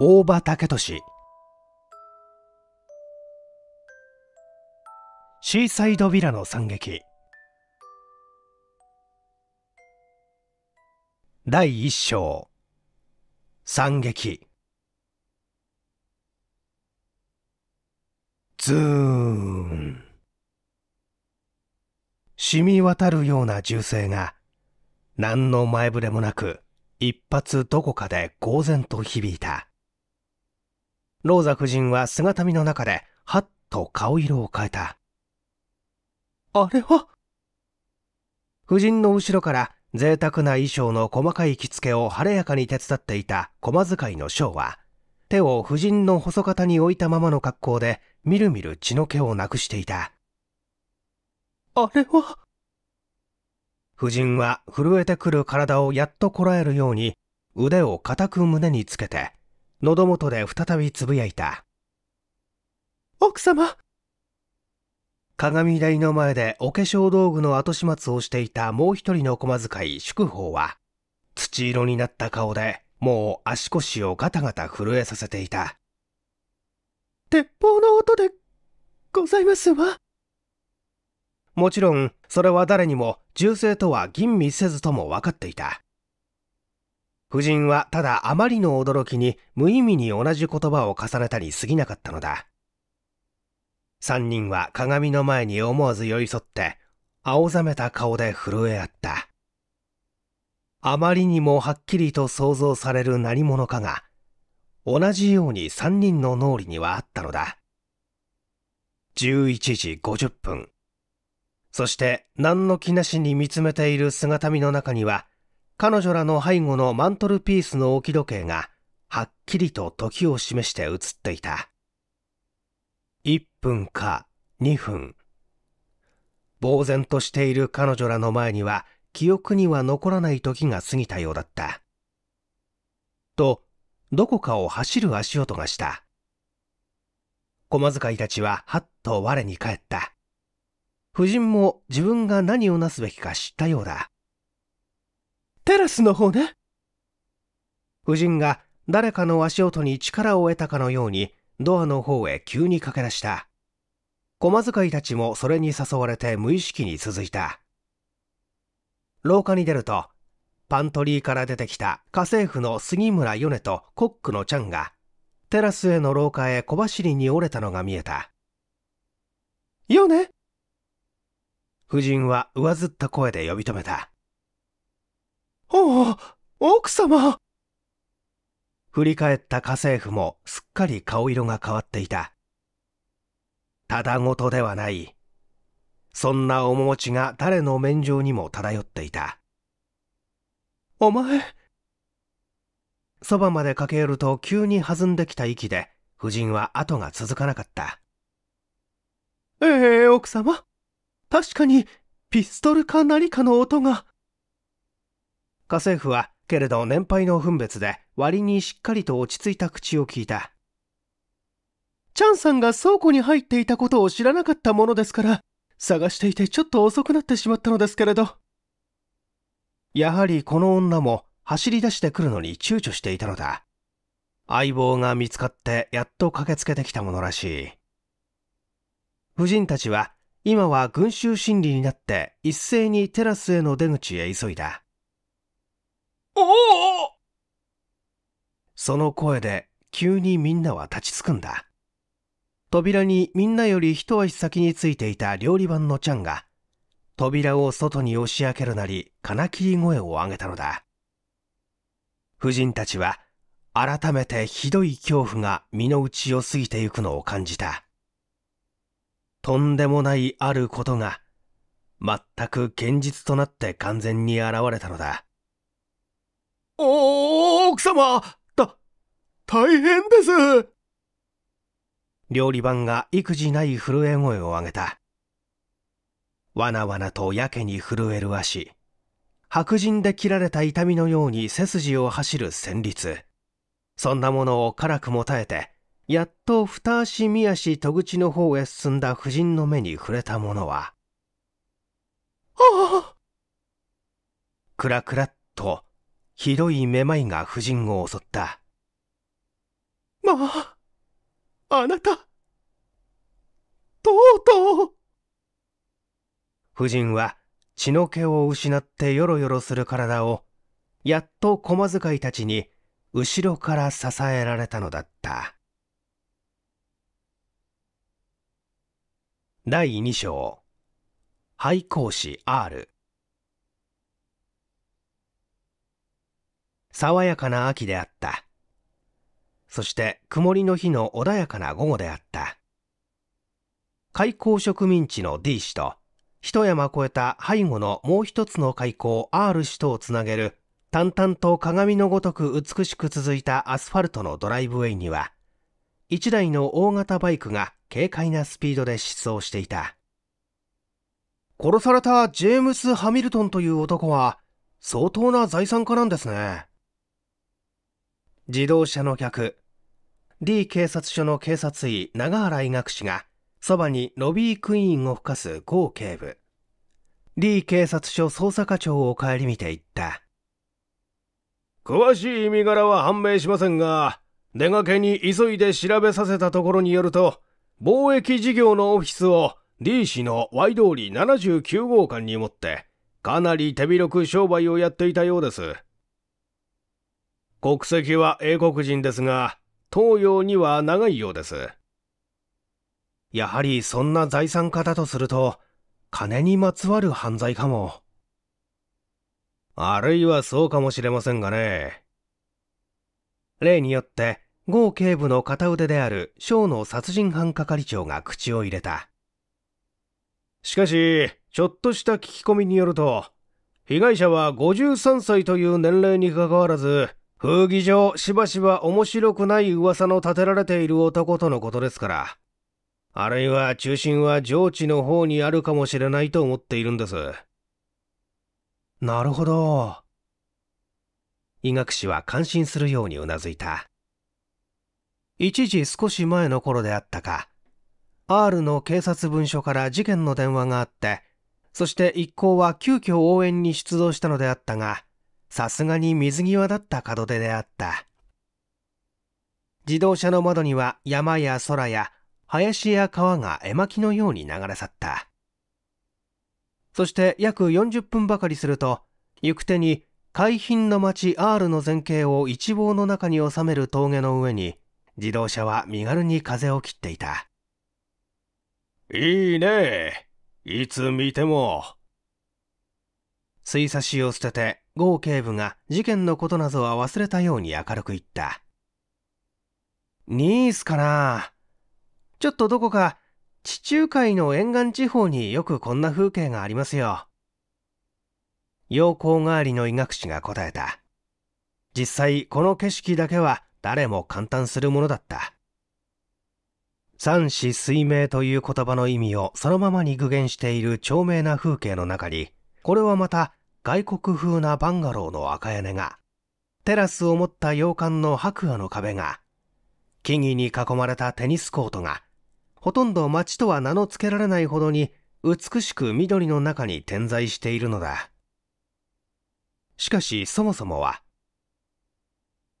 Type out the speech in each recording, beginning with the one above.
大場武俊シーサイドヴィラの惨劇第一章惨劇ズーン染み渡るような銃声が何の前触れもなく一発どこかで呆然と響いたローザ夫人は姿見の中で、はっと顔色を変えた。あれは夫人の後ろから贅沢な衣装の細かい着付けを晴れやかに手伝っていた駒使いの将は、手を夫人の細肩に置いたままの格好で、みるみる血の気をなくしていた。あれは夫人は震えてくる体をやっとこらえるように、腕を固く胸につけて、喉元で再びつぶやいた。奥様鏡台の前でお化粧道具の後始末をしていたもう一人の駒使い祝宝は、土色になった顔でもう足腰をガタガタ震えさせていた。鉄砲の音でございますわ。もちろん、それは誰にも銃声とは吟味せずとも分かっていた。夫人はただあまりの驚きに無意味に同じ言葉を重ねたに過ぎなかったのだ。三人は鏡の前に思わず寄り添って、青ざめた顔で震え合った。あまりにもはっきりと想像される何者かが、同じように三人の脳裏にはあったのだ。11時50分。そして何の気なしに見つめている姿見の中には、彼女らの背後のマントルピースの置き時計がはっきりと時を示して映っていた。1分か2分。呆然としている彼女らの前には記憶には残らない時が過ぎたようだった。と、どこかを走る足音がした。駒遣いたちははっと我に返った。夫人も自分が何をなすべきか知ったようだ。テラスの方ね。夫人が誰かの足音に力を得たかのようにドアの方へ急に駆け出した。駒使いたちもそれに誘われて無意識に続いた。廊下に出ると、パントリーから出てきた家政婦の杉村米とコックのチャンが、テラスへの廊下へ小走りに折れたのが見えた。ヨネ夫人は上ずった声で呼び止めた。おお、奥様振り返った家政婦もすっかり顔色が変わっていた。ただごとではない。そんな面持ちが誰の面上にも漂っていた。お前。そばまで駆け寄ると急に弾んできた息で、夫人は後が続かなかった。ええー、奥様。確かに、ピストルか何かの音が。家政婦はけれど年配の分別で割にしっかりと落ち着いた口を聞いたチャンさんが倉庫に入っていたことを知らなかったものですから探していてちょっと遅くなってしまったのですけれどやはりこの女も走り出してくるのに躊躇していたのだ相棒が見つかってやっと駆けつけてきたものらしい夫人たちは今は群衆心理になって一斉にテラスへの出口へ急いだおおその声で急にみんなは立ちすくんだ。扉にみんなより一足先についていた料理番のちゃんが、扉を外に押し開けるなり金切り声を上げたのだ。夫人たちは改めてひどい恐怖が身の内を過ぎてゆくのを感じた。とんでもないあることが、全く現実となって完全に現れたのだ。お、奥様た、大変です料理番が育児ない震え声を上げた。わなわなとやけに震える足。白人で切られた痛みのように背筋を走る旋律。そんなものを辛くも耐えて、やっと二足三足戸口の方へ進んだ夫人の目に触れたものは、ああくらくらっとひどいめまいが夫人を襲った。まあ、あなた、とうとう。夫人は血の気を失ってよろよろする体を、やっと駒使いたちに後ろから支えられたのだった。第2章、廃校師 R。爽やかな秋であった。そして曇りの日の穏やかな午後であった。開港植民地の D 氏と、一山越えた背後のもう一つの開港 R 氏とをつなげる、淡々と鏡のごとく美しく続いたアスファルトのドライブウェイには、一台の大型バイクが軽快なスピードで疾走していた。殺されたジェームス・ハミルトンという男は、相当な財産家なんですね。自動車の客 D 警察署の警察医永原医学士がそばにロビークイーンを吹かす郷警部 D 警察署捜査課長を顧みて言った詳しい身柄は判明しませんが出がけに急いで調べさせたところによると貿易事業のオフィスを D 氏の Y 通り79号館に持ってかなり手広く商売をやっていたようです国籍は英国人ですが、東洋には長いようです。やはりそんな財産家だとすると、金にまつわる犯罪かも。あるいはそうかもしれませんがね。例によって、郷警部の片腕である小の殺人犯係長が口を入れた。しかし、ちょっとした聞き込みによると、被害者は53歳という年齢にかかわらず、風儀上しばしば面白くない噂の立てられている男とのことですから。あるいは中心は上智の方にあるかもしれないと思っているんです。なるほど。医学士は感心するようにうなずいた。一時少し前の頃であったか、R の警察文書から事件の電話があって、そして一行は急遽応援に出動したのであったが、さすがに水際だった門出であった。自動車の窓には山や空や林や川が絵巻のように流れ去った。そして約40分ばかりすると、行く手に海浜の町 R の前景を一望の中に収める峠の上に、自動車は身軽に風を切っていた。いいねいつ見ても。水差しを捨てて郷警部が事件のことなどは忘れたように明るく言った。ニースかなちょっとどこか地中海の沿岸地方によくこんな風景がありますよ。陽光代わりの医学士が答えた。実際この景色だけは誰も簡単するものだった。三子水明という言葉の意味をそのままに具現している長名な風景の中に、これはまた外国風なバンガローの赤屋根がテラスを持った洋館の白亜の壁が木々に囲まれたテニスコートがほとんど町とは名の付けられないほどに美しく緑の中に点在しているのだしかしそもそもは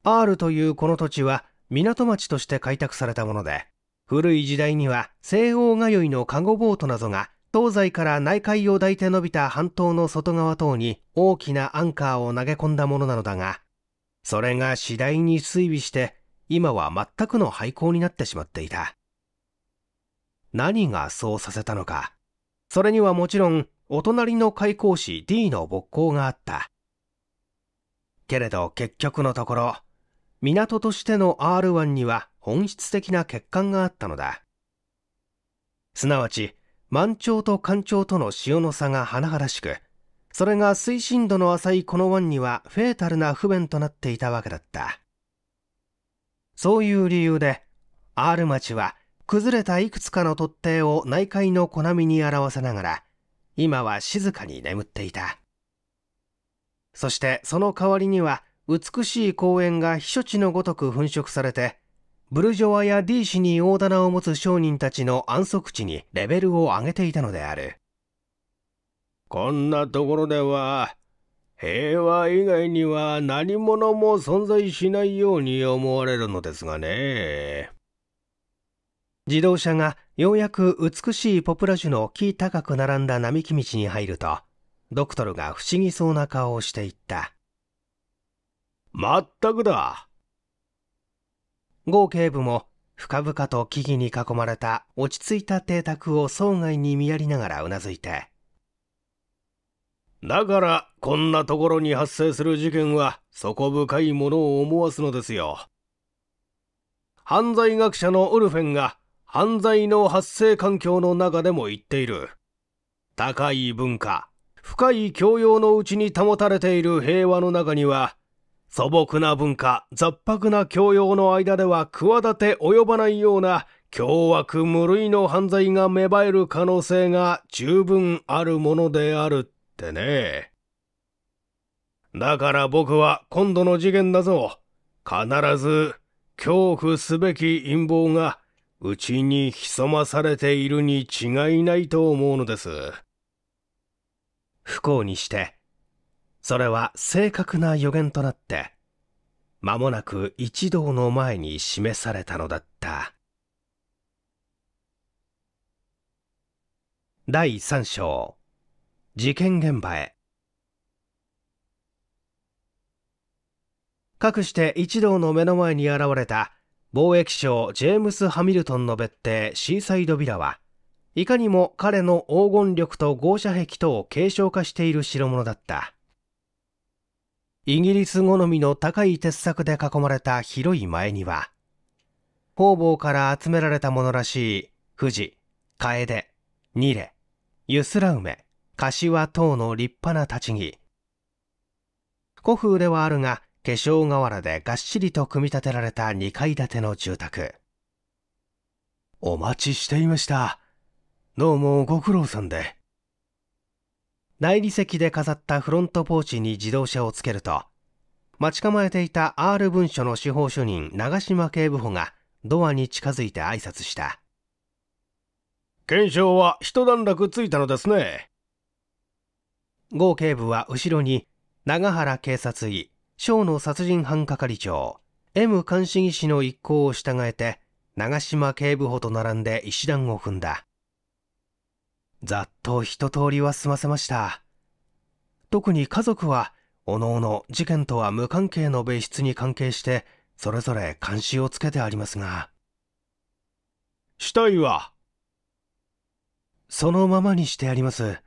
アールというこの土地は港町として開拓されたもので古い時代には西欧通いのカゴボートなどが東西から内海を抱いて伸びた半島の外側等に大きなアンカーを投げ込んだものなのだが、それが次第に衰微して、今は全くの廃校になってしまっていた。何がそうさせたのか。それにはもちろん、お隣の開口市 D の勃興があった。けれど結局のところ、港としての R1 には本質的な欠陥があったのだ。すなわち、満潮と干潮との潮の差が甚だしくそれが水深度の浅いこの湾にはフェータルな不便となっていたわけだったそういう理由でアール町は崩れたいくつかの突堤を内海の小波に表せながら今は静かに眠っていたそしてその代わりには美しい公園が避暑地のごとく粉飾されてブルジョワや D 氏に大棚を持つ商人たちの安息地にレベルを上げていたのである。こんなところでは、平和以外には何者も存在しないように思われるのですがね。自動車がようやく美しいポプラ樹の木高く並んだ並木道に入ると、ドクトルが不思議そうな顔をしていった。まったくだ。豪警部も深々と木々に囲まれた落ち着いた邸宅を生外に見やりながらうなずいてだからこんなところに発生する事件は底深いものを思わすのですよ犯罪学者のウルフェンが犯罪の発生環境の中でも言っている高い文化深い教養のうちに保たれている平和の中には素朴な文化、雑白な教養の間では企て及ばないような凶悪無類の犯罪が芽生える可能性が十分あるものであるってね。だから僕は今度の次元だぞ。必ず恐怖すべき陰謀がうちに潜まされているに違いないと思うのです。不幸にしてそれは正確な予言となって、間もなく一同の前に示されたのだった。第三章、事件現場へ。かくして一同の目の前に現れた貿易商ジェームス・ハミルトンの別邸シーサイドビラはいかにも彼の黄金力と豪奢壁とを継承化している代物だった。イギリス好みの高い鉄柵で囲まれた広い前庭。方々から集められたものらしい、富士、楓、ニレ、ユスラ梅、柏等の立派な立ち木。古風ではあるが、化粧瓦でがっしりと組み立てられた2階建ての住宅。お待ちしていました。どうもご苦労さんで。内裏席で飾ったフロントポーチに自動車をつけると待ち構えていた R 文書の司法主任長島警部補がドアに近づいて挨拶した検証は一段落ついたのですね郷警部は後ろに長原警察医省の殺人犯係長 M 監視技師の一行を従えて長島警部補と並んで石段を踏んだざっと一通りは済ませました。特に家族は、おのおの事件とは無関係の別室に関係して、それぞれ監視をつけてありますが。死体はそのままにしてあります。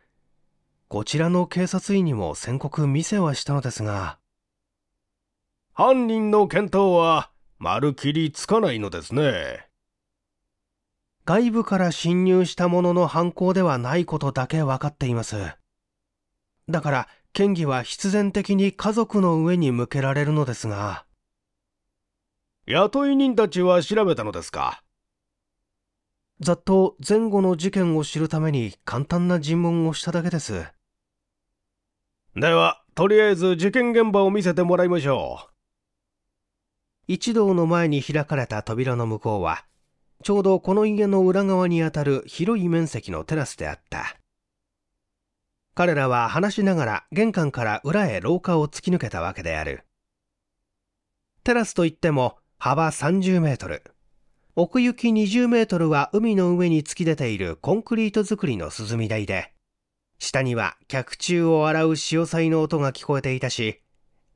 こちらの警察員にも宣告見せはしたのですが。犯人の見当は、まるきりつかないのですね。外部から侵入したものの犯行ではないことだけ分かっています。だから、県議は必然的に家族の上に向けられるのですが。雇い人たちは調べたのですかざっと前後の事件を知るために簡単な尋問をしただけです。では、とりあえず事件現場を見せてもらいましょう。一同の前に開かれた扉の向こうは、ちょうどこの家の裏側にあたる広い面積のテラスであった彼らは話しながら玄関から裏へ廊下を突き抜けたわけであるテラスといっても幅30メートル奥行き20メートルは海の上に突き出ているコンクリート造りの涼み台で下には客中を洗う潮騒の音が聞こえていたし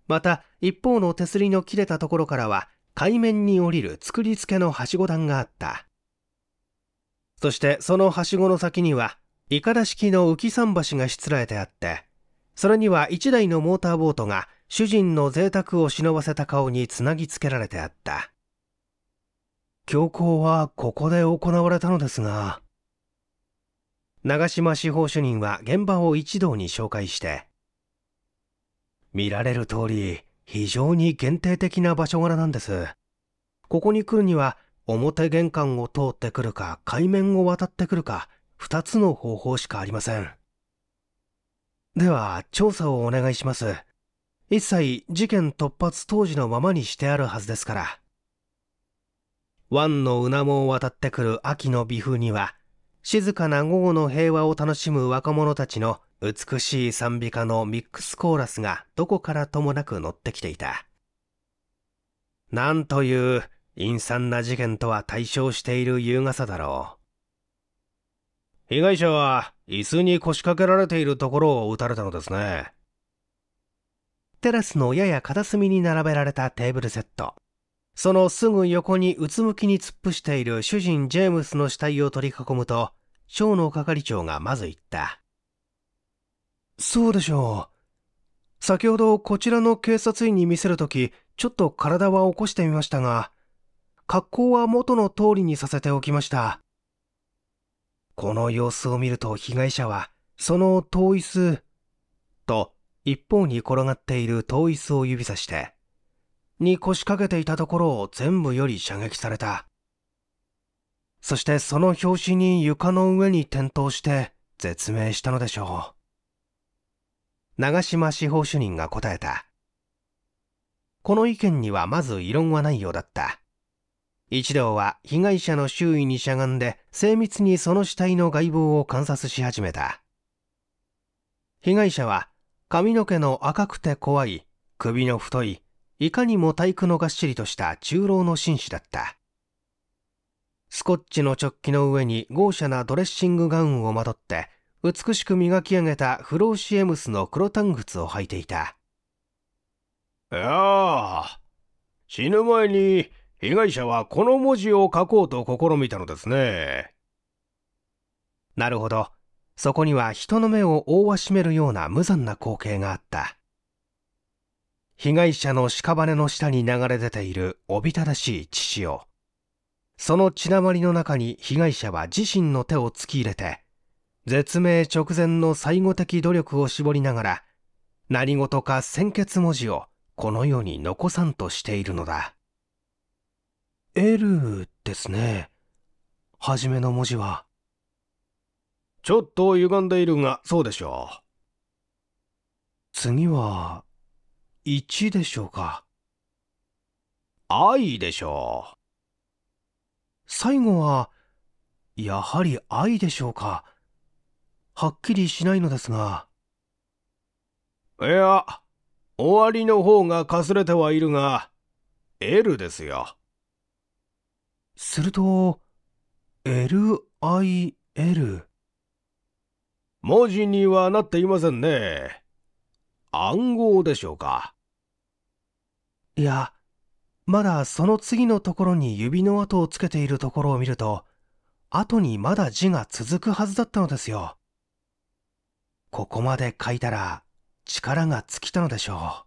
また一方の手すりの切れたところからは海面に降りる作り付けのはしご段があった。そしてそのはしごの先には、いかだ式の浮き桟橋がしつらえてあって、それには1台のモーターボートが主人の贅沢を忍ばせた顔につなぎつけられてあった。教皇はここで行われたのですが、長島司法主任は現場を一同に紹介して、見られる通り、非常に限定的な場所柄なんです。ここに来るには表玄関を通ってくるか海面を渡ってくるか2つの方法しかありません。では調査をお願いします。一切事件突発当時のままにしてあるはずですから。湾の水面を渡ってくる秋の微風には、静かな午後の平和を楽しむ若者たちの美しい賛美歌のミックスコーラスがどこからともなく乗ってきていた。なんという陰惨な事件とは対照している優雅さだろう。被害者は椅子に腰掛けられているところを撃たれたのですね。テラスのやや片隅に並べられたテーブルセット。そのすぐ横にうつむきに突っ伏している主人ジェームスの死体を取り囲むと、ショーの係長がまず言った。そうでしょう。先ほどこちらの警察員に見せるとき、ちょっと体は起こしてみましたが、格好は元の通りにさせておきました。この様子を見ると被害者は、その遠椅子、と一方に転がっている遠椅子を指さして、に腰掛けていたところを全部より射撃された。そしてその拍子に床の上に転倒して絶命したのでしょう。長島司法主任が答えた。この意見にはまず異論はないようだった。一同は被害者の周囲にしゃがんで精密にその死体の外貌を観察し始めた。被害者は髪の毛の赤くて怖い、首の太い、いかにも体育のがっしりとした中老の紳士だった。スコッチの直帰の上に豪奢なドレッシングガウンをまとって美しく磨き上げたフローシエムスの黒短靴を履いていた。いやあ、死ぬ前に被害者はこの文字を書こうと試みたのですね。なるほど。そこには人の目を覆わしめるような無残な光景があった。被害者の屍の下に流れ出ているおびただしい血潮。その血だまりの中に被害者は自身の手を突き入れて、絶命直前の最後的努力を絞りながら何事か鮮血文字をこの世に残さんとしているのだ L ですね初めの文字はちょっと歪んでいるがそうでしょう次は1でしょうか愛でしょう最後はやはり愛でしょうかはっきりしないのですがいや終わりの方がかすれてはいるが L ですよすると LIL 文字にはなっていませんね暗号でしょうかいやまだその次のところに指の跡をつけているところを見ると後にまだ字が続くはずだったのですよここまで書いたら力が尽きたのでしょ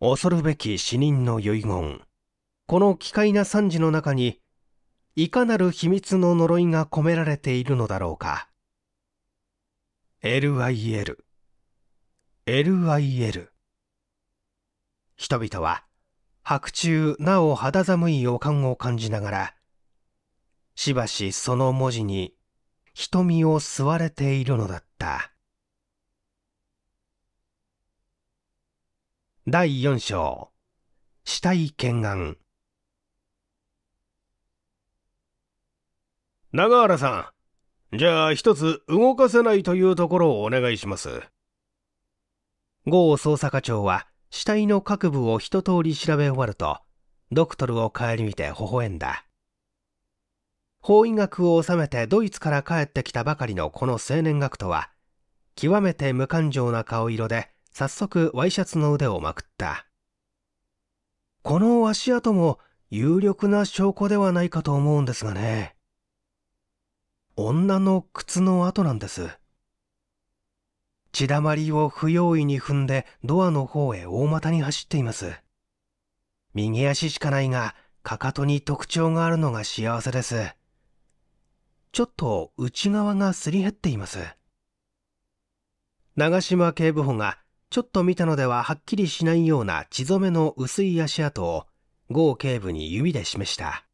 う恐るべき死人の遺言この奇怪な惨事の中にいかなる秘密の呪いが込められているのだろうか LIL LIL 人々は白昼なお肌寒い予感を感じながらしばしその文字に瞳を吸われているのだった。第4章死体検案長原さん、じゃあ一つ動かせないというところをお願いします。郷捜査課長は死体の各部を一通り調べ終わると、ドクトルを顧みて微笑んだ。法医学を収めてドイツから帰ってきたばかりのこの青年学徒は、極めて無感情な顔色で、早速ワイシャツの腕をまくった。この足跡も有力な証拠ではないかと思うんですがね。女の靴の跡なんです。血だまりを不用意に踏んでドアの方へ大股に走っています。右足しかないが、かかとに特徴があるのが幸せです。ちょっと内側がすり減っています。長島警部補がちょっと見たのでははっきりしないような血染めの薄い足跡を郷警部に指で示した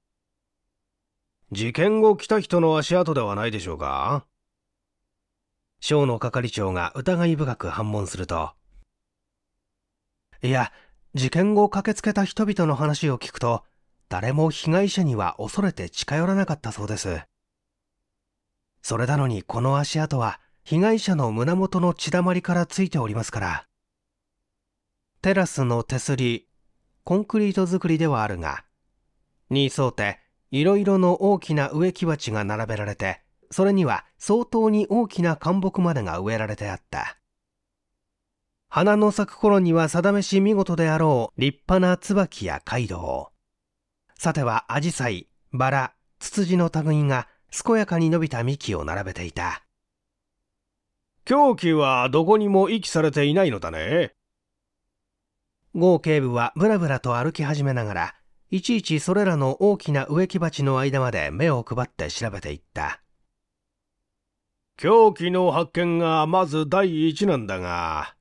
事件後来た人の足跡ではないでしょうか省の係長が疑い深く反問するといや事件後駆けつけた人々の話を聞くと誰も被害者には恐れて近寄らなかったそうですそれなのにこの足跡は被害者の胸元の血だまりからついておりますからテラスの手すりコンクリート造りではあるがに沿うていろいろの大きな植木鉢が並べられてそれには相当に大きな灌木までが植えられてあった花の咲く頃には定めし見事であろう立派な椿や街道さてはアジサイバラツツジの類が健やかに伸びた幹を並べていた凶器はどこにも遺棄されていないのだね。合警部はブラブラと歩き始めながら、いちいちそれらの大きな植木鉢の間まで目を配って調べていった。凶器の発見がまず第一なんだが。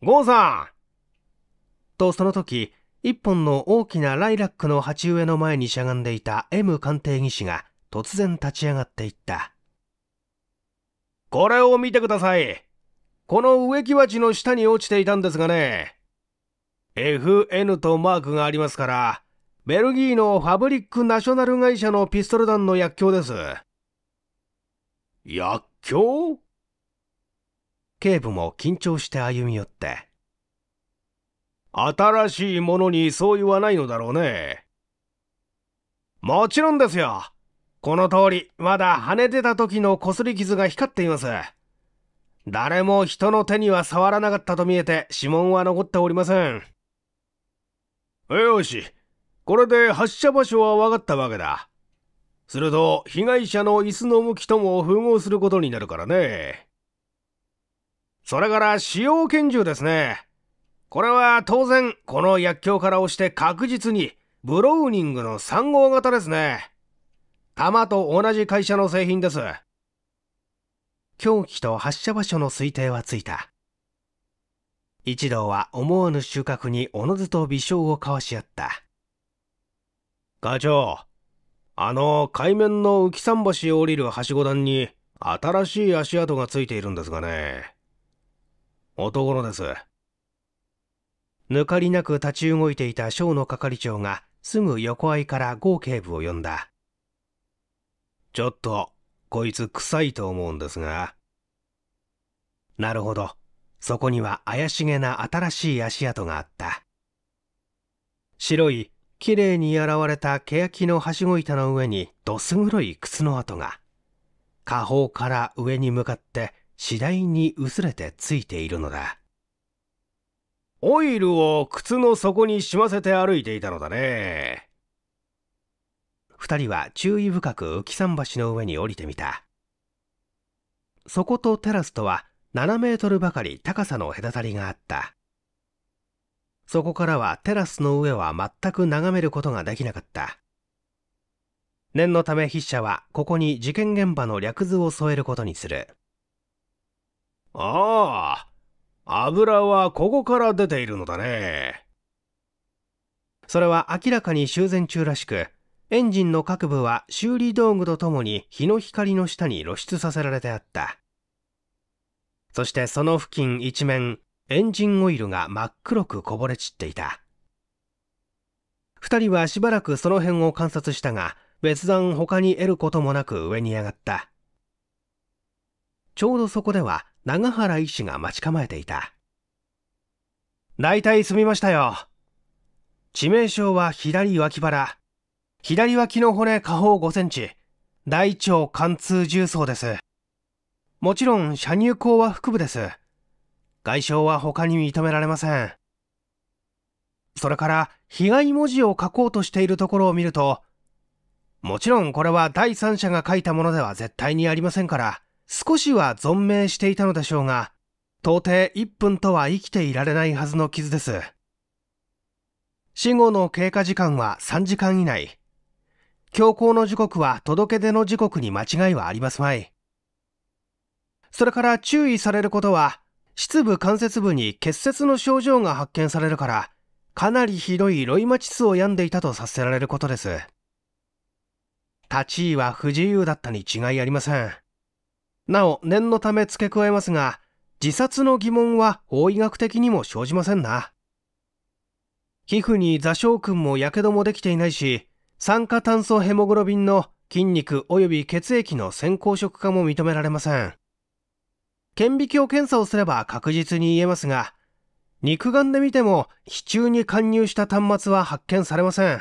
郷さんとその時、一本の大きなライラックの鉢植えの前にしゃがんでいた M 鑑定技師が突然立ち上がっていった。これを見てください。この植木鉢の下に落ちていたんですがね。FN とマークがありますから、ベルギーのファブリックナショナル会社のピストル団の薬莢です。薬莢警部も緊張して歩み寄って。新しいものにそう言わないのだろうね。もちろんですよ。この通り、まだ跳ね出た時の擦り傷が光っています。誰も人の手には触らなかったと見えて指紋は残っておりません。よし、これで発射場所は分かったわけだ。すると、被害者の椅子の向きとも符合することになるからね。それから使用拳銃ですね。これは当然、この薬莢から押して確実に、ブローニングの3号型ですね。弾と同じ会社の製品です。凶器と発射場所の推定はついた。一同は思わぬ収穫におのずと微笑を交わし合った。課長、あの海面の浮き桟橋を降りるはしご段に新しい足跡がついているんですがね。男のです。抜かりなく立ち動いていた省の係長がすぐ横合いから合警部を呼んだ。ちょっと、こいつ臭いと思うんですが。なるほど。そこには怪しげな新しい足跡があった。白い、きれいに現れた欅のはしご板の上にどす黒い靴の跡が、下方から上に向かって次第に薄れてついているのだ。オイルを靴の底にしませて歩いていたのだね。2人は注意深く浮き桟橋の上に降りてみたそことテラスとは7メートルばかり高さの隔たりがあったそこからはテラスの上は全く眺めることができなかった念のため筆者はここに事件現場の略図を添えることにするああ油はここから出ているのだねそれは明らかに修繕中らしくエンジンの各部は修理道具とともに日の光の下に露出させられてあった。そしてその付近一面、エンジンオイルが真っ黒くこぼれ散っていた。二人はしばらくその辺を観察したが、別段他に得ることもなく上に上がった。ちょうどそこでは長原医師が待ち構えていた。大体済みましたよ。致命傷は左脇腹。左脇の骨下方5センチ、大腸貫通重層です。もちろん、射入口は腹部です。外傷は他に認められません。それから、被害文字を書こうとしているところを見ると、もちろんこれは第三者が書いたものでは絶対にありませんから、少しは存命していたのでしょうが、到底1分とは生きていられないはずの傷です。死後の経過時間は3時間以内。強行の時刻は届け出の時刻に間違いはありますまい。それから注意されることは、湿部関節部に結節の症状が発見されるから、かなりひどいロイマチスを病んでいたとさせられることです。立ち位は不自由だったに違いありません。なお、念のため付け加えますが、自殺の疑問は法医学的にも生じませんな。皮膚に座礁群も火傷もできていないし、酸化炭素ヘモグロビンの筋肉及び血液の先行食化も認められません。顕微鏡検査をすれば確実に言えますが、肉眼で見ても皮中に貫入した端末は発見されません。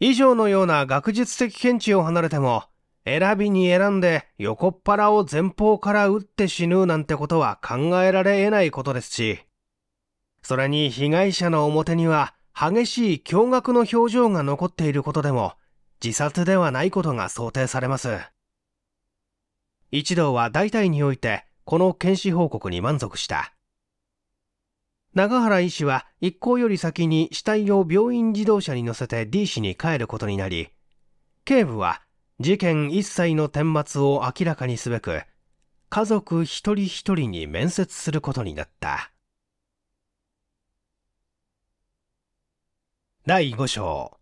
以上のような学術的見地を離れても、選びに選んで横っ腹を前方から撃って死ぬなんてことは考えられ得ないことですし、それに被害者の表には激しい驚愕の表情が残っていることでも自殺ではないことが想定されます一同は大体においてこの検視報告に満足した永原医師は一行より先に死体を病院自動車に乗せて D 氏に帰ることになり警部は事件一切の顛末を明らかにすべく家族一人一人に面接することになった第5章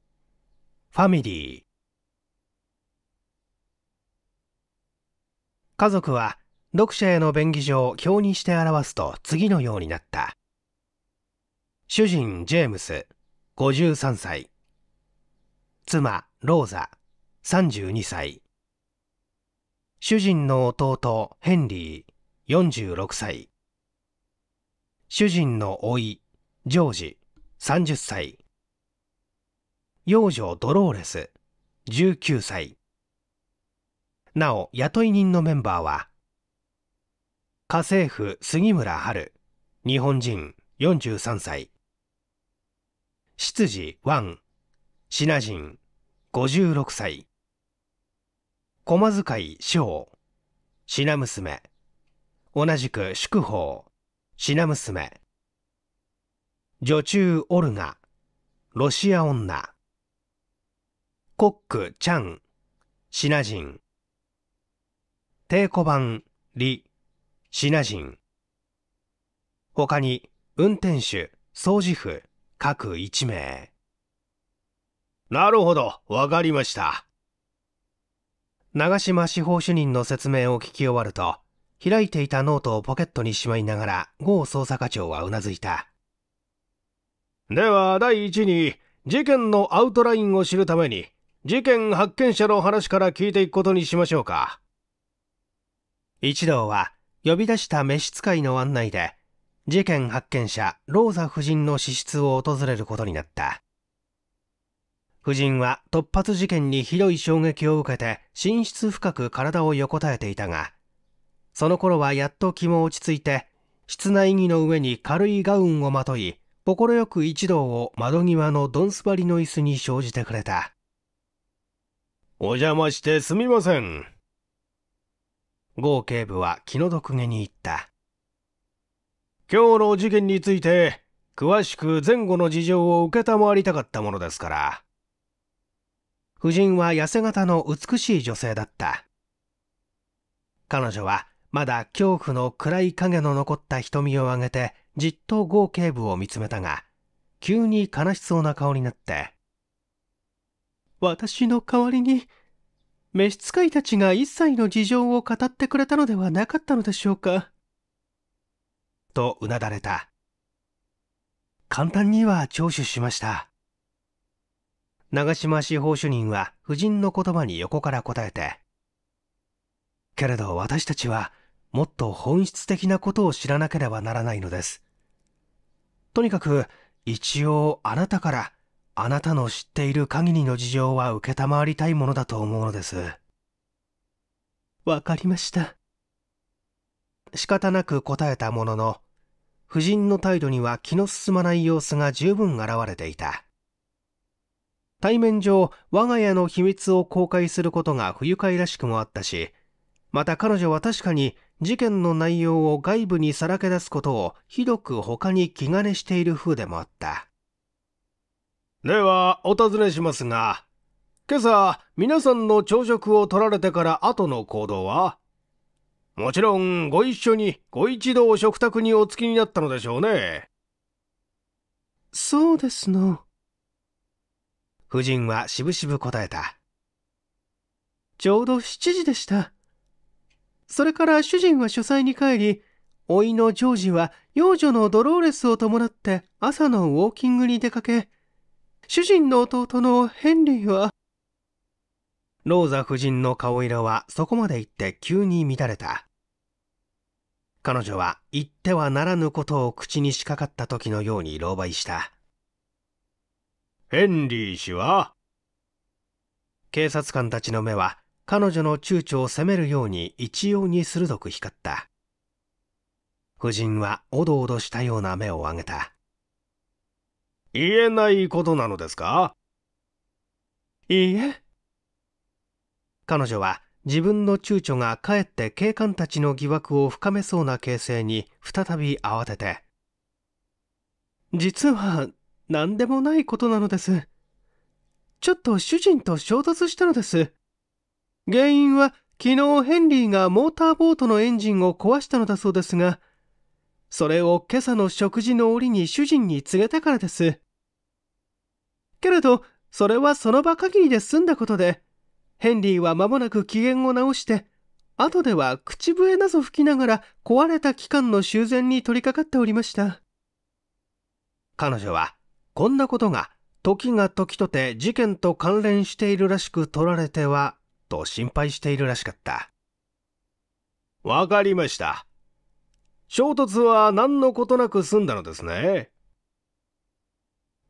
ファミリー家族は読者への便宜上表にして表すと次のようになった主人ジェームス53歳妻ローザ32歳主人の弟ヘンリー46歳主人の甥ジョージ30歳幼女ドローレス、19歳。なお、雇い人のメンバーは、家政婦杉村春、日本人、43歳。執事ワン、シナ人、56歳。駒使い翔、品娘。同じく祝法、品娘。女中オルガ、ロシア女。コック、チャン、シナ人。コ古版、リ、シナ人。他に、運転手、掃除婦、各1名。なるほど、わかりました。長島司法主任の説明を聞き終わると、開いていたノートをポケットにしまいながら、郷捜査課長はうなずいた。では、第一に、事件のアウトラインを知るために、事件発見者の話から聞いていくことにしましょうか一同は呼び出した召使いの案内で事件発見者ローザ夫人の資質を訪れることになった夫人は突発事件にひどい衝撃を受けて寝室深く体を横たえていたがその頃はやっと気も落ち着いて室内着の上に軽いガウンをまとい快く一同を窓際のドンスバリの椅子に生じてくれたお邪魔してすみません。合警部は気の毒げに言った。今日の事件について、詳しく前後の事情を承りたかったものですから。夫人は痩せ型の美しい女性だった。彼女はまだ恐怖の暗い影の残った瞳を上げてじっと合警部を見つめたが、急に悲しそうな顔になって、私の代わりに、召使いたちが一切の事情を語ってくれたのではなかったのでしょうか。とうなだれた。簡単には聴取しました。長島司法主任は夫人の言葉に横から答えて、けれど私たちはもっと本質的なことを知らなければならないのです。とにかく一応あなたからあなたの知っている限りの事情は承りたいものだと思うのです。わかりました。仕方なく答えたものの、夫人の態度には気の進まない様子が十分現れていた。対面上、我が家の秘密を公開することが不愉快らしくもあったし、また彼女は確かに事件の内容を外部にさらけ出すことをひどく他に気兼ねしている風でもあった。では、お尋ねしますが、今朝、皆さんの朝食を取られてから後の行動はもちろん、ご一緒に、ご一同食卓にお付きになったのでしょうね。そうですの。夫人はしぶしぶ答えた。ちょうど7時でした。それから主人は書斎に帰り、甥のジョージは幼女のドローレスを伴って朝のウォーキングに出かけ、主人の弟のヘンリーはローザ夫人の顔色はそこまで言って急に乱れた彼女は言ってはならぬことを口にしかかった時のように狼狽したヘンリー氏は警察官たちの目は彼女の躊躇を責めるように一様に鋭く光った夫人はおどおどしたような目を上げた言えないことなのですかいいえ。彼女は自分の躊躇がかえって警官たちの疑惑を深めそうな形勢に再び慌てて。実は何でもないことなのです。ちょっと主人と衝突したのです。原因は昨日ヘンリーがモーターボートのエンジンを壊したのだそうですが、それを今朝の食事の折に主人に告げたからです。けれどそれはその場限りで済んだことでヘンリーは間もなく機嫌を直して後では口笛など吹きながら壊れた器官の修繕に取り掛かっておりました彼女はこんなことが時が時とて事件と関連しているらしく取られてはと心配しているらしかったわかりました衝突は何のことなく済んだのですね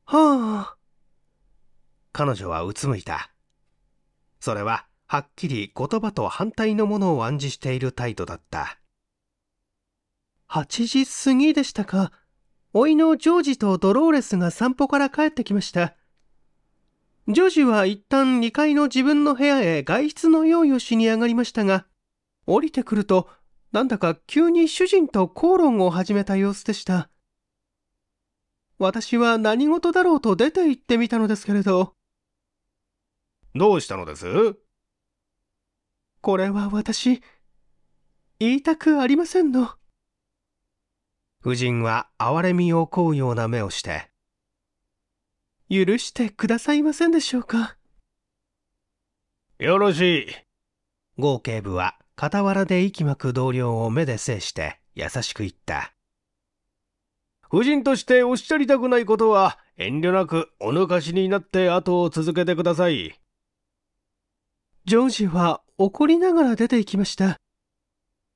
はあ彼女はうつむいた。それは、はっきり言葉と反対のものを暗示している態度だった。8時過ぎでしたか。おいのジョージとドローレスが散歩から帰ってきました。ジョージは一旦2階の自分の部屋へ外出の用意をしに上がりましたが、降りてくると、なんだか急に主人と口論を始めた様子でした。私は何事だろうと出て行ってみたのですけれど、どうしたのですこれは私、言いたくありませんの。夫人は憐れみをこうような目をして、許してくださいませんでしょうか。よろしい。合計部は傍らで息巻く同僚を目で制して優しく言った。夫人としておっしゃりたくないことは遠慮なくお抜かしになって後を続けてください。ジョン氏は怒りながら出て行きました。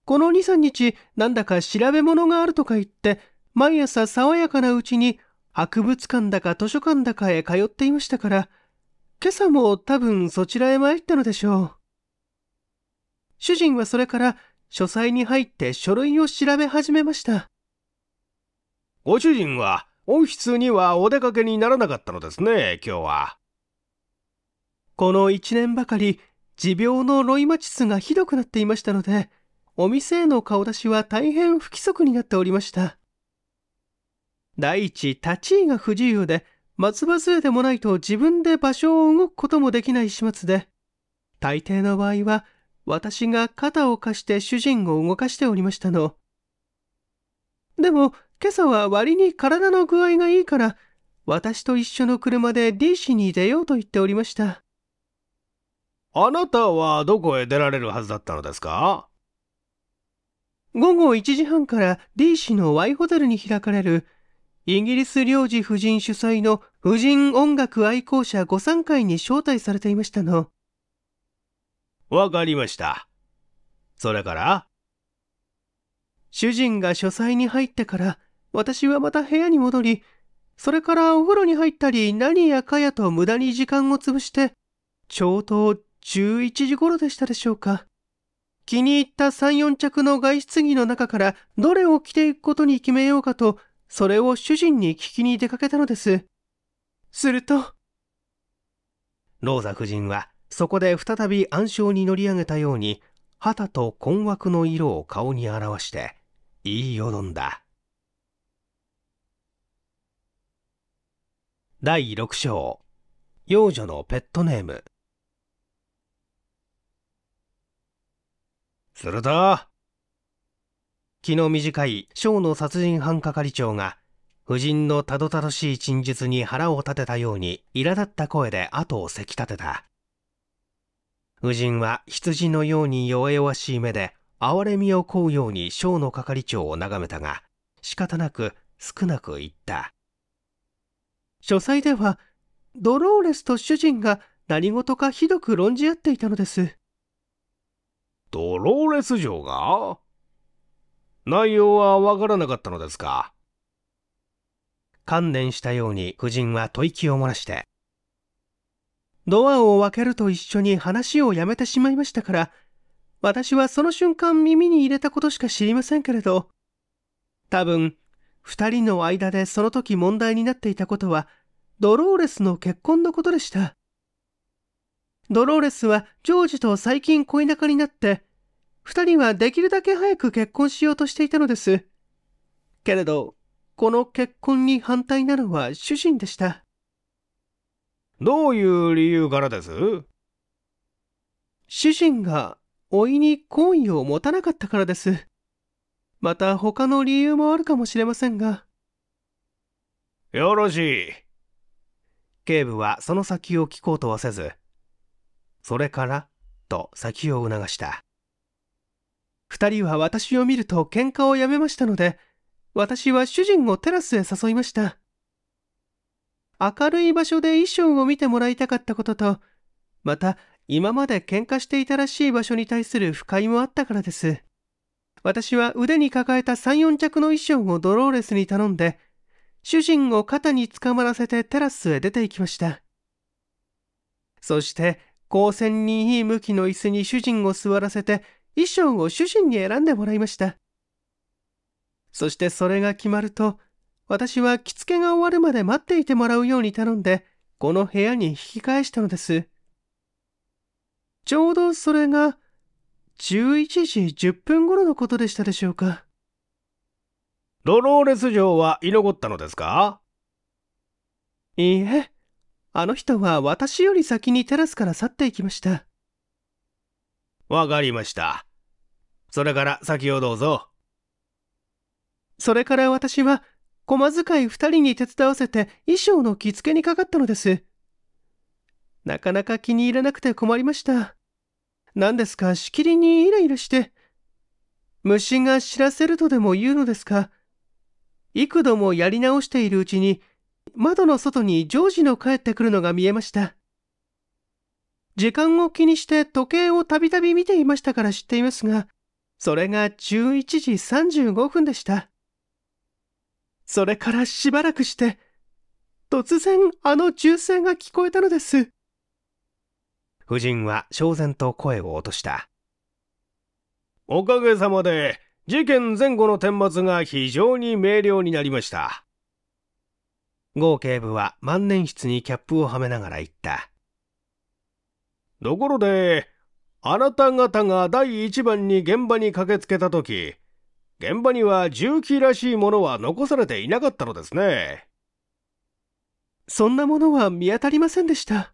この2、3日、なんだか調べ物があるとか言って、毎朝爽やかなうちに博物館だか図書館だかへ通っていましたから、今朝も多分そちらへ参ったのでしょう。主人はそれから書斎に入って書類を調べ始めました。ご主人はオフィスにはお出かけにならなかったのですね、今日は。この一年ばかり持病のロイマチスがひどくなっていましたので、お店への顔出しは大変不規則になっておりました。第一、立ち位が不自由で、松葉杖でもないと自分で場所を動くこともできない始末で、大抵の場合は、私が肩を貸して主人を動かしておりましたの。でも、今朝は割に体の具合がいいから、私と一緒の車で D 市に出ようと言っておりました。あなたはどこへ出られるはずだったのですか午後1時半から D 市の Y ホテルに開かれるイギリス領事夫人主催の婦人音楽愛好者御参会に招待されていましたの。わかりました。それから主人が書斎に入ってから、私はまた部屋に戻り、それからお風呂に入ったり何やかやと無駄に時間を潰して、ちょうど11時頃でしたでしょうか。気に入った3、4着の外出着の中からどれを着ていくことに決めようかと、それを主人に聞きに出かけたのです。すると、ローザ夫人はそこで再び暗礁に乗り上げたように、旗と困惑の色を顔に表して、言いよどんだ。第6章、幼女のペットネーム。すると、気の短い小の殺人犯係長が、夫人のたどたどしい陳述に腹を立てたように、苛立った声で後をせき立てた。夫人は羊のように弱々しい目で、哀れみをこうように小の係長を眺めたが、仕方なく少なく言った。書斎では、ドローレスと主人が何事かひどく論じ合っていたのです。ドローレス城が内容はわからなかったのですか観念したように夫人は吐息を漏らして。ドアを開けると一緒に話をやめてしまいましたから、私はその瞬間耳に入れたことしか知りませんけれど、多分、二人の間でその時問題になっていたことは、ドローレスの結婚のことでした。ドローレスはジョージと最近恋仲になって、二人はできるだけ早く結婚しようとしていたのです。けれど、この結婚に反対なのは主人でした。どういう理由からです主人が老いに好意を持たなかったからです。また他の理由もあるかもしれませんが。よろしい。警部はその先を聞こうとはせず、それから、と先を促した。二人は私を見ると喧嘩をやめましたので、私は主人をテラスへ誘いました。明るい場所で衣装を見てもらいたかったことと、また今まで喧嘩していたらしい場所に対する不快もあったからです。私は腕に抱えた3、4着の衣装をドローレスに頼んで、主人を肩につかまらせてテラスへ出て行きました。そして光線にいい向きの椅子に主人を座らせて衣装を主人に選んでもらいました。そしてそれが決まると、私は着付けが終わるまで待っていてもらうように頼んで、この部屋に引き返したのです。ちょうどそれが11時10分頃のことでしたでしょうか。ドローレス城は居残ったのですかいいえ。あの人は私より先にテラスから去っていきました。わかりました。それから先をどうぞ。それから私は、駒使い2人に手伝わせて衣装の着付けにかかったのです。なかなか気に入らなくて困りました。何ですか、しきりにイライラして。虫が知らせるとでも言うのですか。幾度もやり直しているうちに窓の外にジョージの帰ってくるのが見えました。時間を気にして時計をたびたび見ていましたから知っていますが、それが11時35分でした。それからしばらくして、突然あの銃声が聞こえたのです。夫人は焦然と声を落とした。おかげさまで、事件前後の顛末が非常に明瞭になりました。合警部は万年筆にキャップをはめながら言った。ところで、あなた方が第一番に現場に駆けつけたとき、現場には重機らしいものは残されていなかったのですね。そんなものは見当たりませんでした。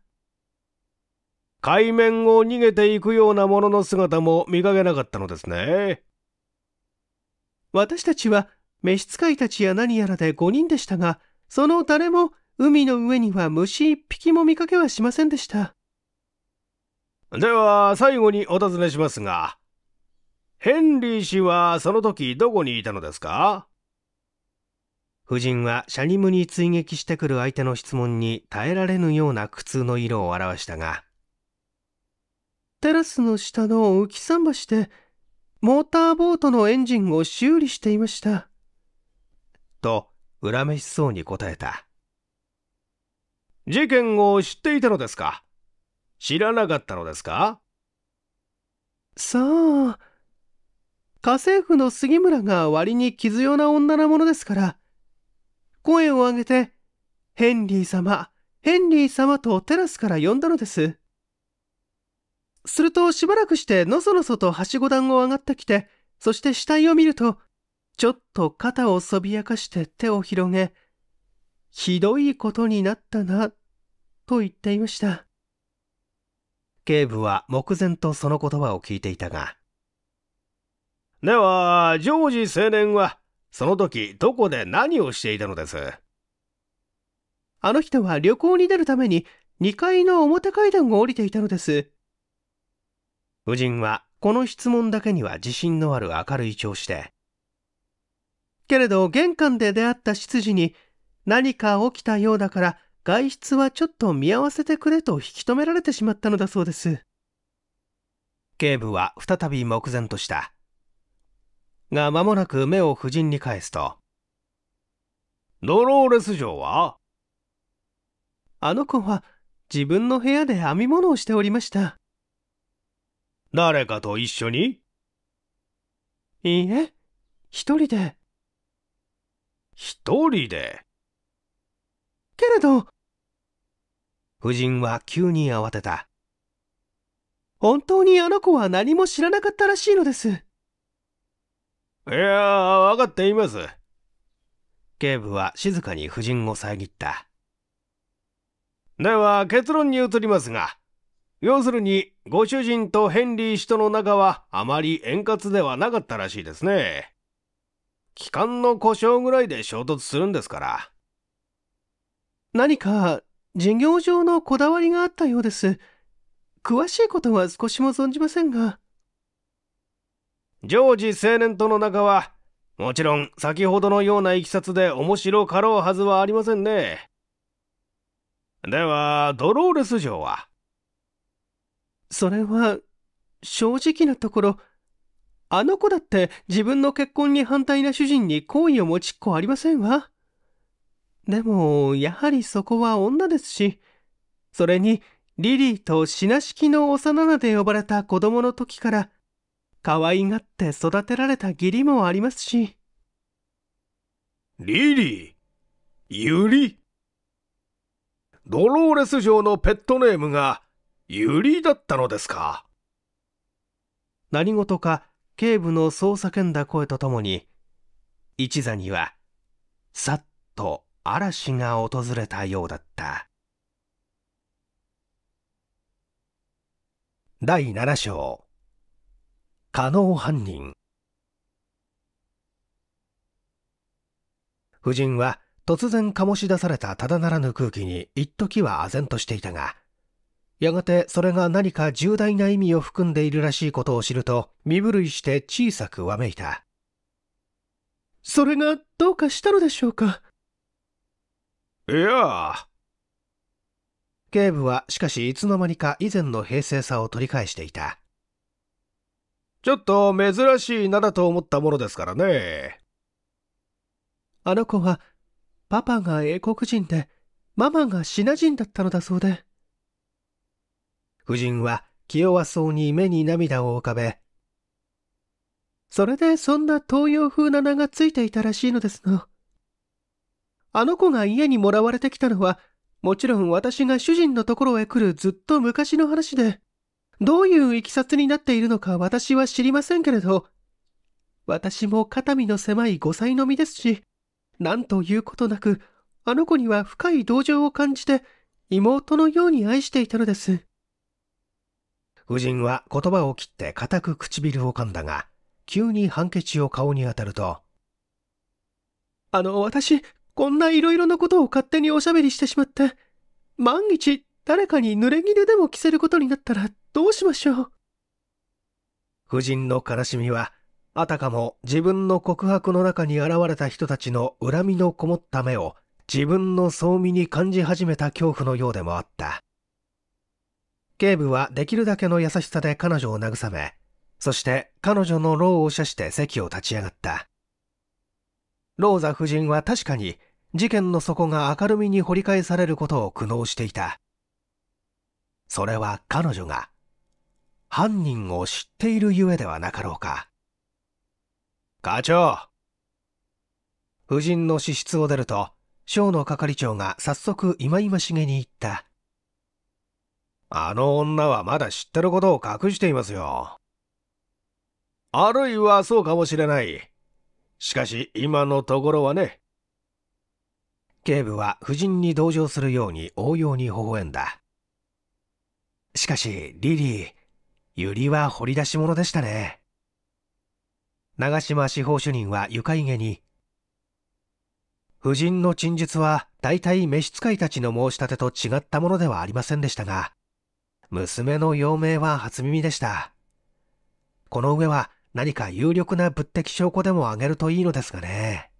海面を逃げていくようなものの姿も見かけなかったのですね。私たちは召使いたちや何やらで5人でしたが、その誰も海の上には虫一匹も見かけはしませんでした。では最後にお尋ねしますが、ヘンリー氏はその時どこにいたのですか夫人はシャニムに追撃してくる相手の質問に耐えられぬような苦痛の色を表したが、テラスの下の浮き桟橋で、モーターボートのエンジンを修理していました。と、恨めしそうに答えた。事件を知っていたのですか知らなかったのですかさあ、家政婦の杉村が割に傷ような女なものですから、声を上げて、ヘンリー様、ヘンリー様とテラスから呼んだのです。するとしばらくしてのそのそとはしご段を上がってきて、そして死体を見ると、ちょっと肩をそびやかして手を広げ、ひどいことになったな、と言っていました。警部は目前とその言葉を聞いていたが。では、ジョージ青年は、その時どこで何をしていたのですあの人は旅行に出るために2階の表階段を降りていたのです。夫人はこの質問だけには自信のある明るい調子で、けれど玄関で出会った執事に何か起きたようだから外出はちょっと見合わせてくれと引き止められてしまったのだそうです。警部は再び目前とした。が間もなく目を夫人に返すと。ドローレス城はあの子は自分の部屋で編み物をしておりました。誰かと一緒にいいえ、一人で。一人で。けれど、夫人は急に慌てた。本当にあの子は何も知らなかったらしいのです。いや分かっています。警部は静かに夫人を遮った。では結論に移りますが、要するにご主人とヘンリー氏との仲はあまり円滑ではなかったらしいですね。機関の故障ぐらいで衝突するんですから。何か事業上のこだわりがあったようです。詳しいことは少しも存じませんが。常時青年との仲は、もちろん先ほどのようないきさつで面白かろうはずはありませんね。では、ドローレス城はそれは、正直なところ、あの子だって自分の結婚に反対な主人に好意を持ちっこありませんわ。でも、やはりそこは女ですし、それに、リリーと品式きの幼なで呼ばれた子供の時から、可愛がって育てられた義理もありますし。リリー、ユリ。ドローレス城のペットネームがユリだったのですか。何事か警部のそう叫んだ声とともに一座にはさっと嵐が訪れたようだった第七章加納犯人夫人は突然醸し出されたただならぬ空気に一時は唖然としていたがやがてそれが何か重大な意味を含んでいるらしいことを知ると身震いして小さくわめいたそれがどうかしたのでしょうかいや警部はしかしいつの間にか以前の平静さを取り返していたちょっと珍しい名だと思ったものですからねあの子はパパが英国人でママがシナ人だったのだそうで夫人は気弱そうに目に涙を浮かべ、それでそんな東洋風な名がついていたらしいのですの。あの子が家にもらわれてきたのは、もちろん私が主人のところへ来るずっと昔の話で、どういういきさつになっているのか私は知りませんけれど、私も肩身の狭い5歳の身ですし、なんということなく、あの子には深い同情を感じて、妹のように愛していたのです。夫人は言葉を切って固く唇を噛んだが、急にハンケチを顔に当たると、あの、私、こんないろいろなことを勝手におしゃべりしてしまって、万一誰かに濡れ衣でも着せることになったらどうしましょう。夫人の悲しみは、あたかも自分の告白の中に現れた人たちの恨みのこもった目を自分の総身に感じ始めた恐怖のようでもあった。警部はできるだけの優しさで彼女を慰め、そして彼女の労を射して席を立ち上がった。ローザ夫人は確かに事件の底が明るみに掘り返されることを苦悩していた。それは彼女が犯人を知っているゆえではなかろうか。課長夫人の資質を出ると、省の係長が早速忌々しげに言った。あの女はまだ知ってることを隠していますよ。あるいはそうかもしれない。しかし今のところはね。警部は夫人に同情するように応用に微笑んだ。しかし、リリー、ユリは掘り出し物でしたね。長島司法主任は床快げに、夫人の陳述は大体召使いたちの申し立てと違ったものではありませんでしたが、娘の幼名は初耳でした。この上は何か有力な物的証拠でもあげるといいのですがね。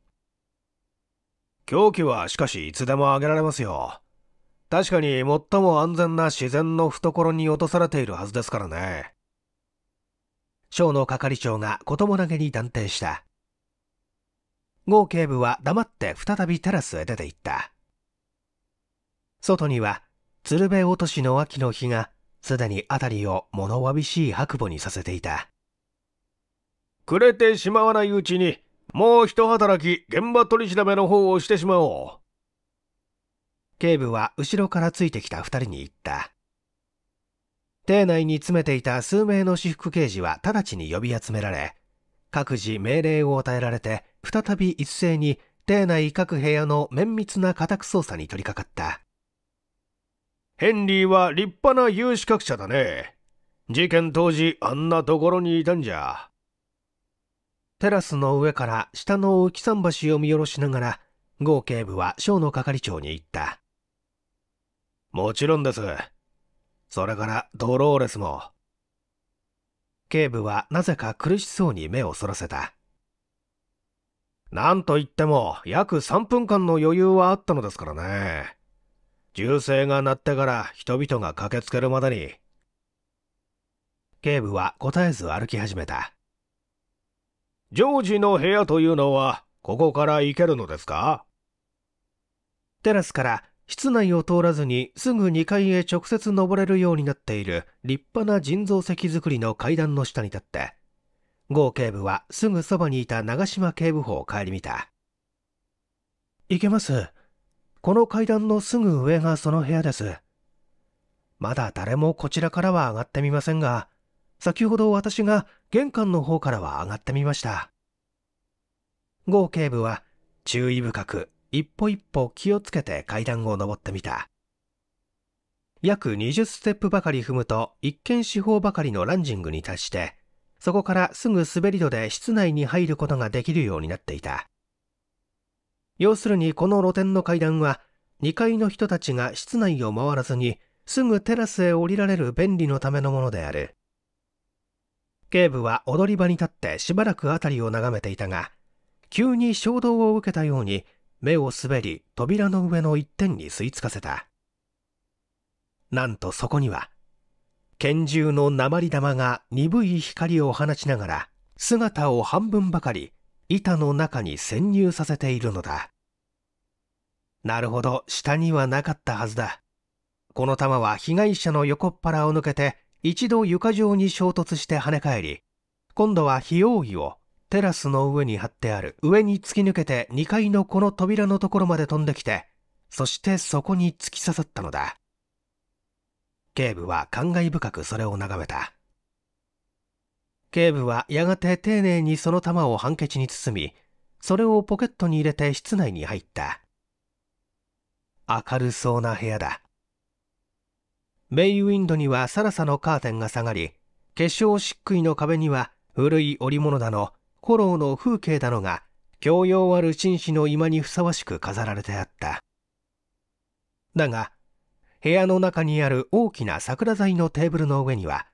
凶器はしかしいつでもあげられますよ。確かに最も安全な自然の懐に落とされているはずですからね。省の係長が子供投げに断定した。合警部は黙って再びテラスへ出て行った。外には、鶴瓶落としの秋の日がすでに辺りを物わびしい白母にさせていた。くれてしまわないうちに、もう一働き現場取り調べの方をしてしまおう。警部は後ろからついてきた二人に言った。邸内に詰めていた数名の私服刑事は直ちに呼び集められ、各自命令を与えられて、再び一斉に邸内各部屋の綿密な家宅捜査に取り掛かった。ヘンリーは立派な有資格者だね。事件当時あんなところにいたんじゃ。テラスの上から下の浮き桟橋を見下ろしながら、合警部は省の係長に言った。もちろんです。それからドローレスも。警部はなぜか苦しそうに目をそらせた。なんといっても約3分間の余裕はあったのですからね。銃声が鳴ってから人々が駆けつけるまでに。警部は答えず歩き始めた。ジョージの部屋というのは、ここから行けるのですかテラスから室内を通らずにすぐ2階へ直接登れるようになっている立派な人造石造りの階段の下に立って、郷警部はすぐそばにいた長島警部補を顧みた。行けます。この階段のすぐ上がその部屋です。まだ誰もこちらからは上がってみませんが、先ほど私が玄関の方からは上がってみました。合警部は注意深く一歩一歩気をつけて階段を登ってみた。約20ステップばかり踏むと一見四方ばかりのランジングに達して、そこからすぐ滑り戸で室内に入ることができるようになっていた。要するにこの露店の階段は2階の人たちが室内を回らずにすぐテラスへ降りられる便利のためのものである警部は踊り場に立ってしばらく辺りを眺めていたが急に衝動を受けたように目を滑り扉の上の一点に吸い付かせたなんとそこには拳銃の鉛玉が鈍い光を放ちながら姿を半分ばかり板の中に潜入させているのだ。なるほど、下にはなかったはずだ。この弾は被害者の横っ腹を抜けて、一度床上に衝突して跳ね返り、今度は費用意をテラスの上に貼ってある上に突き抜けて2階のこの扉のところまで飛んできて、そしてそこに突き刺さったのだ。警部は感慨深くそれを眺めた。警部はやがて丁寧にその玉をハンケチに包みそれをポケットに入れて室内に入った明るそうな部屋だメイウィンドにはサラサのカーテンが下がり化粧漆喰の壁には古い織物だの古老の風景だのが教養ある紳士の居間にふさわしく飾られてあっただが部屋の中にある大きな桜材のテーブルの上には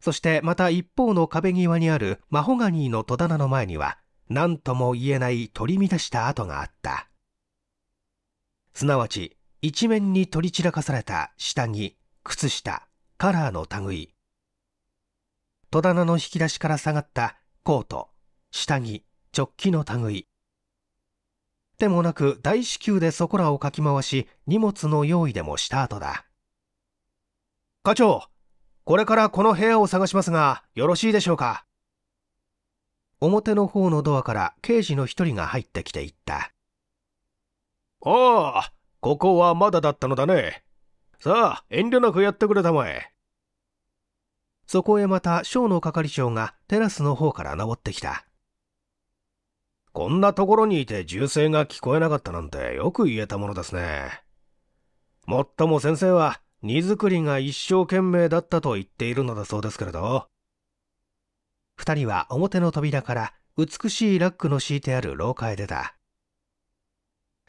そしてまた一方の壁際にあるマホガニーの戸棚の前には何とも言えない取り乱した跡があったすなわち一面に取り散らかされた下着靴下カラーの類戸棚の引き出しから下がったコート下着直帰の類でもなく大至急でそこらをかき回し荷物の用意でもした後だ課長これからこの部屋を探しますが、よろしいでしょうか。表の方のドアから刑事の一人が入ってきていった。ああ、ここはまだだったのだね。さあ、遠慮なくやってくれたまえ。そこへまた、小の係長がテラスの方から登ってきた。こんなところにいて銃声が聞こえなかったなんてよく言えたものですね。もっとも先生は、荷造りが一生懸命だったと言っているのだそうですけれど二人は表の扉から美しいラックの敷いてある廊下へ出た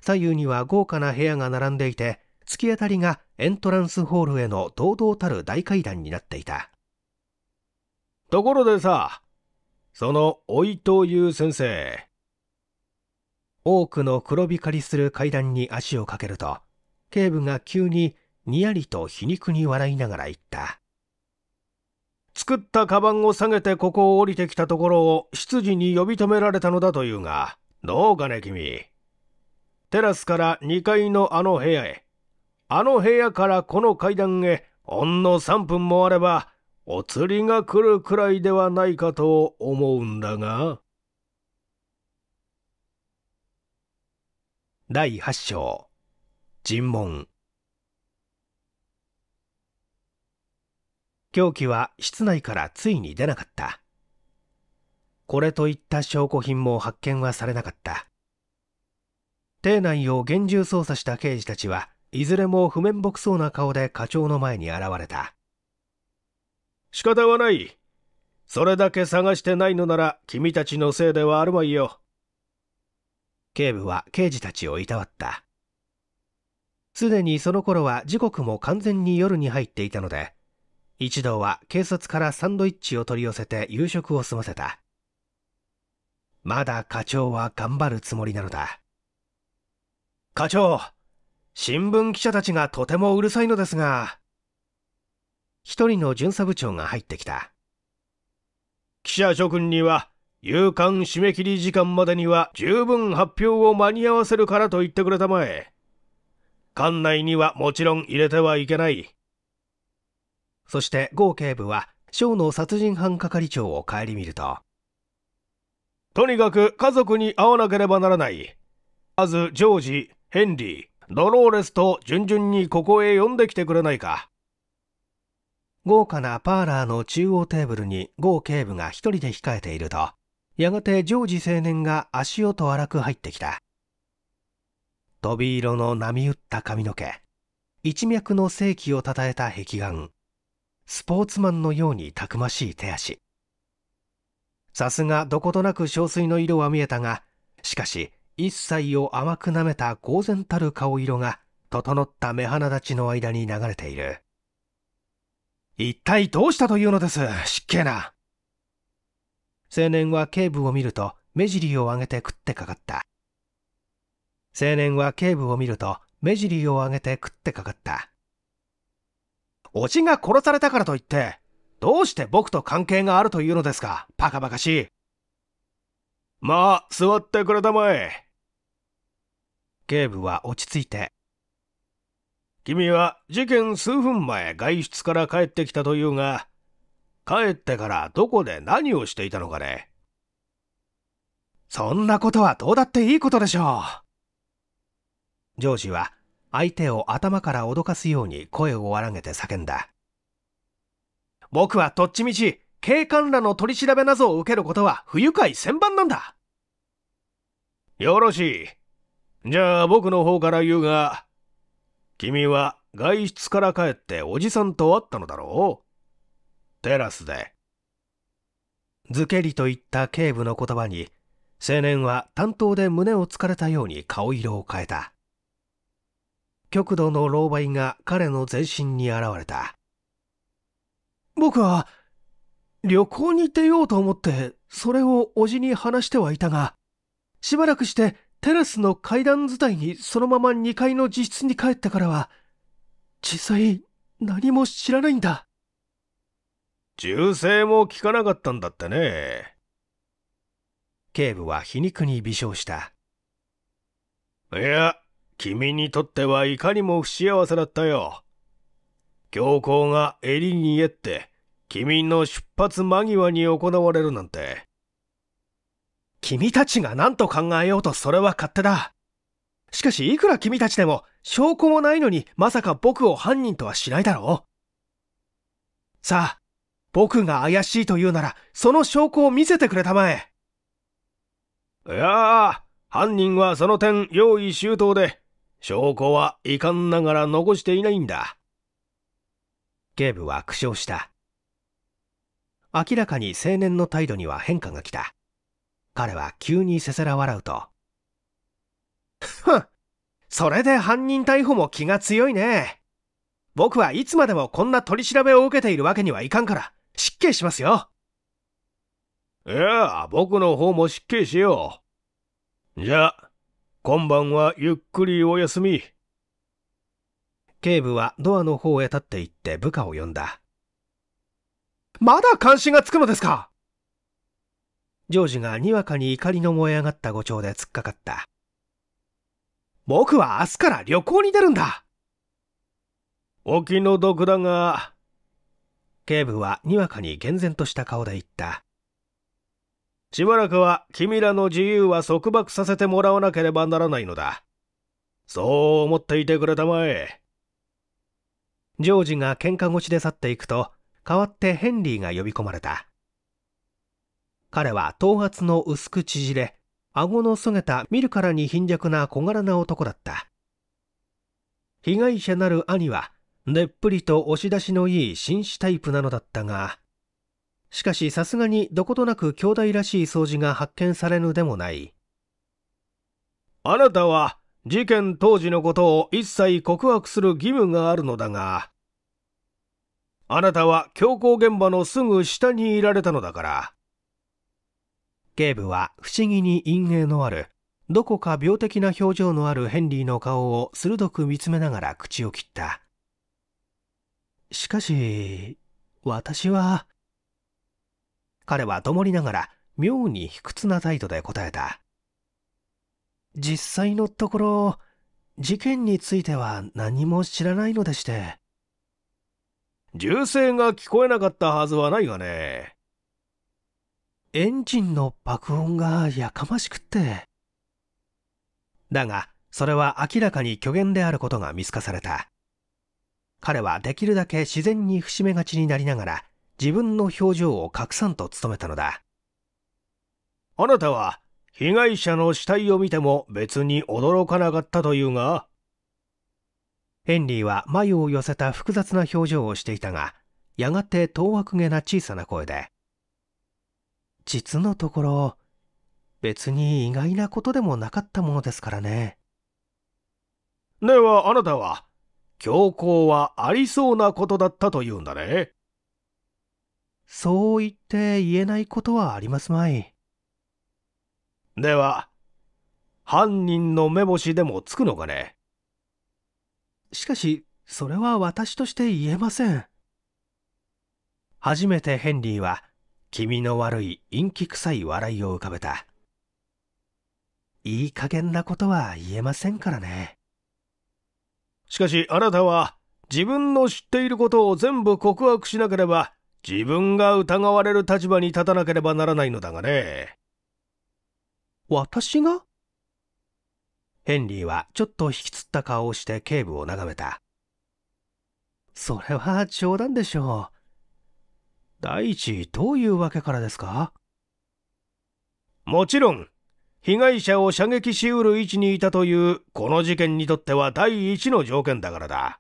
左右には豪華な部屋が並んでいて突き当たりがエントランスホールへの堂々たる大階段になっていたところでさそのおいという先生多くの黒光りする階段に足をかけると警部が急ににやりと皮肉に笑いながら言った。作ったカバンを下げてここを降りてきたところを執事に呼び止められたのだというが、どうかね君。テラスから2階のあの部屋へ、あの部屋からこの階段へ、ほんの3分もあれば、お釣りが来るくらいではないかと思うんだが。第8章尋問凶器は室内からついに出なかった。これといった証拠品も発見はされなかった。邸内を厳重捜査した刑事たちはいずれも不面目そうな顔で課長の前に現れた。仕方はない。それだけ探してないのなら君たちのせいではあるまいよ。警部は刑事たちをいたわった。すでにその頃は時刻も完全に夜に入っていたので、一同は警察からサンドイッチを取り寄せて夕食を済ませた。まだ課長は頑張るつもりなのだ。課長、新聞記者たちがとてもうるさいのですが。一人の巡査部長が入ってきた。記者諸君には、夕刊締め切り時間までには十分発表を間に合わせるからと言ってくれたまえ。館内にはもちろん入れてはいけない。そして郷警部は省の殺人犯係長を顧みるととにかく家族に会わなければならないまずジョージヘンリードローレスと順々にここへ呼んできてくれないか豪華なパーラーの中央テーブルに郷警部が一人で控えているとやがてジョージ青年が足音荒く入ってきた飛び色の波打った髪の毛一脈の世紀をたたえた壁眼スポーツマンのようにたくましい手足さすがどことなく憔悴の色は見えたがしかし一切を甘くなめた公然たる顔色が整った目鼻立ちの間に流れている一体どうしたというのです失敬な青年は警部を見ると目尻を上げて食ってかかった青年は警部を見ると目尻を上げて食ってかかったお父が殺されたからといって、どうして僕と関係があるというのですか、バカバカしい。まあ、座ってくれたまえ。警部は落ち着いて。君は事件数分前外出から帰ってきたというが、帰ってからどこで何をしていたのかね。そんなことはどうだっていいことでしょう。上司は相手を頭から脅かすように声を荒げて叫んだ。僕はどっちみち、警官らの取り調べなどを受けることは不愉快千万なんだ。よろしい。じゃあ僕の方から言うが、君は外出から帰っておじさんと会ったのだろうテラスで。ずけりと言った警部の言葉に、青年は担当で胸をつかれたように顔色を変えた。極度の狼狽が彼の全身に現れた。僕は、旅行に出ようと思って、それをおじに話してはいたが、しばらくしてテラスの階段伝いにそのまま2階の自室に帰ってからは、実際何も知らないんだ。銃声も聞かなかったんだってね。警部は皮肉に微笑した。いや、君にとってはいかにも不幸せだったよ。教皇が襟にえって、君の出発間際に行われるなんて。君たちが何と考えようとそれは勝手だ。しかしいくら君たちでも証拠もないのにまさか僕を犯人とはしないだろう。さあ、僕が怪しいと言うならその証拠を見せてくれたまえ。いやあ、犯人はその点用意周到で証拠は遺憾ながら残していないんだ。警部は苦笑した。明らかに青年の態度には変化が来た。彼は急にせせら笑うと。ふん、それで犯人逮捕も気が強いね。僕はいつまでもこんな取り調べを受けているわけにはいかんから、失敬しますよ。いや僕の方も失敬しよう。じゃあ、今晩はゆっくりお休み。警部はドアの方へ立って行って部下を呼んだ。まだ監視がつくのですかジョージがにわかに怒りの燃え上がった誤調で突っかかった。僕は明日から旅行に出るんだお気の毒だが。警部はにわかに厳然とした顔で言った。しばらくは君らの自由は束縛させてもらわなければならないのだ。そう思っていてくれたまえ。ジョージが喧嘩越しで去っていくと、代わってヘンリーが呼び込まれた。彼は頭髪の薄く縮れ、顎のそげた見るからに貧弱な小柄な男だった。被害者なる兄は、ねっぷりと押し出しのいい紳士タイプなのだったが、しかしさすがにどことなく兄弟らしい掃除が発見されぬでもない。あなたは事件当時のことを一切告白する義務があるのだが、あなたは強行現場のすぐ下にいられたのだから。警部は不思議に陰影のある、どこか病的な表情のあるヘンリーの顔を鋭く見つめながら口を切った。しかし、私は、彼はどもりながら妙に卑屈な態度で答えた実際のところ事件については何も知らないのでして銃声が聞こえなかったはずはないがねエンジンの爆音がやかましくってだがそれは明らかに虚言であることが見透かされた彼はできるだけ自然に伏し目がちになりながら自分の表情を隠さんと努めたのだ。あなたは被害者の死体を見ても別に驚かなかったというがヘンリーは眉を寄せた複雑な表情をしていたがやがて遠悪げな小さな声で「実のところ別に意外なことでもなかったものですからね」ではあなたは強行はありそうなことだったというんだねそう言って言えないことはありますまい。では、犯人の目星でもつくのかねしかし、それは私として言えません。初めてヘンリーは、気味の悪い陰気臭い笑いを浮かべた。いい加減なことは言えませんからね。しかしあなたは自分の知っていることを全部告白しなければ自分が疑われる立場に立たなければならないのだがね。私がヘンリーはちょっと引きつった顔をして警部を眺めた。それは冗談でしょう。第一、どういうわけからですかもちろん、被害者を射撃しうる位置にいたという、この事件にとっては第一の条件だからだ。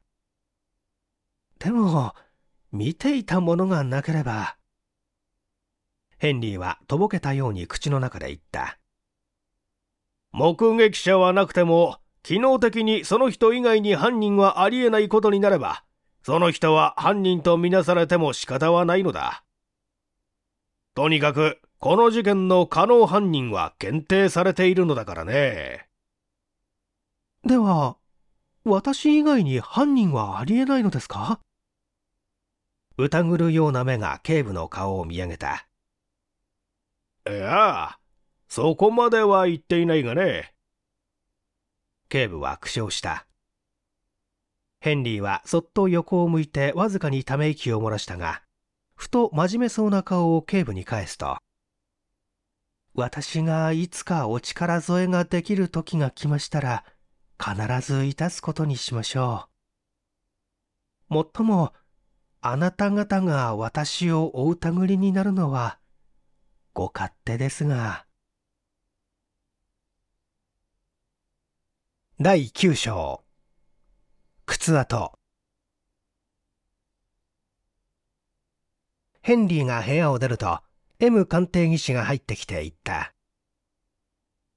でも、見ていたものがなければ。ヘンリーはとぼけたように口の中で言った。目撃者はなくても、機能的にその人以外に犯人はありえないことになれば、その人は犯人とみなされても仕方はないのだ。とにかく、この事件の可能犯人は限定されているのだからね。では、私以外に犯人はありえないのですか疑るような目が警部の顔を見上げた。いやあ、そこまでは言っていないがね。警部は苦笑した。ヘンリーはそっと横を向いてわずかにため息を漏らしたが、ふと真面目そうな顔を警部に返すと、私がいつかお力添えができる時が来ましたら、必ずいたすことにしましょう。もっとも、あなた方が私をお疑りになるのはご勝手ですが。第9章靴跡ヘンリーが部屋を出ると M 鑑定技師が入ってきて言った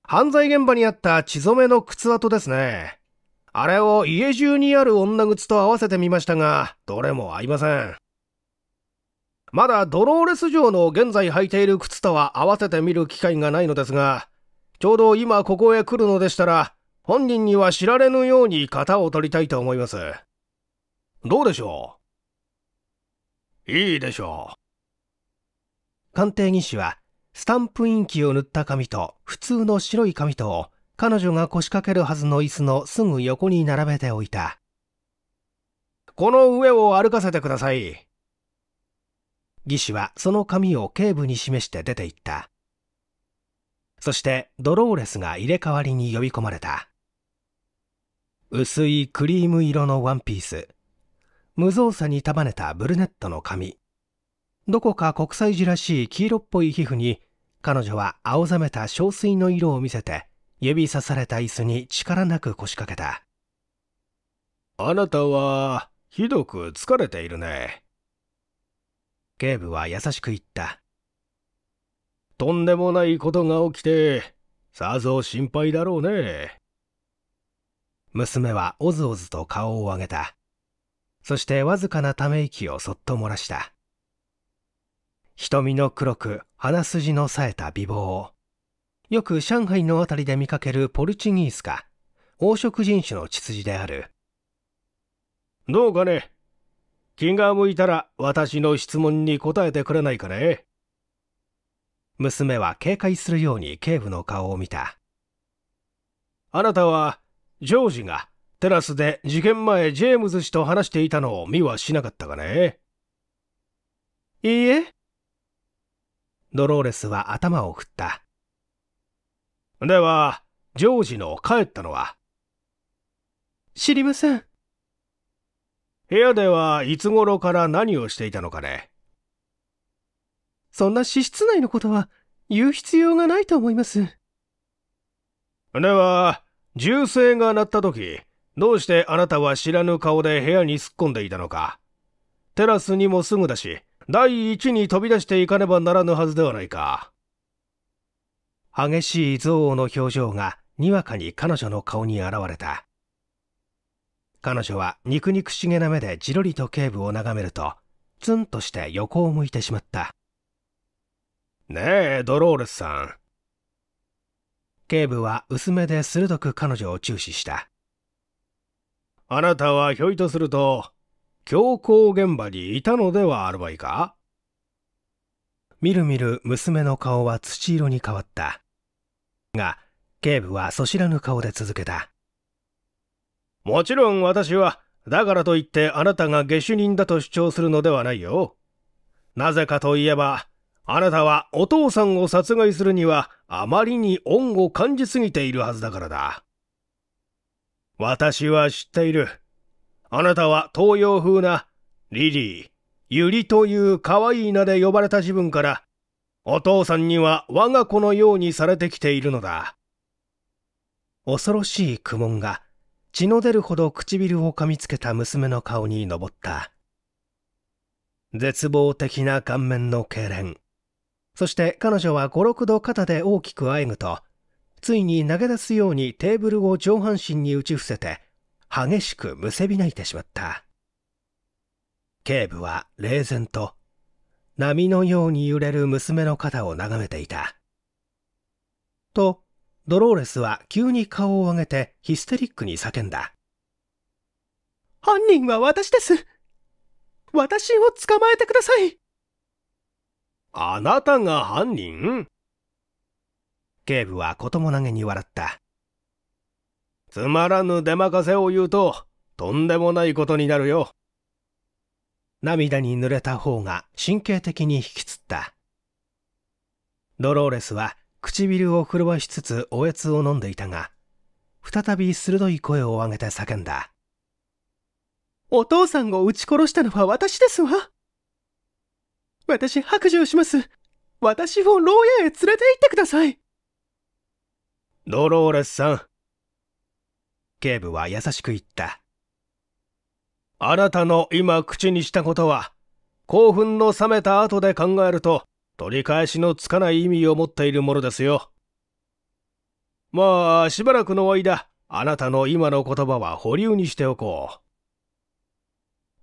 犯罪現場にあった血染めの靴跡ですねあれを家中にある女靴と合わせてみましたが、どれも合いません。まだドローレス城の現在履いている靴とは合わせてみる機会がないのですが、ちょうど今ここへ来るのでしたら、本人には知られぬように型を取りたいと思います。どうでしょういいでしょう。鑑定技師は、スタンプインキを塗った紙と普通の白い紙とを彼女が腰掛けるはずの椅子のすぐ横に並べておいた。この上を歩かせてください。義士はその紙を警部に示して出て行った。そしてドローレスが入れ替わりに呼び込まれた。薄いクリーム色のワンピース。無造作に束ねたブルネットの髪。どこか国際寺らしい黄色っぽい皮膚に、彼女は青ざめた憔悴の色を見せて指さされた椅子に力なく腰掛けた。あなたは、ひどく疲れているね。警部は優しく言った。とんでもないことが起きて、さぞ心配だろうね。娘はおずおずと顔を上げた。そしてわずかなため息をそっと漏らした。瞳の黒く鼻筋の冴えた美貌。よく上海の辺りで見かけるポルチギースか黄色人種の血筋であるどうかね気が向いたら私の質問に答えてくれないかね娘は警戒するように警部の顔を見たあなたはジョージがテラスで事件前ジェームズ氏と話していたのを見はしなかったかねいいえドローレスは頭を振ったでは、ジョージの帰ったのは知りません。部屋ではいつ頃から何をしていたのかねそんな私室内のことは言う必要がないと思います。では、銃声が鳴った時、どうしてあなたは知らぬ顔で部屋に突っ込んでいたのかテラスにもすぐだし、第一に飛び出していかねばならぬはずではないか。激しい憎悪の表情がにわかに彼女の顔に現れた彼女は肉々しげな目でじろりと警部を眺めるとツンとして横を向いてしまったねえドロールスさん警部は薄めで鋭く彼女を注視したあなたはひょいとすると強行現場にいたのではあるまいかみるみる娘の顔は土色に変わったが、警部はそしらぬ顔で続けた。もちろん私は、だからといってあなたが下手人だと主張するのではないよ。なぜかといえば、あなたはお父さんを殺害するにはあまりに恩を感じすぎているはずだからだ。私は知っている。あなたは東洋風なリリー、ユリという可愛い名で呼ばれた自分からお父さんには我が子のようにされてきているのだ。恐ろしい苦悶が血の出るほど唇を噛みつけた娘の顔に上った。絶望的な顔面の痙攣。そして彼女は5、6度肩で大きくあえぐと、ついに投げ出すようにテーブルを上半身に打ち伏せて、激しくむせび泣いてしまった。警部は冷然と波のように揺れる娘の肩を眺めていた。と、ドローレスは急に顔を上げてヒステリックに叫んだ。犯人は私です私を捕まえてくださいあなたが犯人警部は子供投げに笑った。つまらぬ出任せを言うと、とんでもないことになるよ。涙に濡れた方が神経的に引きつった。ドローレスは唇を震わしつつおえつを飲んでいたが、再び鋭い声を上げて叫んだ。お父さんを撃ち殺したのは私ですわ。私白状します。私を牢屋へ連れて行ってください。ドローレスさん。警部は優しく言った。あなたの今口にしたことは、興奮の冷めた後で考えると、取り返しのつかない意味を持っているものですよ。まあ、しばらくの間、あなたの今の言葉は保留にしておこ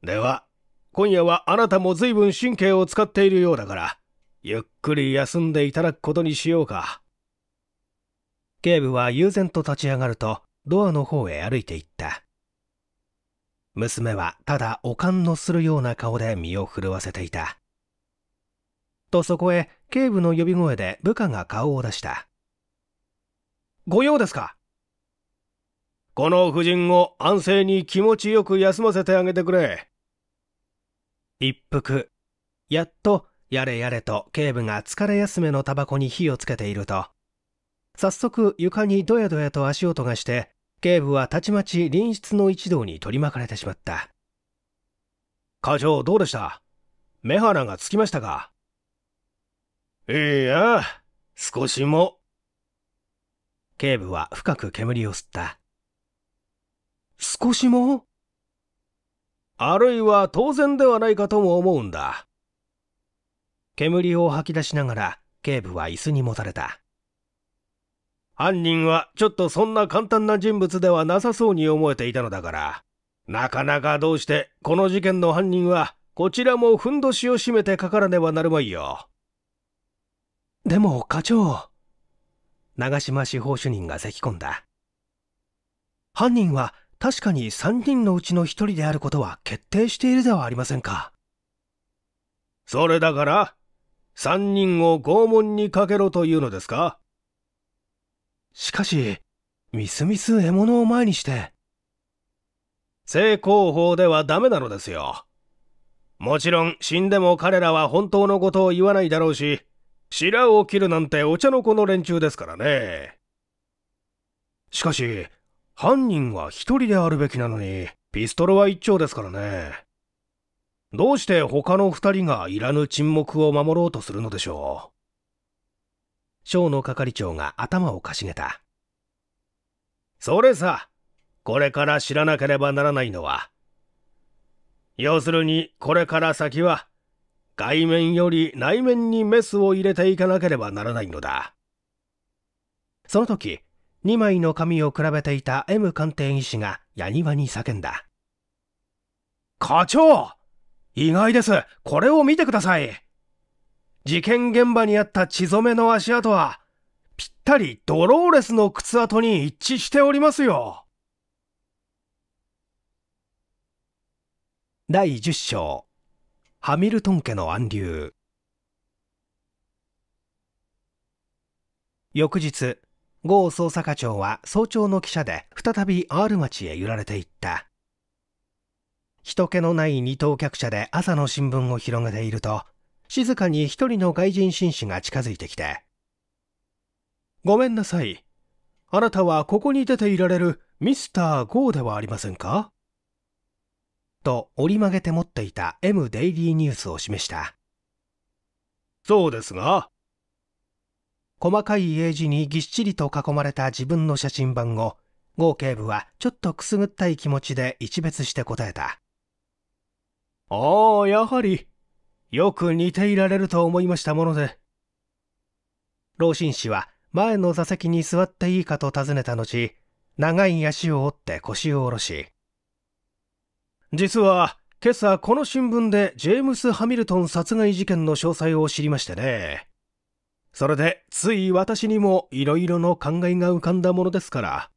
う。では、今夜はあなたも随分神経を使っているようだから、ゆっくり休んでいただくことにしようか。警部は悠然と立ち上がると、ドアの方へ歩いていった。娘はただおかんのするような顔で身を震わせていた。とそこへ警部の呼び声で部下が顔を出した。ご用ですかこの夫人を安静に気持ちよく休ませてあげてくれ。一服。やっと、やれやれと警部が疲れ休めのタバコに火をつけていると、早速床にどやどやと足音がして、警部はたちまち隣室の一同に取り巻かれてしまった課長どうでした目鼻がつきましたかいや少しも警部は深く煙を吸った少しもあるいは当然ではないかとも思うんだ煙を吐き出しながら警部は椅子に持たれた犯人はちょっとそんな簡単な人物ではなさそうに思えていたのだから、なかなかどうしてこの事件の犯人はこちらもふんどしを締めてかからねばなるまいよ。でも課長、長島司法主任が咳き込んだ。犯人は確かに3人のうちの1人であることは決定しているではありませんか。それだから、3人を拷問にかけろというのですかしかし、みすみす獲物を前にして。正攻法ではダメなのですよ。もちろん死んでも彼らは本当のことを言わないだろうし、白を切るなんてお茶の子の連中ですからね。しかし、犯人は一人であるべきなのに、ピストルは一丁ですからね。どうして他の二人がいらぬ沈黙を守ろうとするのでしょう。小の係長が頭をかしげた。それさ、これから知らなければならないのは、要するにこれから先は、外面より内面にメスを入れていかなければならないのだ。その時、2枚の紙を比べていた M 鑑定医師が矢庭に叫んだ。課長意外ですこれを見てください事件現場にあった血染めの足跡は、ぴったりドローレスの靴跡に一致しておりますよ。第10章ハミルトン家の暗流翌日郷捜査課長は早朝の汽車で再び R 町へ揺られていった人気のない二等客車で朝の新聞を広げていると静かに一人の外人紳士が近づいてきて、ごめんなさい。あなたはここに出ていられるミスター・ゴーではありませんかと折り曲げて持っていた M デイリーニュースを示した。そうですが。細かい英字にぎっしりと囲まれた自分の写真版を、合警部はちょっとくすぐったい気持ちで一別して答えた。ああ、やはり、よく似ていられると思いましたもので。老紳士は前の座席に座っていいかと尋ねた後、長い足を折って腰を下ろし、実は今朝この新聞でジェームス・ハミルトン殺害事件の詳細を知りましてね。それでつい私にも色々の考えが浮かんだものですから。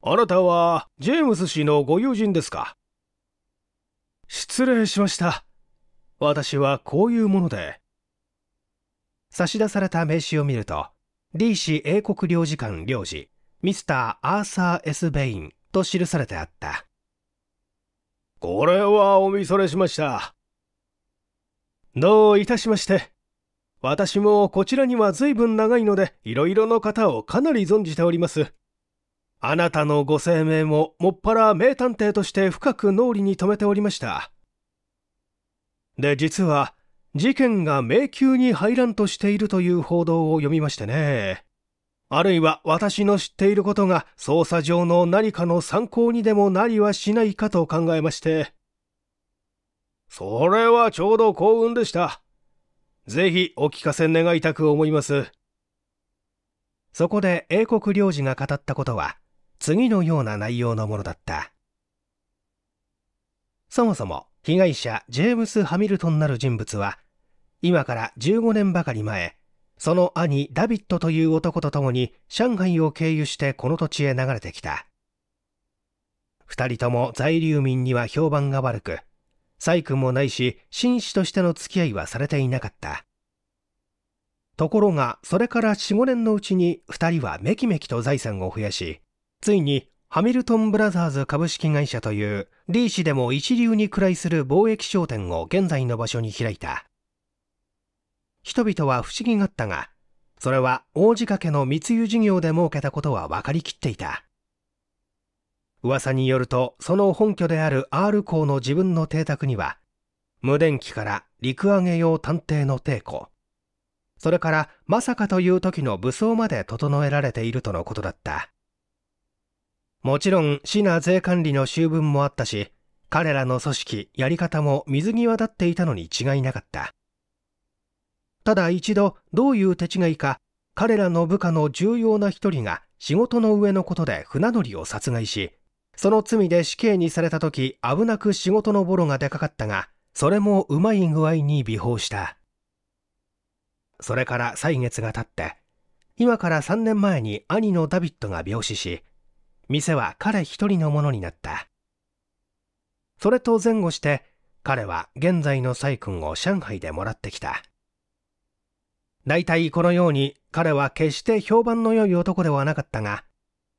あなたはジェームス氏のご友人ですか失礼しました。私はこういうもので。差し出された名刺を見ると、D 氏英国領事館領事、ミスター・アーサー・エス・ベインと記されてあった。これはお見それしました。どういたしまして。私もこちらには随分長いので、いろいろの方をかなり存じております。あなたのご声明ももっぱら名探偵として深く脳裏に留めておりました。で実は事件が迷宮に入らんとしているという報道を読みましてねあるいは私の知っていることが捜査上の何かの参考にでもなりはしないかと考えましてそれはちょうど幸運でしたぜひお聞かせ願いたく思いますそこで英国領事が語ったことは次のような内容のものだったそもそも被害者ジェームス・ハミルトンなる人物は今から15年ばかり前その兄ダビットという男と共に上海を経由してこの土地へ流れてきた2人とも在留民には評判が悪く細君もないし紳士としての付き合いはされていなかったところがそれから45年のうちに2人はめきめきと財産を増やしついにハミルトンブラザーズ株式会社というー氏でも一流に位する貿易商店を現在の場所に開いた。人々は不思議がったが、それは王子掛けの密輸事業で儲けたことは分かりきっていた。噂によると、その本拠である R 校の自分の邸宅には、無電気から陸揚げ用探偵の抵抗、それからまさかという時の武装まで整えられているとのことだった。もちろん市な税管理の修分もあったし、彼らの組織、やり方も水際立っていたのに違いなかった。ただ一度、どういう手違いか、彼らの部下の重要な一人が仕事の上のことで船乗りを殺害し、その罪で死刑にされた時危なく仕事のボロがでかかったが、それもうまい具合に微報した。それから歳月が経って、今から3年前に兄のダビッドが病死し、店は彼一人のものになったそれと前後して彼は現在の細君を上海でもらってきた大体このように彼は決して評判の良い男ではなかったが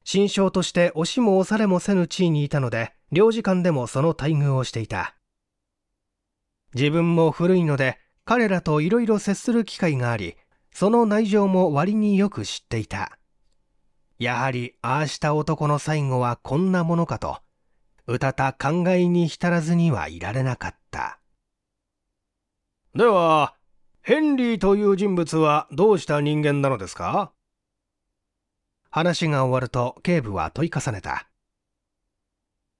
新将として押しも押されもせぬ地位にいたので領事館でもその待遇をしていた自分も古いので彼らといろいろ接する機会がありその内情も割によく知っていたやはりああした男の最後はこんなものかと、うたた考えに浸らずにはいられなかった。では、ヘンリーという人物はどうした人間なのですか話が終わると警部は問い重ねた。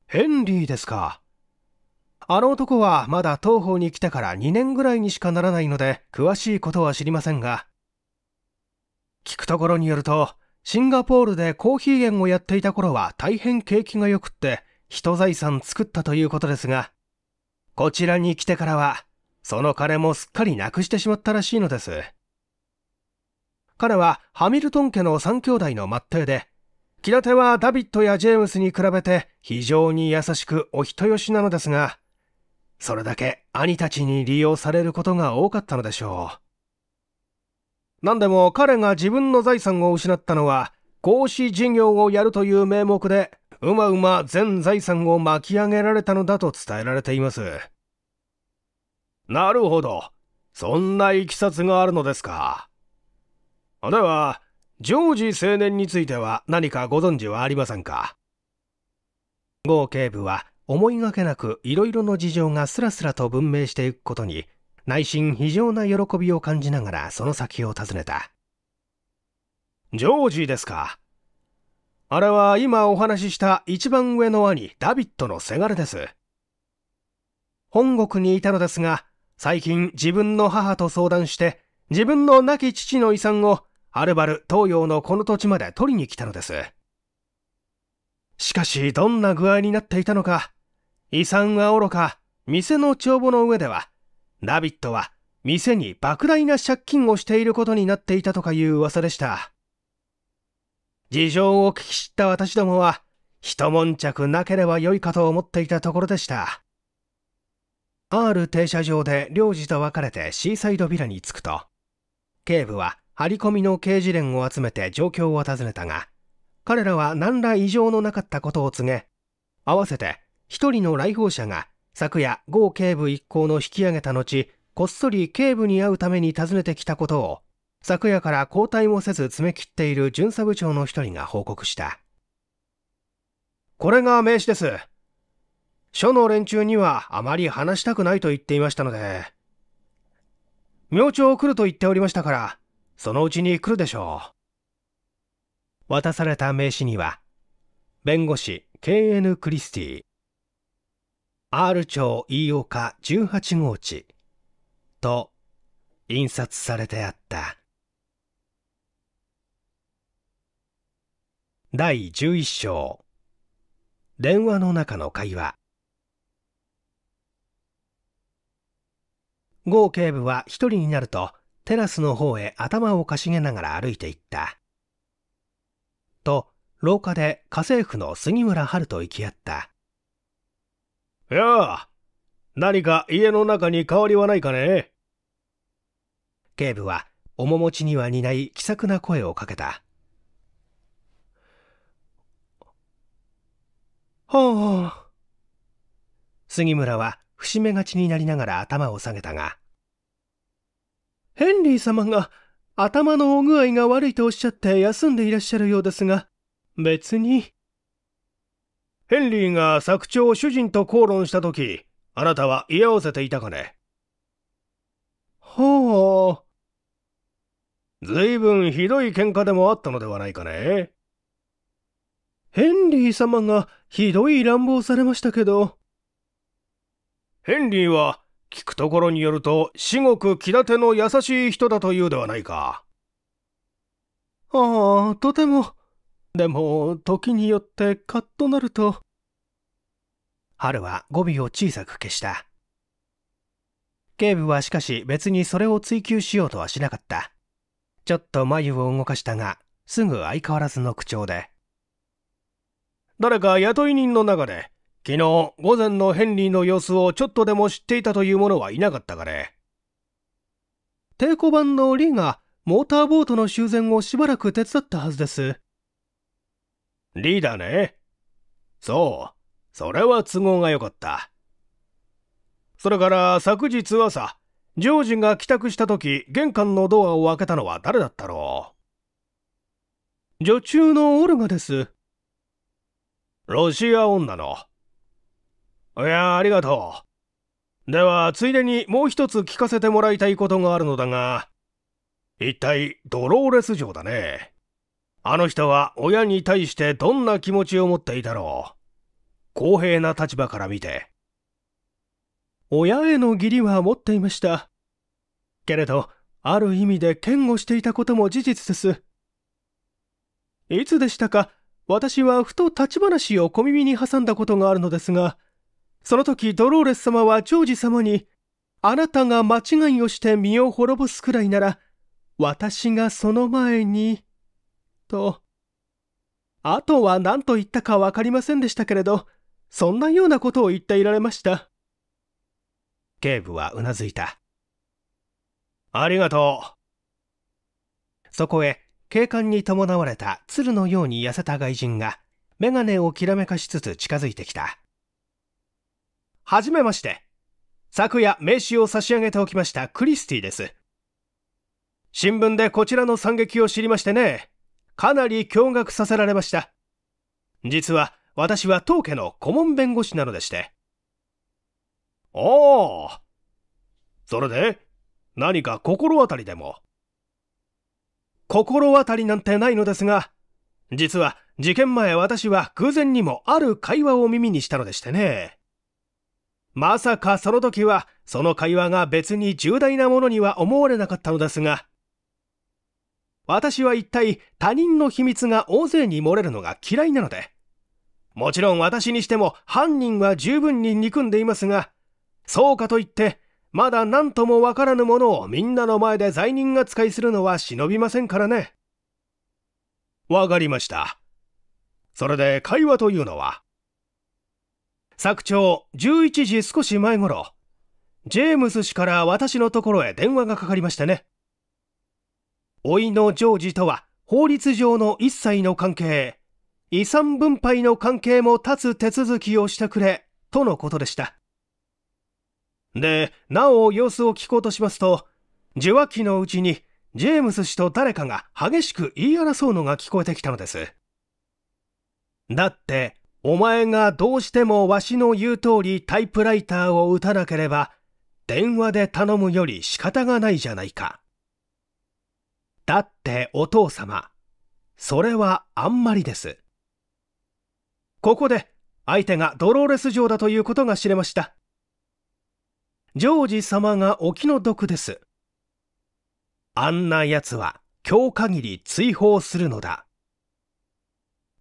ヘンリーですか。あの男はまだ東方に来てから2年ぐらいにしかならないので詳しいことは知りませんが聞くところによるとシンガポールでコーヒー園をやっていた頃は大変景気が良くって人財産作ったということですが、こちらに来てからはその金もすっかりなくしてしまったらしいのです。彼はハミルトン家の3兄弟の末裔で、平手はダビッドやジェームスに比べて非常に優しくお人よしなのですが、それだけ兄たちに利用されることが多かったのでしょう。何でも彼が自分の財産を失ったのは、孔子事業をやるという名目で、うまうま全財産を巻き上げられたのだと伝えられています。なるほど。そんないきさつがあるのですか。では、ジョージ青年については何かご存知はありませんか合警部は思いがけなくいろいろの事情がスラスラと文明していくことに内心非常な喜びを感じながらその先を訪ねたジョージですかあれは今お話しした一番上の兄ダビッドのせがれです本国にいたのですが最近自分の母と相談して自分の亡き父の遺産をはるばる東洋のこの土地まで取りに来たのですしかしどんな具合になっていたのか遺産はおろか店の帳簿の上ではラビットは店に莫大な借金をしていることになっていたとかいう噂でした。事情を聞き知った私どもは、一悶着なければよいかと思っていたところでした。R 停車場で領事と別れてシーサイドビラに着くと、警部は張り込みの刑事連を集めて状況を尋ねたが、彼らは何ら異常のなかったことを告げ、合わせて一人の来訪者が昨夜、豪警部一行の引き上げた後、こっそり警部に会うために訪ねてきたことを、昨夜から交代もせず詰め切っている巡査部長の一人が報告した。これが名刺です。署の連中にはあまり話したくないと言っていましたので。明朝来ると言っておりましたから、そのうちに来るでしょう。渡された名刺には、弁護士 KN クリスティ、R 町飯岡18号地と印刷されてあった第11章電話の中の会話郷警部は一人になるとテラスの方へ頭をかしげながら歩いていったと廊下で家政婦の杉村春と行き合ったよう、何か家の中に変わりはないかね警部は、面持ちには似ない気さくな声をかけた。はあ。杉村は伏目がちになりながら頭を下げたが、ヘンリー様が頭のお具合が悪いとおっしゃって休んでいらっしゃるようですが、別に。ヘンリーが作長主人と口論した時、あなたは居合わせていたかねほう。ずいぶんひどい喧嘩でもあったのではないかねヘンリー様がひどい乱暴されましたけど。ヘンリーは聞くところによると至極気立ての優しい人だというではないか。ああ、とてもでも、時によってカッとなると。春は語尾を小さく消した。警部はしかし別にそれを追求しようとはしなかった。ちょっと眉を動かしたが、すぐ相変わらずの口調で。誰か雇い人の中で、昨日午前のヘンリーの様子をちょっとでも知っていたという者はいなかったかね。抵抗版のリがモーターボートの修繕をしばらく手伝ったはずです。リーダーね。そう。それは都合が良かった。それから昨日朝、ジョージが帰宅した時、玄関のドアを開けたのは誰だったろう女中のオルガです。ロシア女の。いや、ありがとう。では、ついでにもう一つ聞かせてもらいたいことがあるのだが、一体、ドローレス城だね。あの人は親に対してどんな気持ちを持っていたろう。公平な立場から見て。親への義理は持っていました。けれど、ある意味で嫌悪していたことも事実です。いつでしたか、私はふと立ち話を小耳に挟んだことがあるのですが、その時ドローレス様はジョージ様に、あなたが間違いをして身を滅ぼすくらいなら、私がその前に、と、あとは何と言ったか分かりませんでしたけれど、そんなようなことを言っていられました。警部はうなずいた。ありがとう。そこへ、警官に伴われた鶴のように痩せた外人が、眼鏡をきらめかしつつ近づいてきた。はじめまして。昨夜名刺を差し上げておきましたクリスティです。新聞でこちらの惨劇を知りましてね。かなり驚愕させられました。実は私は当家の顧問弁護士なのでして。ああ。それで何か心当たりでも。心当たりなんてないのですが、実は事件前私は偶然にもある会話を耳にしたのでしてね。まさかその時はその会話が別に重大なものには思われなかったのですが、私は一体他人の秘密が大勢に漏れるのが嫌いなので。もちろん私にしても犯人は十分に憎んでいますが、そうかといって、まだ何ともわからぬものをみんなの前で罪人扱いするのは忍びませんからね。わかりました。それで会話というのは作長、11時少し前頃、ジェームス氏から私のところへ電話がかかりましてね。老いの常時とは法律上の一切の関係、遺産分配の関係も立つ手続きをしてくれ、とのことでした。で、なお様子を聞こうとしますと、受話器のうちにジェームス氏と誰かが激しく言い争うのが聞こえてきたのです。だって、お前がどうしてもわしの言う通りタイプライターを打たなければ、電話で頼むより仕方がないじゃないか。だってお父様、それはあんまりです。ここで相手がドローレス城だということが知れました。ジョージ様がお気の毒です。あんな奴は今日限り追放するのだ。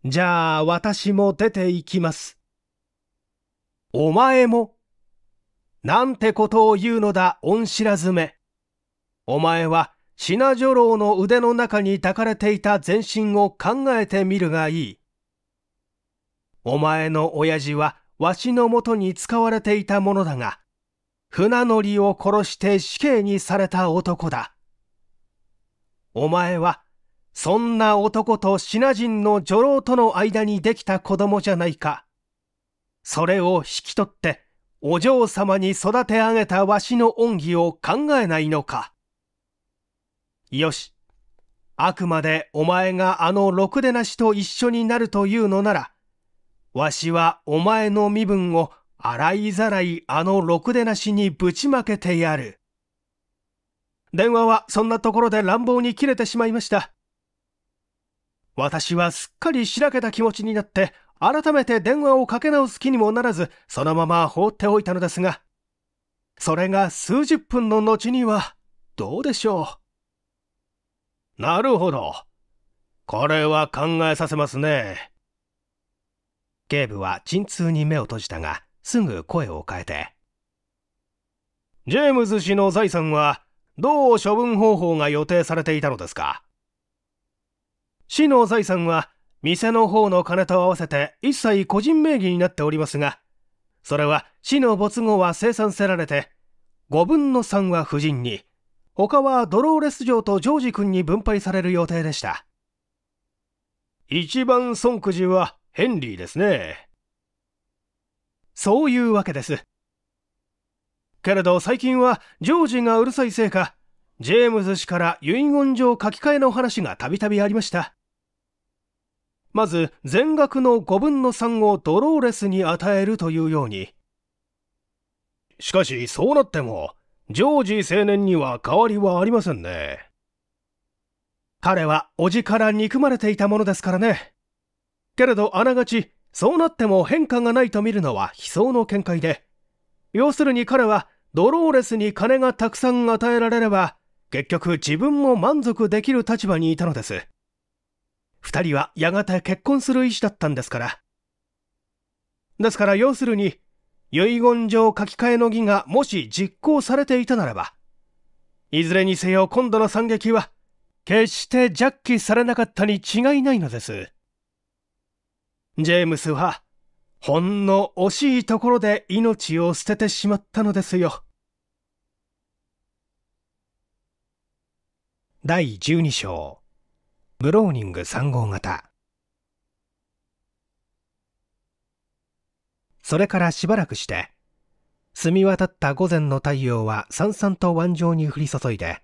じゃあ私も出て行きます。お前も。なんてことを言うのだ、恩知らずめ。お前はシナジョロの腕の中に抱かれていた全身を考えてみるがいい。お前の親父はわしのもとに使われていたものだが、船乗りを殺して死刑にされた男だ。お前は、そんな男とシナ人の女郎との間にできた子供じゃないか。それを引き取って、お嬢様に育て上げたわしの恩義を考えないのか。よし。あくまでお前があのろくでなしと一緒になるというのなら、わしはお前の身分を洗いざらいあのろくでなしにぶちまけてやる。電話はそんなところで乱暴に切れてしまいました。私はすっかりしらけた気持ちになって、改めて電話をかけ直す気にもならず、そのまま放っておいたのですが、それが数十分の後には、どうでしょう。なるほど。これは考えさせますね。警部は鎮痛に目を閉じたが、すぐ声を変えて。ジェームズ氏の財産は、どう処分方法が予定されていたのですか市の財産は、店の方の金と合わせて一切個人名義になっておりますが、それは市の没後は清算せられて、5分の3は夫人に、他はドローレス城とジョージ君に分配される予定でした一番孫くじはヘンリーですねそういうわけですけれど最近はジョージがうるさいせいかジェームズ氏から遺言状書き換えの話がたびたびありましたまず全額の5分の3をドローレスに与えるというようにしかしそうなってもジョージ青年には変わりはありませんね。彼は叔父から憎まれていたものですからね。けれどあながち、そうなっても変化がないと見るのは悲壮の見解で、要するに彼はドローレスに金がたくさん与えられれば、結局自分も満足できる立場にいたのです。二人はやがて結婚する意思だったんですから。ですから要するに、遺言状書き換えの儀がもし実行されていたならば、いずれにせよ今度の惨劇は、決してジャッキされなかったに違いないのです。ジェームスは、ほんの惜しいところで命を捨ててしまったのですよ。第12章ブローニング3号型それからしばらくして、澄み渡った午前の太陽はさんさんと腕上に降り注いで、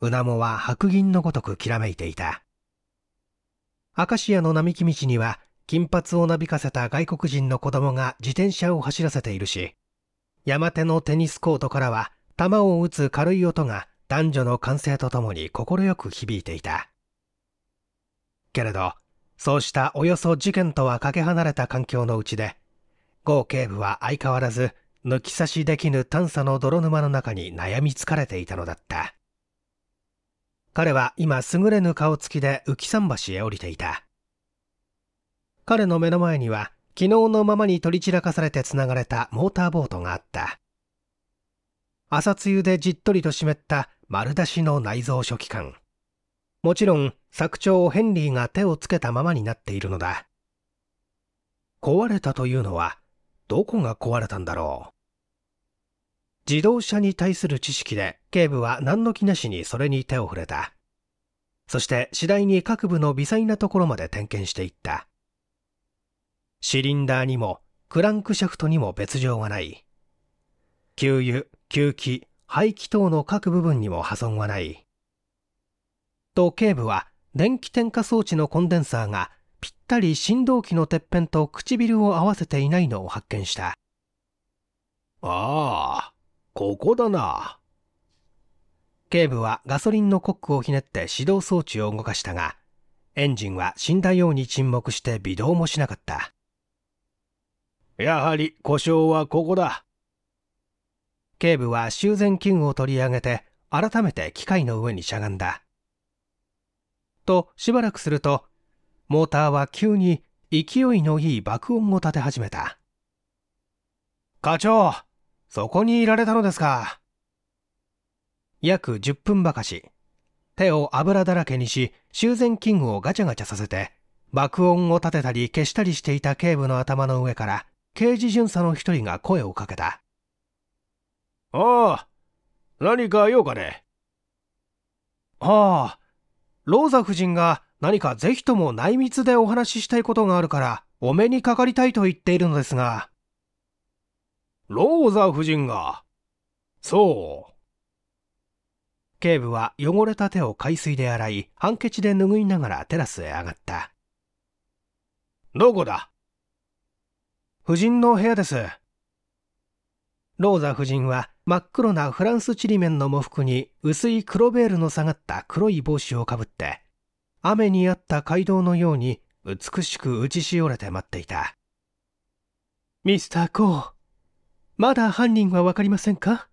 うなもは白銀のごとくきらめいていた。アカシアの並木道には、金髪をなびかせた外国人の子供が自転車を走らせているし、山手のテニスコートからは、球を打つ軽い音が男女の歓声とともに快く響いていた。けれど、そうしたおよそ事件とはかけ離れた環境のうちで、後警部は相変わらず抜き差しできぬ探査の泥沼の中に悩み疲れていたのだった彼は今優れぬ顔つきで浮き桟橋へ降りていた彼の目の前には昨日のままに取り散らかされてつながれたモーターボートがあった朝露でじっとりと湿った丸出しの内臓書記官もちろん作長ヘンリーが手をつけたままになっているのだ壊れたというのはどこが壊れたんだろう自動車に対する知識で警部は何の気なしにそれに手を触れたそして次第に各部の微細なところまで点検していったシリンダーにもクランクシャフトにも別状はない給油吸気排気等の各部分にも破損はないと警部は電気点火装置のコンデンサーがったり振動器のてっぺんと唇を合わせていないのを発見したああここだな警部はガソリンのコックをひねって指導装置を動かしたがエンジンは死んだように沈黙して微動もしなかったやはり故障はここだ警部は修繕器具を取り上げて改めて機械の上にしゃがんだとしばらくするとモーターは急に勢いのいい爆音を立て始めた課長そこにいられたのですか約10分ばかし手を油だらけにし修繕器具をガチャガチャさせて爆音を立てたり消したりしていた警部の頭の上から刑事巡査の一人が声をかけたああ何か用かねああローザ夫人が何かぜひとも内密でお話ししたいことがあるから、お目にかかりたいと言っているのですが。ローザ夫人が。そう。警部は汚れた手を海水で洗い、ハンケチで拭いながらテラスへ上がった。どこだ夫人の部屋です。ローザ夫人は真っ黒なフランスちりめんの喪服に薄い黒ベールの下がった黒い帽子をかぶって雨にあった街道のように美しく打ちしおれて待っていたミスター・コーまだ犯人は分かりませんか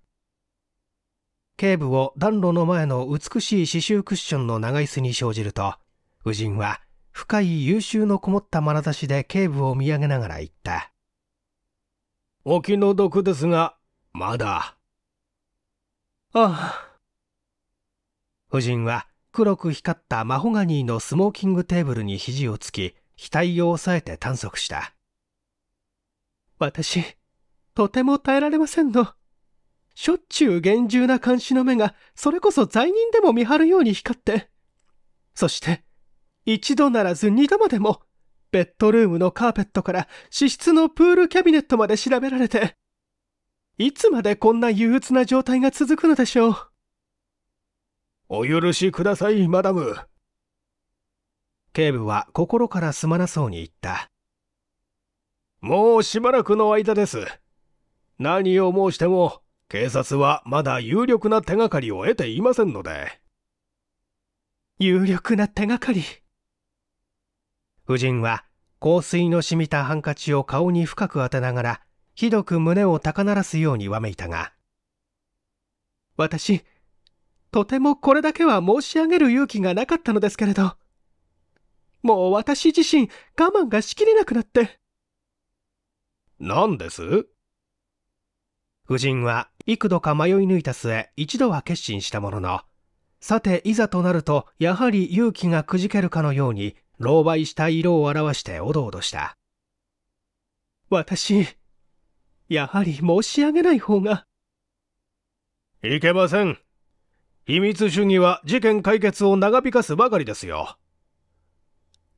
警部を暖炉の前の美しい刺繍クッションの長椅子に生じると夫人は深い優秀のこもった眼差しで警部を見上げながら言ったお気の毒ですがまだああ夫人は黒く光ったマホガニーのスモーキングテーブルに肘をつき額を押さえて探索した私とても耐えられませんのしょっちゅう厳重な監視の目がそれこそ罪人でも見張るように光ってそして一度ならず二度までもベッドルームのカーペットから私室のプールキャビネットまで調べられていつまでこんな憂鬱な状態が続くのでしょうお許しください、マダム。警部は心からすまなそうに言った。もうしばらくの間です。何を申しても、警察はまだ有力な手がかりを得ていませんので。有力な手がかり夫人は香水の染みたハンカチを顔に深く当てながらひどく胸を高鳴らすようにわめいたが私とてもこれだけは申し上げる勇気がなかったのですけれど、もう私自身我慢がしきれなくなって。何です夫人は幾度か迷い抜いた末、一度は決心したものの、さていざとなると、やはり勇気がくじけるかのように、狼狽した色を表しておどおどした。私、やはり申し上げない方が。いけません。秘密主義は事件解決を長引かすばかりですよ。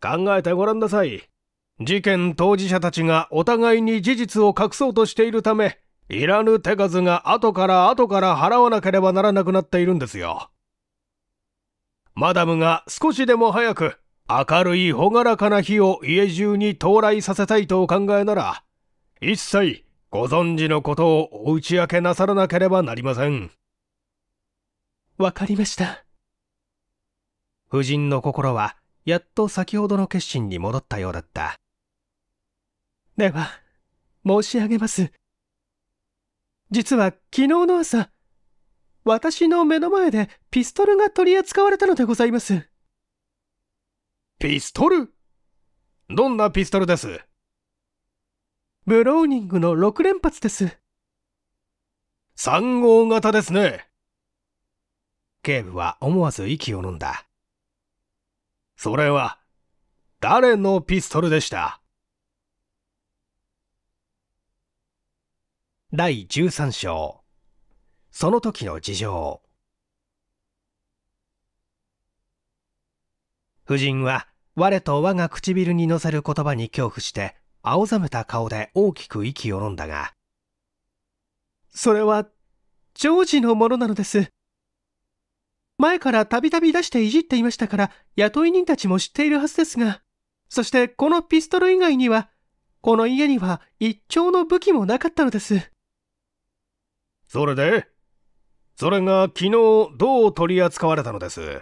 考えてごらんなさい。事件当事者たちがお互いに事実を隠そうとしているため、いらぬ手数が後から後から払わなければならなくなっているんですよ。マダムが少しでも早く明るい朗らかな日を家中に到来させたいとお考えなら、一切ご存知のことをお打ち明けなさらなければなりません。わかりました。夫人の心は、やっと先ほどの決心に戻ったようだった。では、申し上げます。実は昨日の朝、私の目の前でピストルが取り扱われたのでございます。ピストルどんなピストルですブローニングの6連発です。3号型ですね。警部は思わず息を飲んだ。それは、誰のピストルでした第13章その時の事情夫人は我と我が唇に乗せる言葉に恐怖して青ざめた顔で大きく息を飲んだがそれはジョージのものなのです前からたびたび出していじっていましたから、雇い人たちも知っているはずですが、そしてこのピストル以外には、この家には一丁の武器もなかったのです。それでそれが昨日どう取り扱われたのです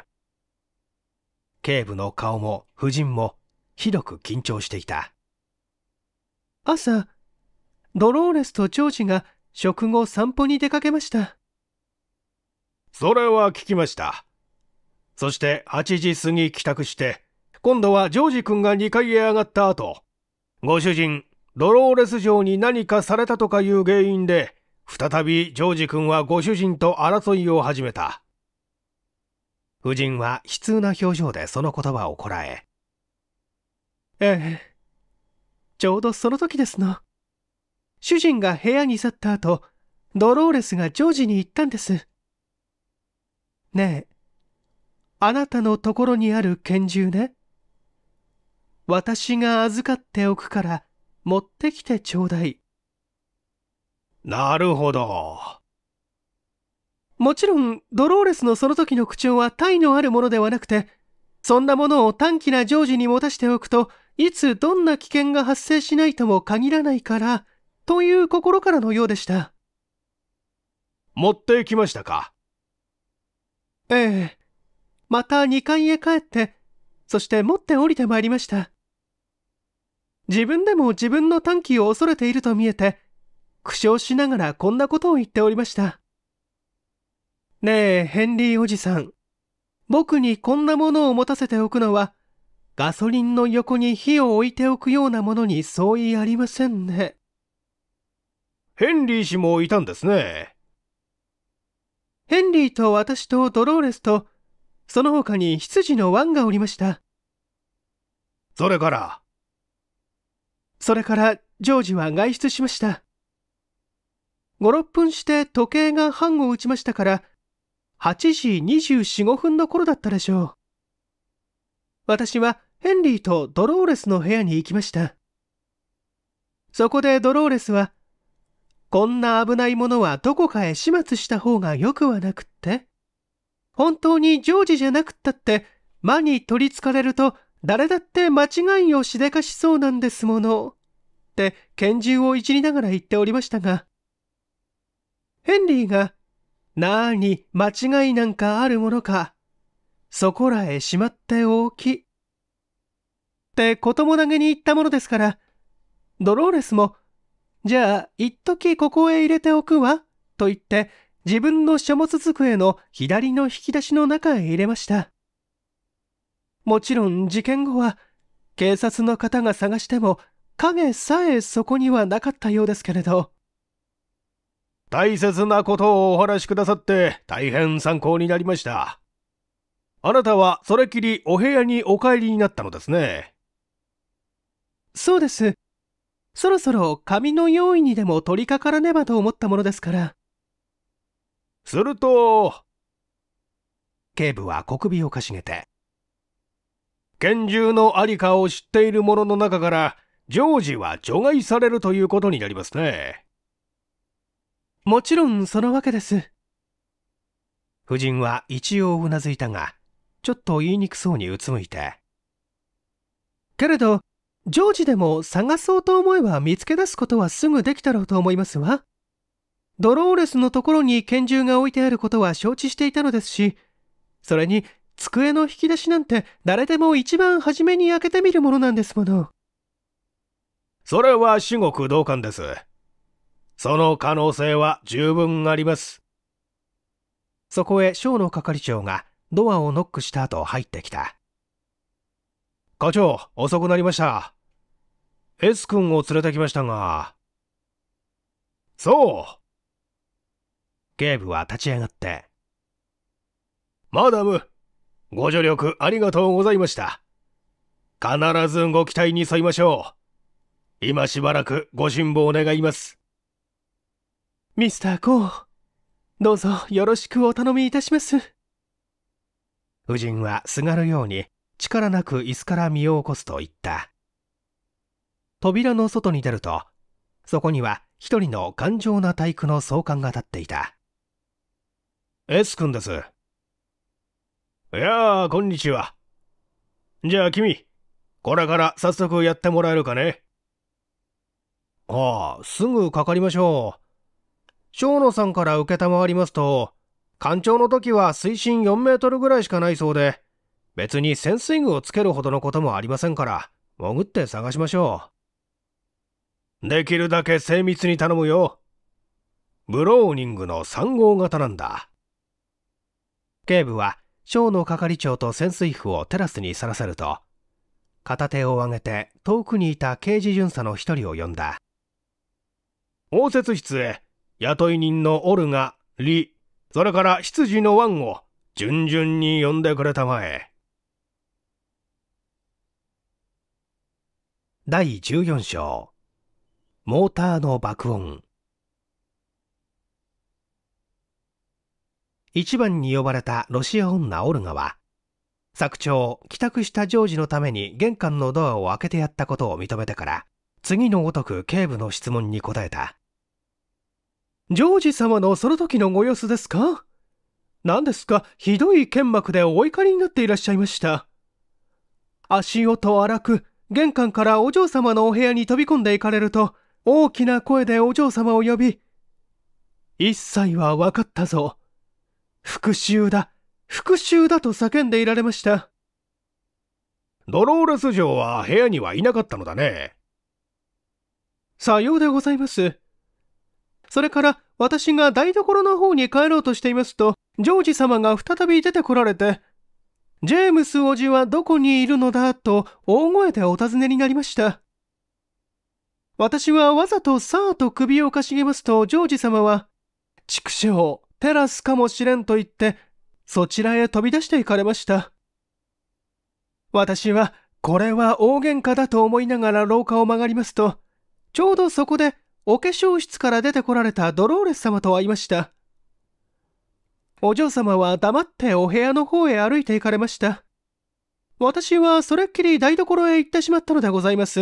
警部の顔も夫人もひどく緊張していた。朝、ドローレスとジョージが食後散歩に出かけました。それは聞きました。そして8時過ぎ帰宅して、今度はジョージ君が2階へ上がった後、ご主人、ドローレス城に何かされたとかいう原因で、再びジョージ君はご主人と争いを始めた。夫人は悲痛な表情でその言葉をこらえ、ええ、ちょうどその時ですの。主人が部屋に去った後、ドローレスがジョージに行ったんです。ねえ、あなたのところにある拳銃ね。私が預かっておくから持ってきてちょうだい。なるほど。もちろん、ドローレスのその時の口調は体のあるものではなくて、そんなものを短気なジョージに持たしておくと、いつどんな危険が発生しないとも限らないから、という心からのようでした。持ってきましたかええ。また2階へ帰って、そして持って降りてまいりました。自分でも自分の短気を恐れていると見えて、苦笑しながらこんなことを言っておりました。ねえ、ヘンリーおじさん。僕にこんなものを持たせておくのは、ガソリンの横に火を置いておくようなものに相違ありませんね。ヘンリー氏もいたんですね。ヘンリーと私とドローレスと、その他に羊のワンがおりました。それからそれからジョージは外出しました。5、6分して時計が半を打ちましたから、8時24、5分の頃だったでしょう。私はヘンリーとドローレスの部屋に行きました。そこでドローレスはこんな危ないものはどこかへ始末した方がよくはなくって。本当にジョージじゃなくったって、魔に取りつかれると誰だって間違いをしでかしそうなんですもの。って拳銃をいじりながら言っておりましたが。ヘンリーが、なーに間違いなんかあるものか。そこらへしまっておき。って子供投げに行ったものですから、ドローレスもじゃあ、一時ここへ入れておくわ、と言って、自分の書物机の左の引き出しの中へ入れました。もちろん事件後は、警察の方が探しても、影さえそこにはなかったようですけれど。大切なことをお話しくださって大変参考になりました。あなたはそれきりお部屋にお帰りになったのですね。そうです。そろそろ紙の用意にでも取り掛からねばと思ったものですから。すると、警部は小首をかしげて。拳銃のありかを知っている者の中から、常時は除外されるということになりますね。もちろんそのわけです。夫人は一応うなずいたが、ちょっと言いにくそうにうつむいて。けれど、常時でも探そうと思えば見つけ出すことはすぐできたろうと思いますわ。ドローレスのところに拳銃が置いてあることは承知していたのですし、それに机の引き出しなんて誰でも一番初めに開けてみるものなんですもの。それは至極同感です。その可能性は十分あります。そこへ小の係長がドアをノックした後入ってきた。課長、遅くなりました。S 君を連れてきましたが。そう警部は立ち上がって。マダム、ご助力ありがとうございました。必ずご期待に沿いましょう。今しばらくご辛抱願います。ミスター・コー、どうぞよろしくお頼みいたします。夫人はすがるように力なく椅子から身を起こすと言った扉の外に出るとそこには一人の頑丈な体育の総監が立っていた S 君ですいやあこんにちはじゃあ君これから早速やってもらえるかねああすぐかかりましょう生野さんから承りますと干潮の時は水深4メートルぐらいしかないそうで別に潜水具をつけるほどのこともありませんから潜って探しましょうできるだけ精密に頼むよブローニングの3号型なんだ警部は省の係長と潜水婦をテラスにさらせると片手を上げて遠くにいた刑事巡査の一人を呼んだ応接室へ雇い人のオルガリそれから執事のワンを順々に呼んでくれたまえ。第14章モーターの爆音一番に呼ばれたロシア女オルガは作長帰宅したジョージのために玄関のドアを開けてやったことを認めてから次のごとく警部の質問に答えたジョージ様のその時のご様子ですか何ですかひどい剣幕でお怒りになっていらっしゃいました足音荒く玄関からお嬢様のお部屋に飛び込んでいかれると、大きな声でお嬢様を呼び、一切は分かったぞ。復讐だ、復讐だと叫んでいられました。ドローレス城は部屋にはいなかったのだね。さようでございます。それから私が台所の方に帰ろうとしていますと、ジョージ様が再び出てこられて、ジェームス王子はどこにいるのだと大声でお尋ねになりました。私はわざとさーと首をかしげますとジョージ様は、畜生、テラスかもしれんと言って、そちらへ飛び出していかれました。私は、これは大喧嘩だと思いながら廊下を曲がりますと、ちょうどそこでお化粧室から出てこられたドローレス様と会いました。お嬢様は黙ってお部屋の方へ歩いて行かれました。私はそれっきり台所へ行ってしまったのでございます。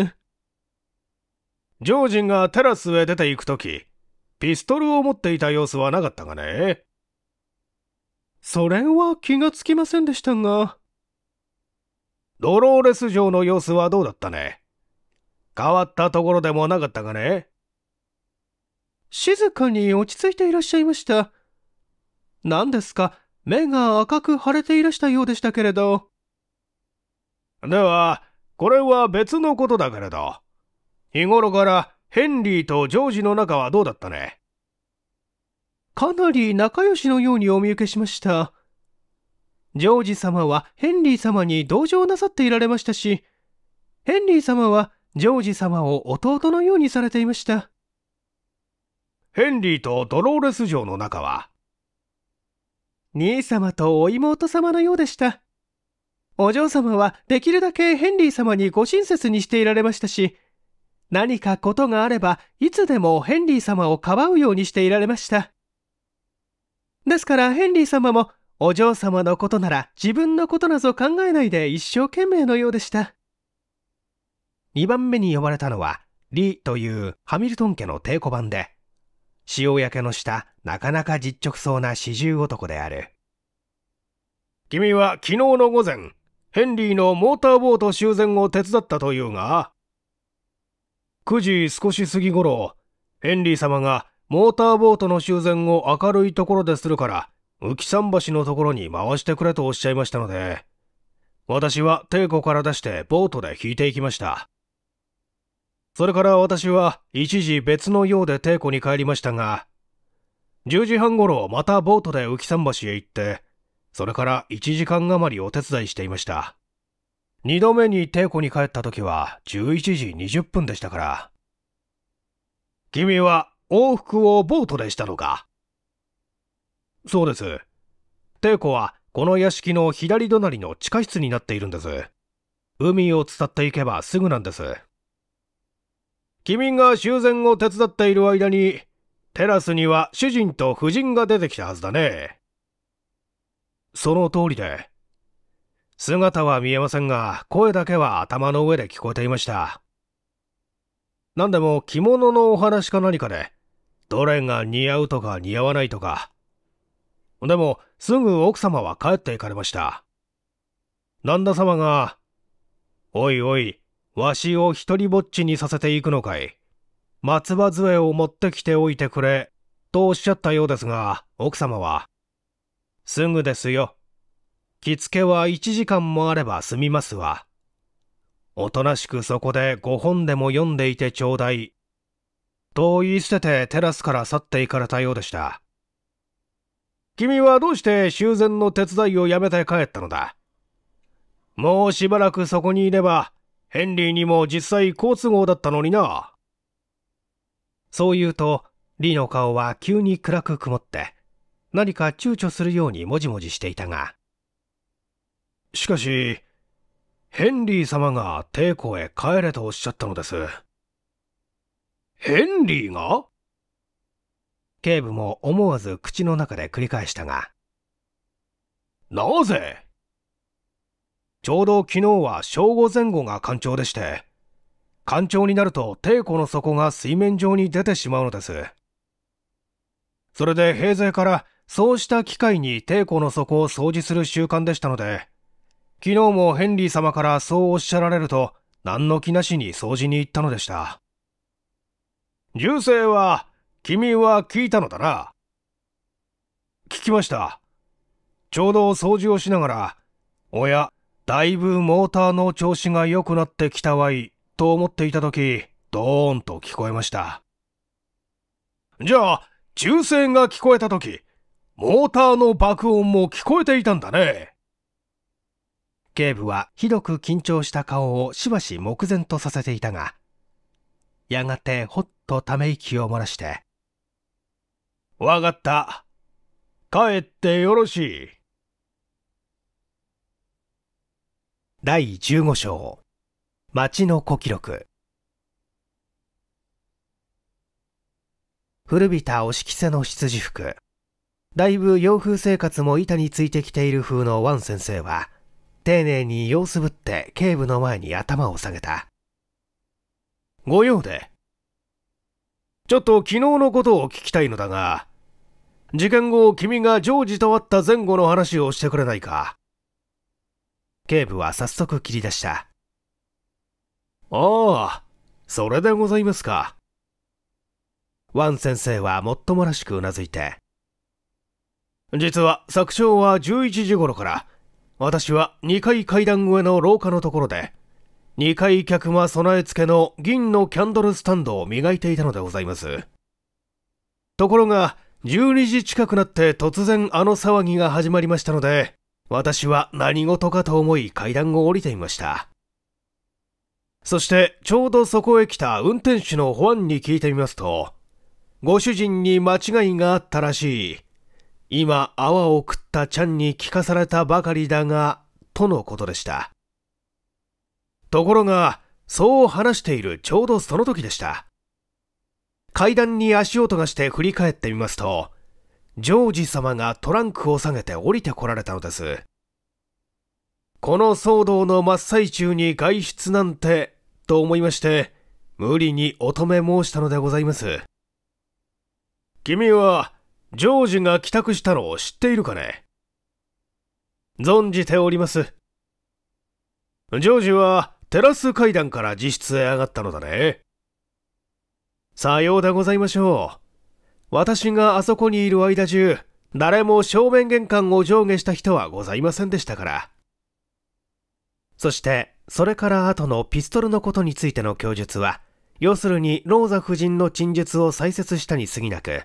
ジョージンがテラスへ出て行く時、ピストルを持っていた様子はなかったがね。それは気がつきませんでしたが。ドローレス城の様子はどうだったね変わったところでもなかったがね静かに落ち着いていらっしゃいました。何ですか、目が赤く腫れていらしたようでしたけれど。では、これは別のことだけれど。日頃からヘンリーとジョージの仲はどうだったねかなり仲良しのようにお見受けしました。ジョージ様はヘンリー様に同情なさっていられましたし、ヘンリー様はジョージ様を弟のようにされていました。ヘンリーとドローレス城の仲は兄様とお妹様のようでした。お嬢様はできるだけヘンリー様にご親切にしていられましたし、何かことがあればいつでもヘンリー様をかばうようにしていられました。ですからヘンリー様もお嬢様のことなら自分のことなぞ考えないで一生懸命のようでした。2番目に呼ばれたのは、リーというハミルトン家の抵抗版で、塩焼けのしたなかなか実直そうな四十男である君は昨日の午前ヘンリーのモーターボート修繕を手伝ったというが9時少し過ぎ頃ヘンリー様がモーターボートの修繕を明るいところでするから浮桟橋のところに回してくれとおっしゃいましたので私は帝国から出してボートで引いていきましたそれから私は一時別のようで帝古に帰りましたが、10時半頃またボートで浮桟橋へ行って、それから1時間余りお手伝いしていました。二度目に帝古に帰った時は11時20分でしたから。君は往復をボートでしたのかそうです。帝国はこの屋敷の左隣の地下室になっているんです。海を伝っていけばすぐなんです。君が修繕を手伝っている間に、テラスには主人と夫人が出てきたはずだね。その通りで。姿は見えませんが、声だけは頭の上で聞こえていました。何でも着物のお話か何かで、どれが似合うとか似合わないとか。でも、すぐ奥様は帰っていかれました。旦那様が、おいおい、わしを一りぼっちにさせていくのかい松葉杖を持ってきておいてくれとおっしゃったようですが奥様はすぐですよ着付けは一時間もあれば済みますわおとなしくそこで五本でも読んでいてちょうだいと言い捨ててテラスから去っていかれたようでした君はどうして修繕の手伝いをやめて帰ったのだもうしばらくそこにいればヘンリーにも実際好都合だったのにな。そう言うと、リの顔は急に暗く曇って、何か躊躇するようにもじもじしていたが。しかし、ヘンリー様が帝抗へ帰れとおっしゃったのです。ヘンリーが警部も思わず口の中で繰り返したが。なぜちょうど昨日は正午前後が干潮でして、干潮になると抵抗の底が水面上に出てしまうのです。それで平成からそうした機会に抵抗の底を掃除する習慣でしたので、昨日もヘンリー様からそうおっしゃられると、何の気なしに掃除に行ったのでした。流星は、君は聞いたのだな。聞きました。ちょうど掃除をしながら、おや、だいぶモーターの調子が良くなってきたわい、と思っていた時、ドーンと聞こえました。じゃあ、銃声が聞こえた時、モーターの爆音も聞こえていたんだね。警部はひどく緊張した顔をしばし目前とさせていたが、やがてほっとため息を漏らして、わかった。帰ってよろしい。第15章町の古記録古びたし着せの羊服だいぶ洋風生活も板についてきている風のワン先生は丁寧に様子ぶって警部の前に頭を下げたご用でちょっと昨日のことを聞きたいのだが事件後君がジョージと会った前後の話をしてくれないか警部は早速切り出した。ああ、それでございますか。ワン先生はもっともらしくうなずいて。実は昨朝は11時頃から、私は2階階段上の廊下のところで、2階客間備え付けの銀のキャンドルスタンドを磨いていたのでございます。ところが、12時近くなって突然あの騒ぎが始まりましたので、私は何事かと思い階段を降りていました。そしてちょうどそこへ来た運転手の保安に聞いてみますと、ご主人に間違いがあったらしい。今、泡を食ったちゃんに聞かされたばかりだが、とのことでした。ところが、そう話しているちょうどその時でした。階段に足音がして振り返ってみますと、ジョージ様がトランクを下げて降りてこられたのです。この騒動の真っ最中に外出なんて、と思いまして、無理にお止め申したのでございます。君は、ジョージが帰宅したのを知っているかね存じております。ジョージは、テラス階段から自室へ上がったのだね。さようでございましょう。私があそこにいる間中、誰も正面玄関を上下した人はございませんでしたから。そして、それから後のピストルのことについての供述は、要するにローザ夫人の陳述を再説したに過ぎなく、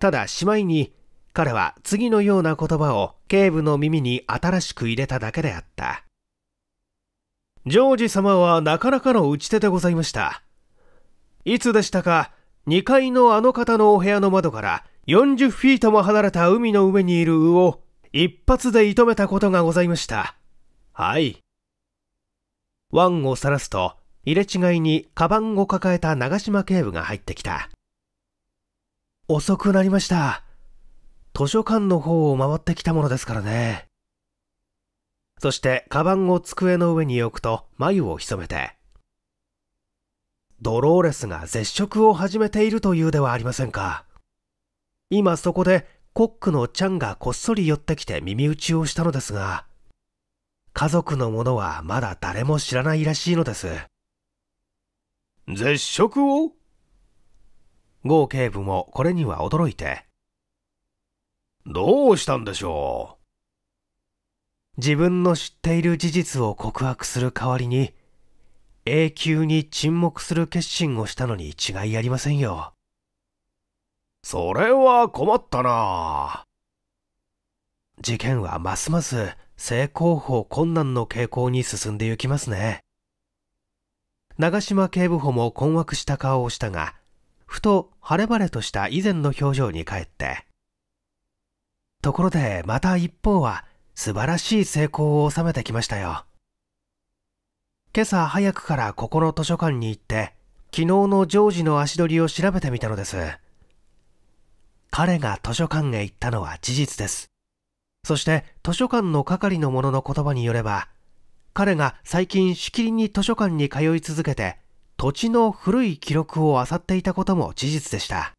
ただしまいに、彼は次のような言葉を警部の耳に新しく入れただけであった。ジョージ様はなかなかの打ち手でございました。いつでしたか、2階のあの方のお部屋の窓から40フィートも離れた海の上にいる魚を一発で射止めたことがございました。はい。湾を晒すと、入れ違いにカバンを抱えた長島警部が入ってきた。遅くなりました。図書館の方を回ってきたものですからね。そして、カバンを机の上に置くと、眉を潜めて。ドローレスが絶食を始めているというではありませんか。今そこでコックのチャンがこっそり寄ってきて耳打ちをしたのですが、家族の者はまだ誰も知らないらしいのです。絶食を合警部もこれには驚いて。どうしたんでしょう自分の知っている事実を告白する代わりに、永久に沈黙する決心をしたのに違いありませんよ。それは困ったな事件はますます正攻法困難の傾向に進んでいきますね。長島警部補も困惑した顔をしたが、ふと晴れ晴れとした以前の表情に帰って。ところでまた一方は素晴らしい成功を収めてきましたよ。今朝早くからここの図書館に行って、昨日のジョージの足取りを調べてみたのです。彼が図書館へ行ったのは事実です。そして図書館の係の者の言葉によれば、彼が最近しきりに図書館に通い続けて、土地の古い記録を漁っていたことも事実でした。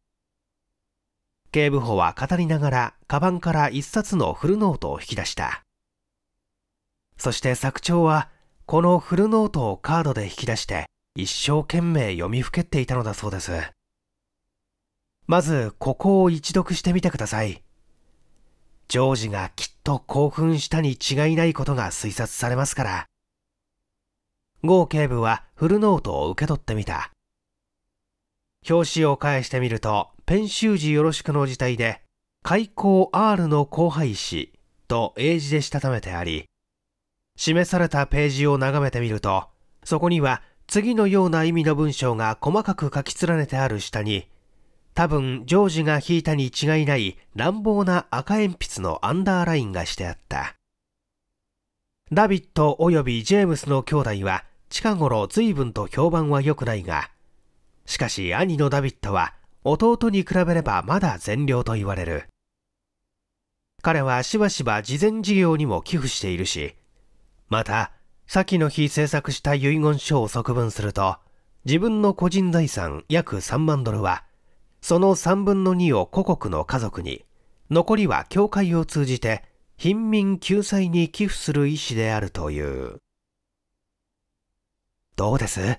警部補は語りながら、カバンから一冊のフルノートを引き出した。そして作長は、このフルノートをカードで引き出して一生懸命読みふけっていたのだそうです。まずここを一読してみてください。ジョージがきっと興奮したに違いないことが推察されますから。ゴ警部はフルノートを受け取ってみた。表紙を返してみると、ペン習字よろしくの字体で、開口 R の後輩詞と英字でしたためてあり、示されたページを眺めてみると、そこには次のような意味の文章が細かく書き連ねてある下に、多分ジョージが引いたに違いない乱暴な赤鉛筆のアンダーラインがしてあった。ダビッド及びジェームスの兄弟は近頃随分と評判は良くないが、しかし兄のダビッドは弟に比べればまだ善良と言われる。彼はしばしば慈善事業にも寄付しているし、また、先の日制作した遺言書を即分すると、自分の個人財産約3万ドルは、その3分の2を故国の家族に、残りは教会を通じて、貧民救済に寄付する意思であるという。どうです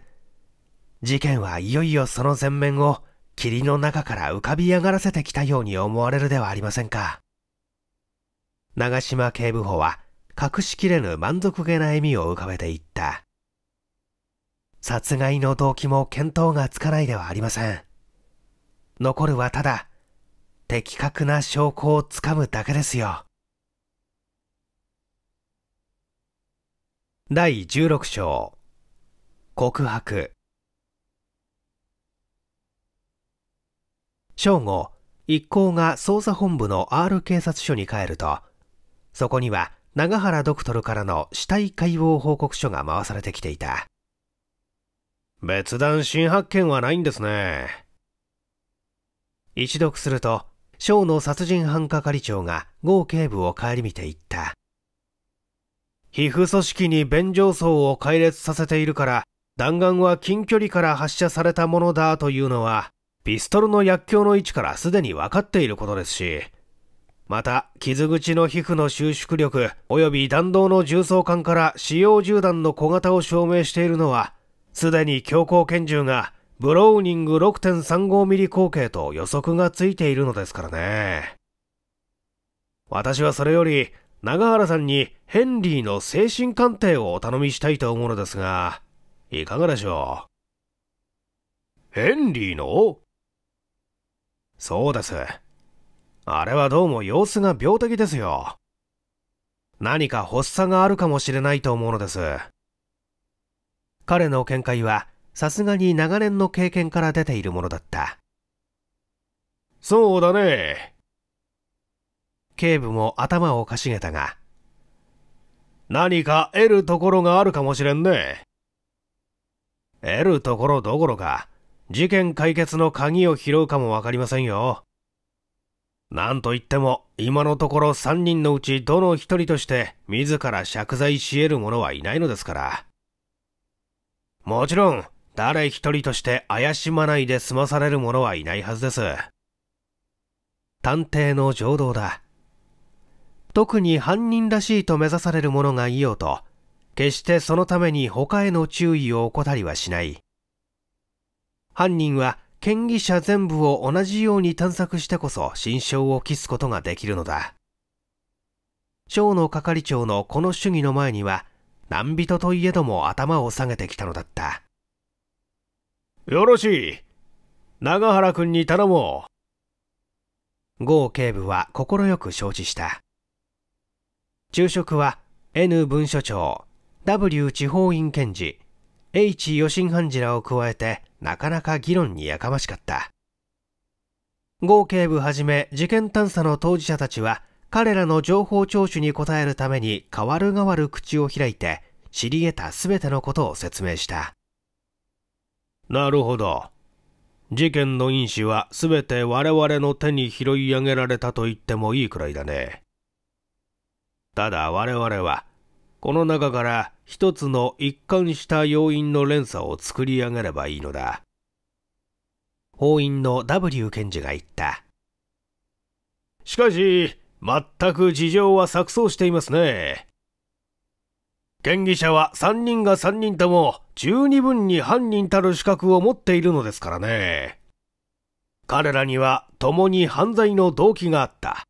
事件はいよいよその前面を霧の中から浮かび上がらせてきたように思われるではありませんか。長島警部補は隠しきれぬ満足げな笑みを浮かべていった。殺害の動機も見当がつかないではありません。残るはただ、的確な証拠をつかむだけですよ。第16章告白正午、一行が捜査本部の R 警察署に帰ると、そこには長原ドクトルからの死体解剖報告書が回されてきていた。別段新発見はないんですね。一読すると、省の殺人犯係長が合警部を顧みていった。皮膚組織に便乗層を壊裂させているから、弾丸は近距離から発射されたものだというのは、ピストルの薬莢の位置からすでに分かっていることですし、また、傷口の皮膚の収縮力、及び弾道の重装管から使用銃弾の小型を証明しているのは、すでに強行拳銃が、ブローニング6.35ミリ口径と予測がついているのですからね。私はそれより、長原さんにヘンリーの精神鑑定をお頼みしたいと思うのですが、いかがでしょうヘンリーのそうです。あれはどうも様子が病的ですよ。何か発作があるかもしれないと思うのです。彼の見解は、さすがに長年の経験から出ているものだった。そうだね。警部も頭をかしげたが、何か得るところがあるかもしれんね。得るところどころか、事件解決の鍵を拾うかもわかりませんよ。なんといっても、今のところ3人のうちどの1人として、自ら釈罪し得る者はいないのですから。もちろん、誰一人として怪しまないで済まされる者はいないはずです。探偵の情動だ。特に犯人らしいと目指される者がいようと、決してそのために他への注意を怠りはしない。犯人は権威者全部を同じように探索してこそ心象を期すことができるのだ。省の係長のこの主義の前には、何人といえども頭を下げてきたのだった。よろしい。長原君に頼もう。郷警部は快く承知した。昼食は N 文書長、W 地方院検事、H 吉ン判事らを加えてなかなか議論にやかましかった合計部はじめ事件探査の当事者たちは彼らの情報聴取に応えるために代わる代わる口を開いて知り得た全てのことを説明したなるほど事件の因子は全て我々の手に拾い上げられたと言ってもいいくらいだねただ我々はこの中から一つの一貫した要因の連鎖を作り上げればいいのだ。法院の W 検事が言った。しかし、全く事情は錯綜していますね。嫌疑者は3人が3人とも十二分に犯人たる資格を持っているのですからね。彼らには共に犯罪の動機があった。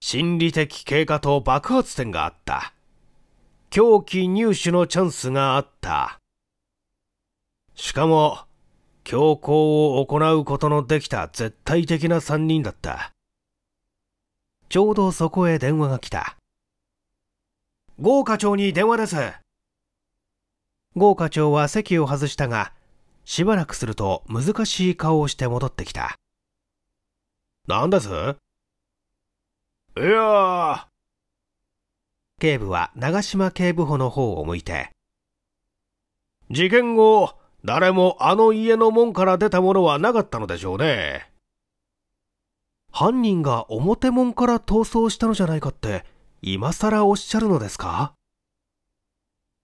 心理的経過と爆発点があった。狂気入手のチャンスがあった。しかも、強行を行うことのできた絶対的な3人だった。ちょうどそこへ電話が来た。豪華長に電話です。豪華長は席を外したが、しばらくすると難しい顔をして戻ってきた。何ですいやー、警部は長島警部補の方を向いて事件後誰もあの家の門から出たものはなかったのでしょうね犯人が表門から逃走したのじゃないかって今更おっしゃるのですか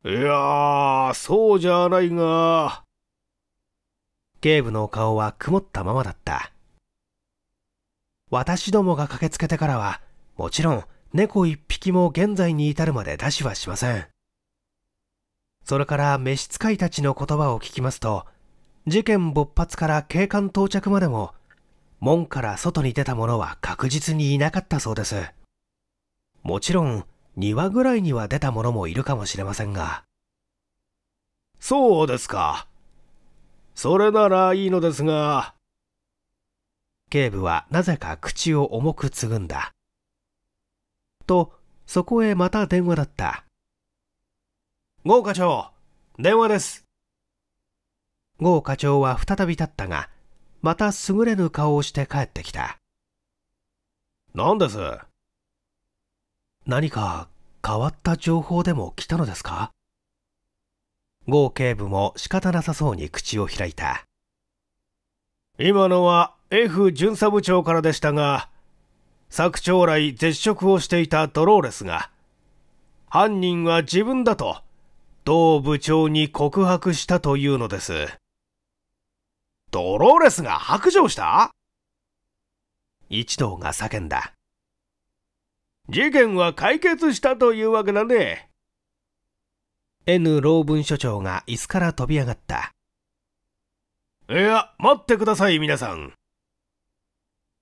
いやそうじゃないが警部の顔は曇ったままだった私どもが駆けつけてからはもちろん猫一匹も現在に至るまで出しはしません。それから召使いたちの言葉を聞きますと、事件勃発から警官到着までも、門から外に出た者は確実にいなかったそうです。もちろん、庭ぐらいには出た者もいるかもしれませんが。そうですか。それならいいのですが。警部はなぜか口を重くつぐんだ。と、そこへまた電話だった。郷課長、電話です。郷課長は再び立ったが、また優れぬ顔をして帰ってきた。何です何か変わった情報でも来たのですか郷警部も仕方なさそうに口を開いた。今のは F 巡査部長からでしたが、作長来絶食をしていたドローレスが、犯人は自分だと、同部長に告白したというのです。ドローレスが白状した一同が叫んだ。事件は解決したというわけだね。N 老文書長が椅子から飛び上がった。いや、待ってください皆さん。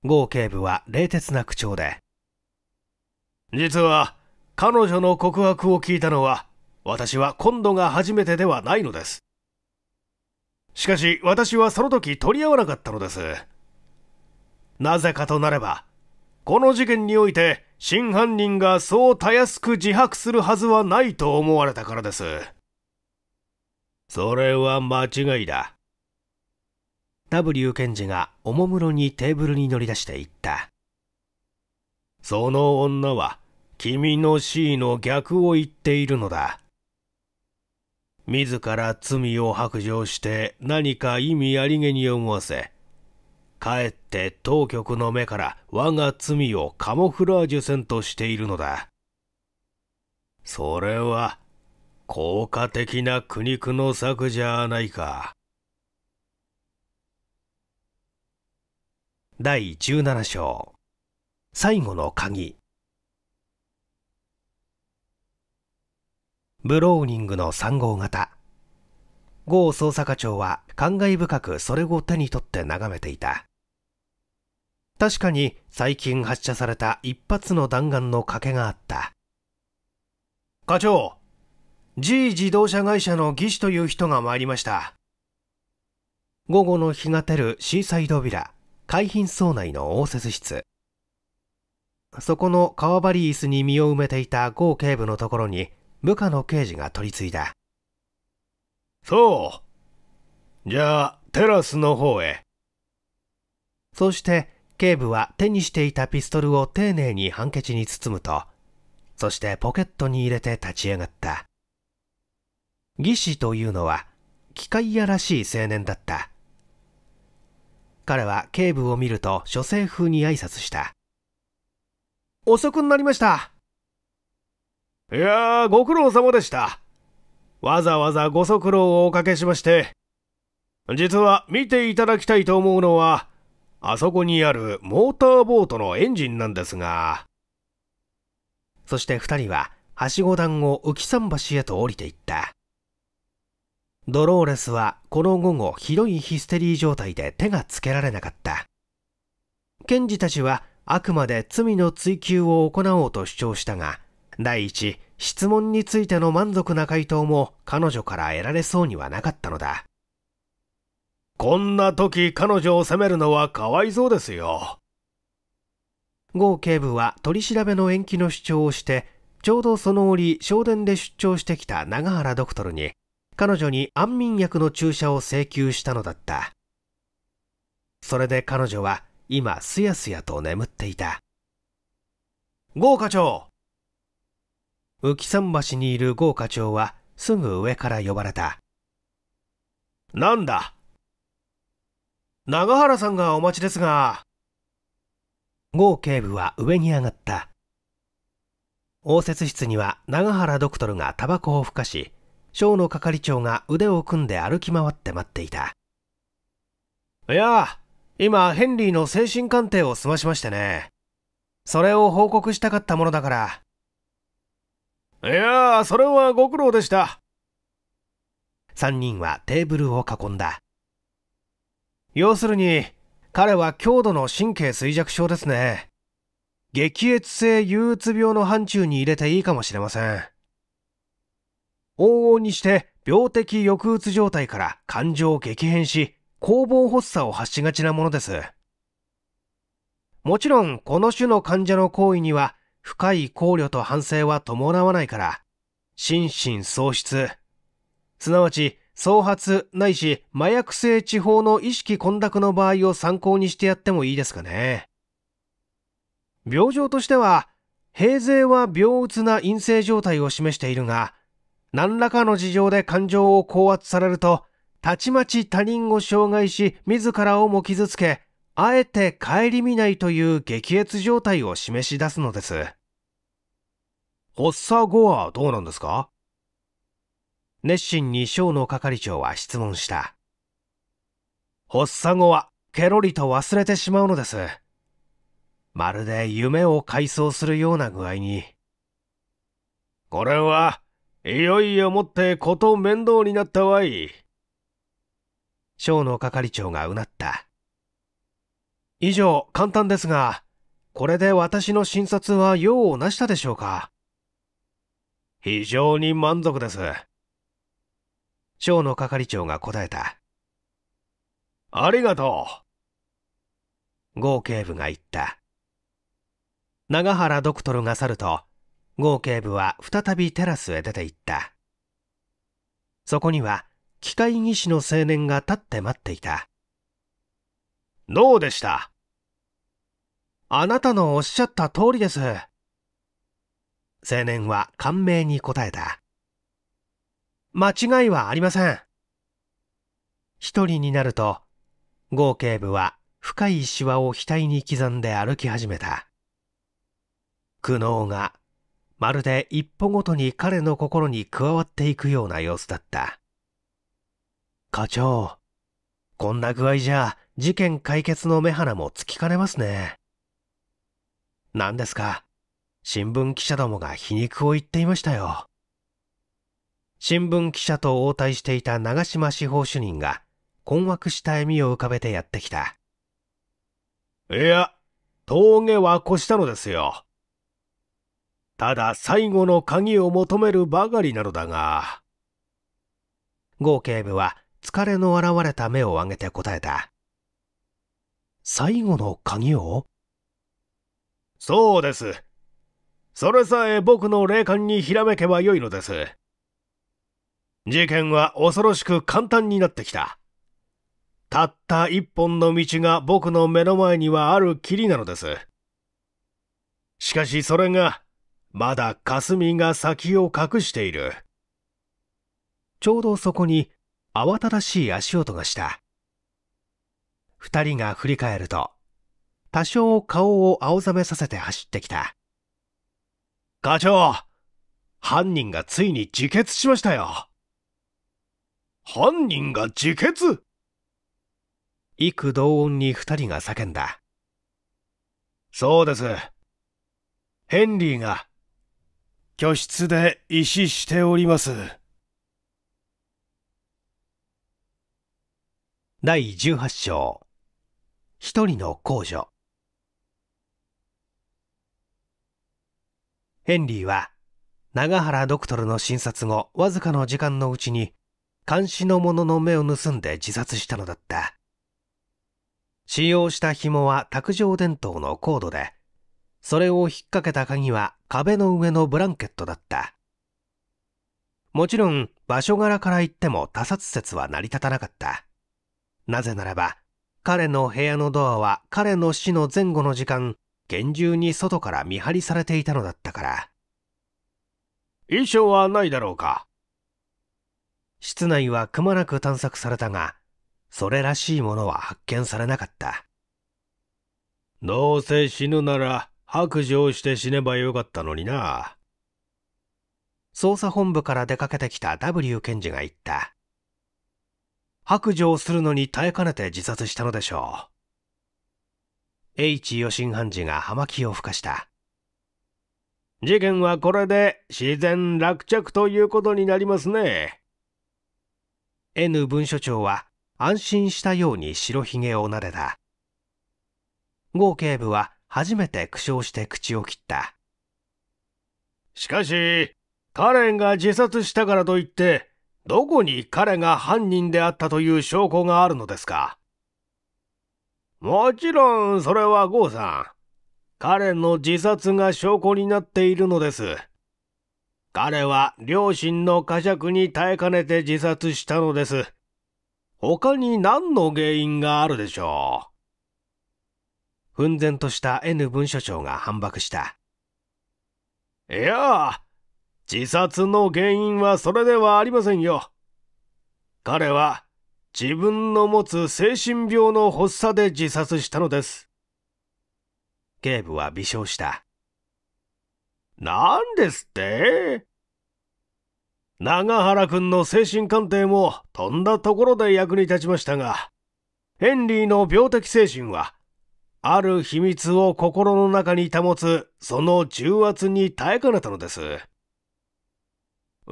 郷警部は冷徹な口調で実は彼女の告白を聞いたのは私は今度が初めてではないのですしかし私はその時取り合わなかったのですなぜかとなればこの事件において真犯人がそうたやすく自白するはずはないと思われたからですそれは間違いだ W 検事がおもむろにテーブルに乗り出していった。その女は、君の C の逆を言っているのだ。自ら罪を白状して何か意味ありげに思わせ、かえって当局の目から我が罪をカモフラージュせんとしているのだ。それは、効果的な苦肉の策じゃないか。第17章最後の鍵ブローニングの3号型郷捜査課長は感慨深くそれを手に取って眺めていた確かに最近発射された一発の弾丸の賭けがあった課長 G 自動車会社の技師という人が参りました午後の日が照るシーサイドビラ海浜荘内の応接室。そこの川張り椅子に身を埋めていた郷警部のところに部下の刑事が取り継いだ。そう。じゃあ、テラスの方へ。そして、警部は手にしていたピストルを丁寧にハンケチに包むと、そしてポケットに入れて立ち上がった。技師というのは、機械屋らしい青年だった。彼は警部を見ると書生風に挨拶した。遅くなりました。いやー、ご苦労様でした。わざわざご足労をおかけしまして。実は見ていただきたいと思うのは、あそこにあるモーターボートのエンジンなんですが。そして二人は、はしご段を浮き桟橋へと降りていった。ドローレスはこの午後ひどいヒステリー状態で手がつけられなかった。検事たちはあくまで罪の追及を行おうと主張したが、第一、質問についての満足な回答も彼女から得られそうにはなかったのだ。こんな時彼女を責めるのはかわいそうですよ。郷警部は取り調べの延期の主張をして、ちょうどその折、商電で出張してきた永原ドクトルに、彼女に安眠薬の注射を請求したのだった。それで彼女は今すやすやと眠っていた。豪課長浮桟橋にいる豪課長はすぐ上から呼ばれた。なんだ長原さんがお待ちですが。豪警部は上に上がった。応接室には長原ドクトルがタバコをふかし、省の係長が腕を組んで歩き回って待っていたいや今ヘンリーの精神鑑定を済ましましてねそれを報告したかったものだからいやそれはご苦労でした3人はテーブルを囲んだ要するに彼は強度の神経衰弱症ですね激越性憂鬱病の範疇に入れていいかもしれません往々にして病的抑うつ状態から感情激変し、攻防発作を発しがちなものです。もちろん、この種の患者の行為には、深い考慮と反省は伴わないから、心神喪失、すなわち、創発ないし麻薬性地方の意識混濁の場合を参考にしてやってもいいですかね。病状としては、平勢は病うな陰性状態を示しているが、何らかの事情で感情を高圧されると、たちまち他人を障害し、自らをも傷つけ、あえて顧みないという激越状態を示し出すのです。発作後はどうなんですか熱心に小の係長は質問した。発作後は、ケロリと忘れてしまうのです。まるで夢を回想するような具合に。これは、いよいよもってこと面倒になったわい。省の係長がうなった。以上、簡単ですが、これで私の診察は用をなしたでしょうか非常に満足です。省の係長が答えた。ありがとう。合計部が言った。長原ドクトルが去ると、合計部は再びテラスへ出て行った。そこには、機械技師の青年が立って待っていた。どうでしたあなたのおっしゃった通りです。青年は感銘に答えた。間違いはありません。一人になると、合計部は深いシワを額に刻んで歩き始めた。苦悩がまるで一歩ごとに彼の心に加わっていくような様子だった。課長、こんな具合じゃ事件解決の目鼻もつきかねますね。何ですか新聞記者どもが皮肉を言っていましたよ。新聞記者と応対していた長島司法主任が困惑した笑みを浮かべてやってきた。いや、峠は越したのですよ。ただ最後の鍵を求めるばかりなのだが。合計部は疲れの現れた目を上げて答えた。最後の鍵をそうです。それさえ僕の霊感にひらめけばよいのです。事件は恐ろしく簡単になってきた。たった一本の道が僕の目の前にはあるきりなのです。しかしそれがまだ霞が先を隠している。ちょうどそこに慌ただしい足音がした。二人が振り返ると、多少顔を青ざめさせて走ってきた。課長犯人がついに自決しましたよ犯人が自決幾同音に二人が叫んだ。そうです。ヘンリーが居室で師しております。第18章一人の公女ヘンリーは永原ドクトルの診察後わずかの時間のうちに監視の者の目を盗んで自殺したのだった使用した紐は卓上電灯のコードでそれを引っ掛けた鍵は壁の上のブランケットだった。もちろん場所柄から言っても他殺説は成り立たなかった。なぜならば、彼の部屋のドアは彼の死の前後の時間、厳重に外から見張りされていたのだったから。衣装はないだろうか室内はくまなく探索されたが、それらしいものは発見されなかった。どうせ死ぬなら白状して死ねばよかったのにな。捜査本部から出かけてきた W 検事が言った。白状するのに耐えかねて自殺したのでしょう。H 予審判事が葉巻を吹かした。事件はこれで自然落着ということになりますね。N 文書長は安心したように白ひげを撫でた。合警部は初めて苦笑して口を切った。しかし、カレンが自殺したからといって、どこに彼が犯人であったという証拠があるのですかもちろん、それはゴーさん。彼の自殺が証拠になっているのです。彼は両親の呵責に耐えかねて自殺したのです。他に何の原因があるでしょう奮然とした N 文書長が反駁した。いや自殺の原因はそれではありませんよ。彼は自分の持つ精神病の発作で自殺したのです。警部は微笑した。何ですって長原君の精神鑑定もとんだところで役に立ちましたが、ヘンリーの病的精神はある秘密を心の中に保つ、その重圧に耐えかねたのです。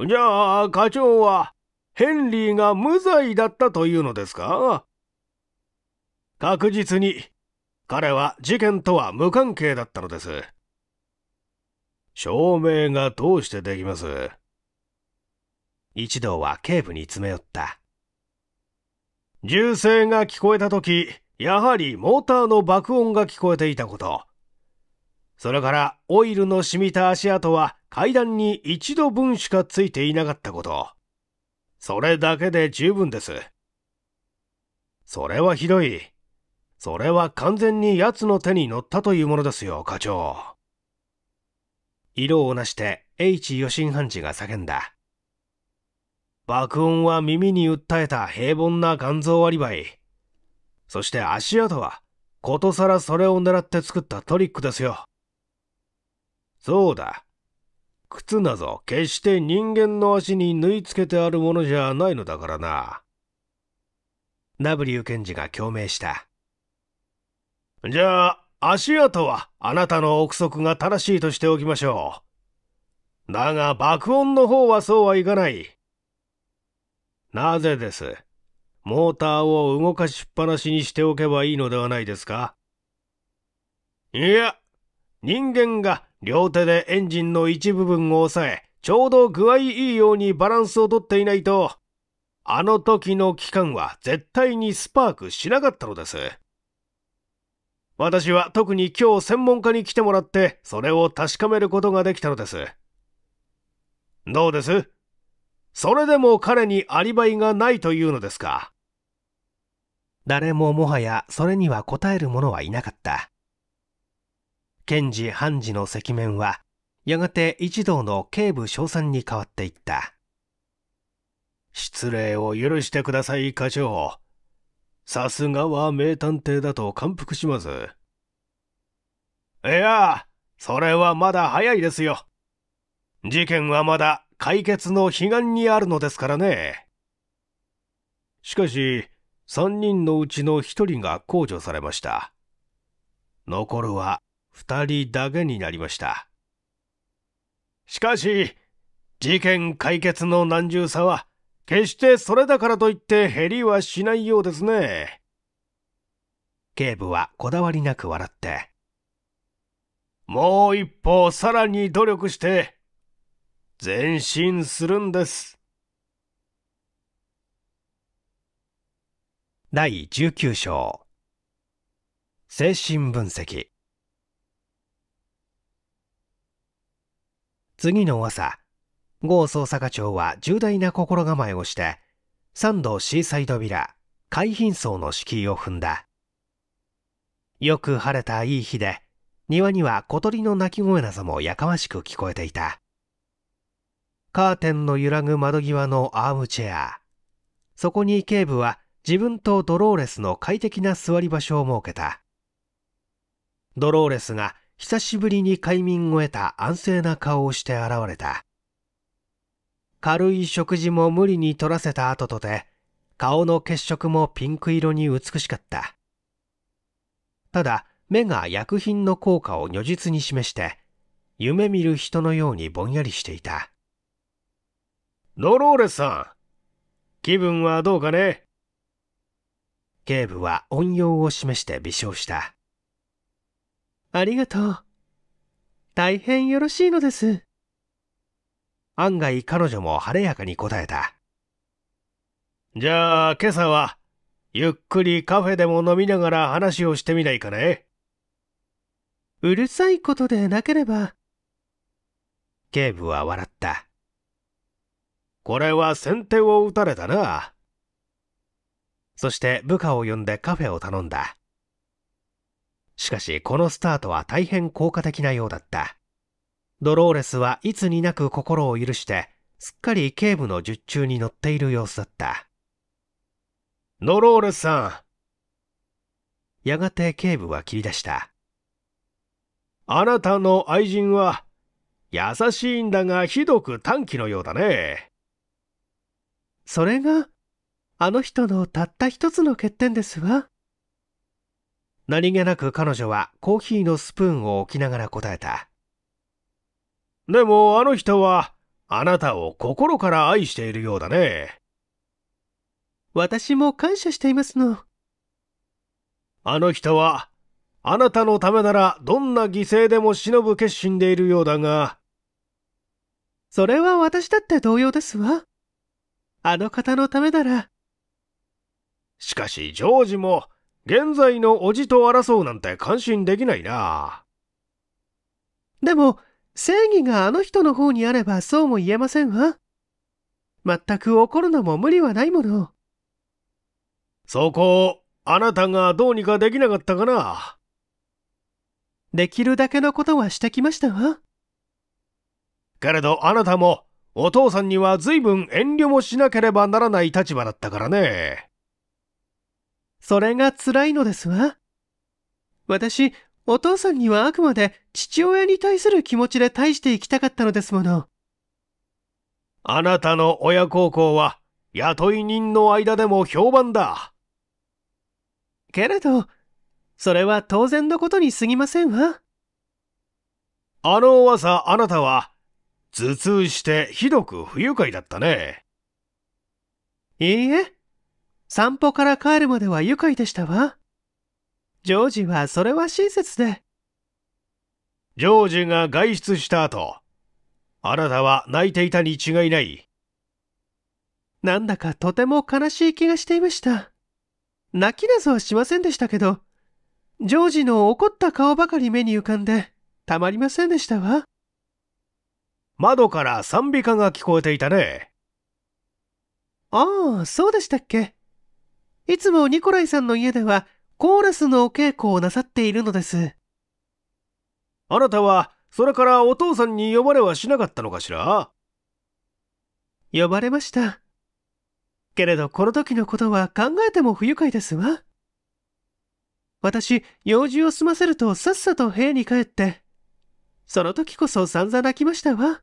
じゃあ、課長は、ヘンリーが無罪だったというのですか確実に、彼は事件とは無関係だったのです。証明がどうしてできます一同は警部に詰め寄った。銃声が聞こえたとき、やはりモーターの爆音が聞こえていたこと。それからオイルの染みた足跡は階段に一度分しかついていなかったこと。それだけで十分です。それはひどい。それは完全に奴の手に乗ったというものですよ、課長。色をなして H 余震判事が叫んだ。爆音は耳に訴えた平凡な肝臓アリバイ。そして足跡は、ことさらそれを狙って作ったトリックですよ。そうだ。靴など決して人間の足に縫い付けてあるものじゃないのだからな。ナリュー検事が共鳴した。じゃあ、足跡はあなたの憶測が正しいとしておきましょう。だが爆音の方はそうはいかない。なぜです。モーターを動かしっぱなしにしておけばいいのではないですかいや、人間が両手でエンジンの一部分を押さえ、ちょうど具合いいようにバランスをとっていないと、あの時の機関は絶対にスパークしなかったのです。私は特に今日専門家に来てもらって、それを確かめることができたのです。どうですそれでも彼にアリバイがないというのですか誰ももはやそれには答える者はいなかった検事判事の赤面はやがて一同の警部称賛に変わっていった失礼を許してください課長さすがは名探偵だと感服しますいやそれはまだ早いですよ事件はまだ解決の悲願にあるのですからねしかし3人のうちの1人が控除されました。残るは2人だけになりました。しかし、事件解決の難重さは、決してそれだからといって減りはしないようですね。警部はこだわりなく笑って。もう一歩さらに努力して、前進するんです。第19章精神分析次の朝郷捜査課長は重大な心構えをして三度シーサイドビラ海浜層の敷居を踏んだよく晴れたいい日で庭には小鳥の鳴き声などもやかましく聞こえていたカーテンの揺らぐ窓際のアームチェアそこに警部は自分とドローレスの快適な座り場所を設けた。ドローレスが久しぶりに快眠を得た安静な顔をして現れた。軽い食事も無理に取らせた後とて、顔の血色もピンク色に美しかった。ただ、目が薬品の効果を如実に示して、夢見る人のようにぼんやりしていた。ドローレスさん、気分はどうかね警部は音用を示して微笑した。ありがとう。大変よろしいのです。案外彼女も晴れやかに答えた。じゃあ今朝は、ゆっくりカフェでも飲みながら話をしてみないかね。うるさいことでなければ。警部は笑った。これは先手を打たれたな。そして部下を呼んでカフェを頼んだ。しかしこのスタートは大変効果的なようだった。ドローレスはいつになく心を許して、すっかり警部の術中に乗っている様子だった。ドローレスさん。やがて警部は切り出した。あなたの愛人は、優しいんだがひどく短気のようだね。それがあの人のたった一つの欠点ですわ。何気なく彼女はコーヒーのスプーンを置きながら答えた。でもあの人はあなたを心から愛しているようだね。私も感謝していますの。あの人はあなたのためならどんな犠牲でも忍ぶ決心でいるようだが。それは私だって同様ですわ。あの方のためならしかしジョージも現在の叔父と争うなんて感心できないな。でも、正義があの人の方にあればそうも言えませんわ。全く怒るのも無理はないもの。そこ、をあなたがどうにかできなかったかな。できるだけのことはしてきましたわ。けれどあなたも、お父さんには随分遠慮もしなければならない立場だったからね。それが辛いのですわ。私、お父さんにはあくまで父親に対する気持ちで対していきたかったのですもの。あなたの親孝行は雇い人の間でも評判だ。けれど、それは当然のことに過ぎませんわ。あの噂あなたは、頭痛してひどく不愉快だったね。いいえ。散歩から帰るまでは愉快でしたわ。ジョージはそれは親切で。ジョージが外出した後、あなたは泣いていたに違いない。なんだかとても悲しい気がしていました。泣きなぞはしませんでしたけど、ジョージの怒った顔ばかり目に浮かんで、たまりませんでしたわ。窓から賛美歌が聞こえていたね。ああ、そうでしたっけ。いつもニコライさんの家ではコーラスのお稽古をなさっているのです。あなたはそれからお父さんに呼ばれはしなかったのかしら呼ばれました。けれどこの時のことは考えても不愉快ですわ。私、用事を済ませるとさっさと部屋に帰って、その時こそ散々泣きましたわ。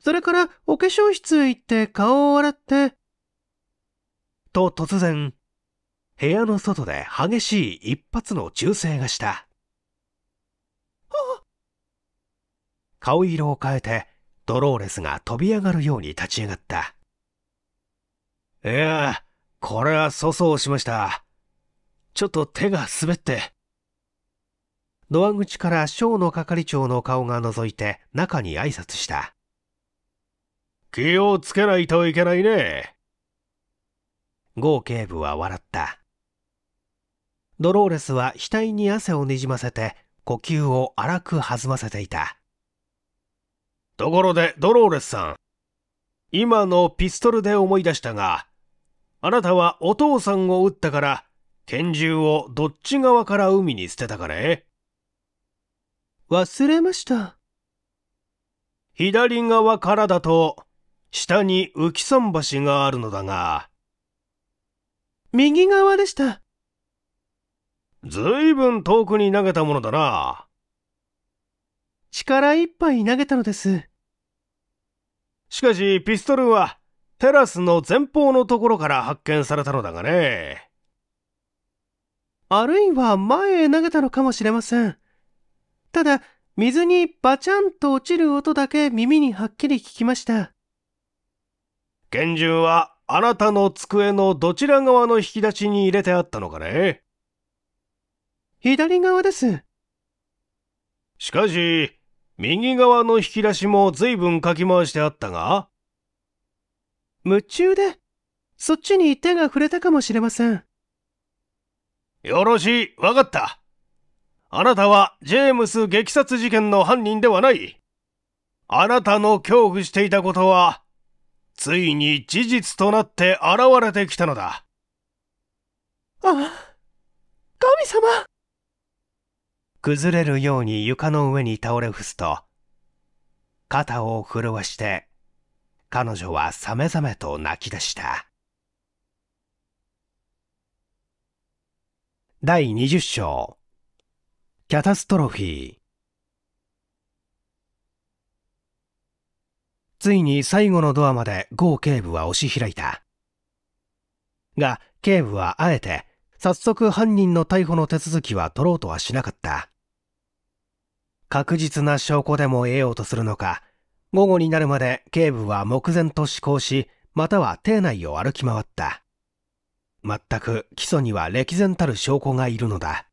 それからお化粧室へ行って顔を洗って、と突然、部屋の外で激しい一発の銃声がした。顔色を変えて、ドローレスが飛び上がるように立ち上がった。いや、これは粗相しました。ちょっと手が滑って。ドア口から小の係長の顔が覗いて中に挨拶した。気をつけないといけないね。合警部は笑った。ドローレスは額に汗をにじませて、呼吸を荒く弾ませていた。ところで、ドローレスさん。今のピストルで思い出したが、あなたはお父さんを撃ったから、拳銃をどっち側から海に捨てたかね忘れました。左側からだと、下に浮き桟橋があるのだが、右側でした。ずいぶん遠くに投げたものだな。力いっぱい投げたのです。しかし、ピストルはテラスの前方のところから発見されたのだがね。あるいは前へ投げたのかもしれません。ただ、水にバチャンと落ちる音だけ耳にはっきり聞きました。拳銃はあなたの机のどちら側の引き出しに入れてあったのかね左側です。しかし、右側の引き出しも随分かき回してあったが夢中で、そっちに手が触れたかもしれません。よろしい、わかった。あなたはジェームス撃殺事件の犯人ではない。あなたの恐怖していたことは、ついに事実となって現れてきたのだ。ああ、神様崩れるように床の上に倒れ伏すと、肩を震わして、彼女はさめざめと泣き出した。第20章キャタストロフィーついに最後のドアまでゴ警部は押し開いた。が、警部はあえて、早速犯人の逮捕の手続きは取ろうとはしなかった。確実な証拠でも得ようとするのか、午後になるまで警部は目前と思考し、または邸内を歩き回った。全く基礎には歴然たる証拠がいるのだ。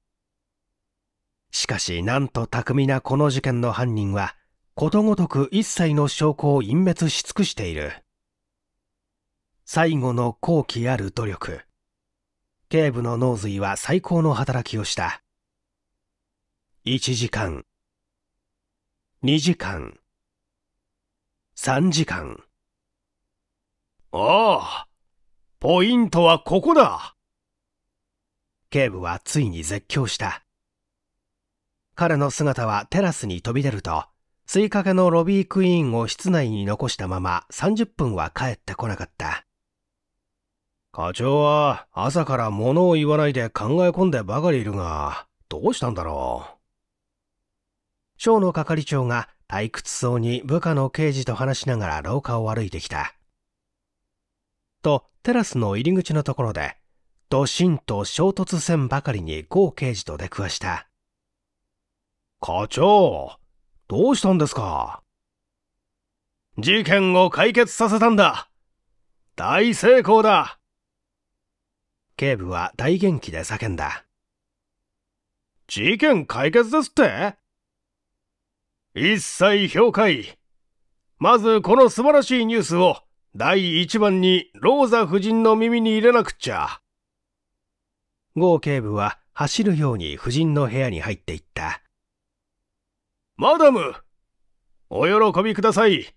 しかし、なんと巧みなこの事件の犯人は、ことごとく一切の証拠を隠滅し尽くしている。最後の後期ある努力。警部の脳髄は最高の働きをした。1時間、2時間、3時間。ああ、ポイントはここだ警部はついに絶叫した。彼の姿はテラスに飛び出ると、吸いかけのロビークイーンを室内に残したまま30分は帰ってこなかった。課長は朝から物を言わないで考え込んでばかりいるが、どうしたんだろう。省の係長が退屈そうに部下の刑事と話しながら廊下を歩いてきた。と、テラスの入り口のところで、ドシンと衝突線ばかりにゴ刑事と出くわした。課長、どうしたんですか事件を解決させたんだ大成功だ警部は大元気で叫んだ。事件解決ですって一切評価い。まずこの素晴らしいニュースを第1番にローザ夫人の耳に入れなくっちゃ。ゴー警部は走るように夫人の部屋に入っていった。マダムお喜びください。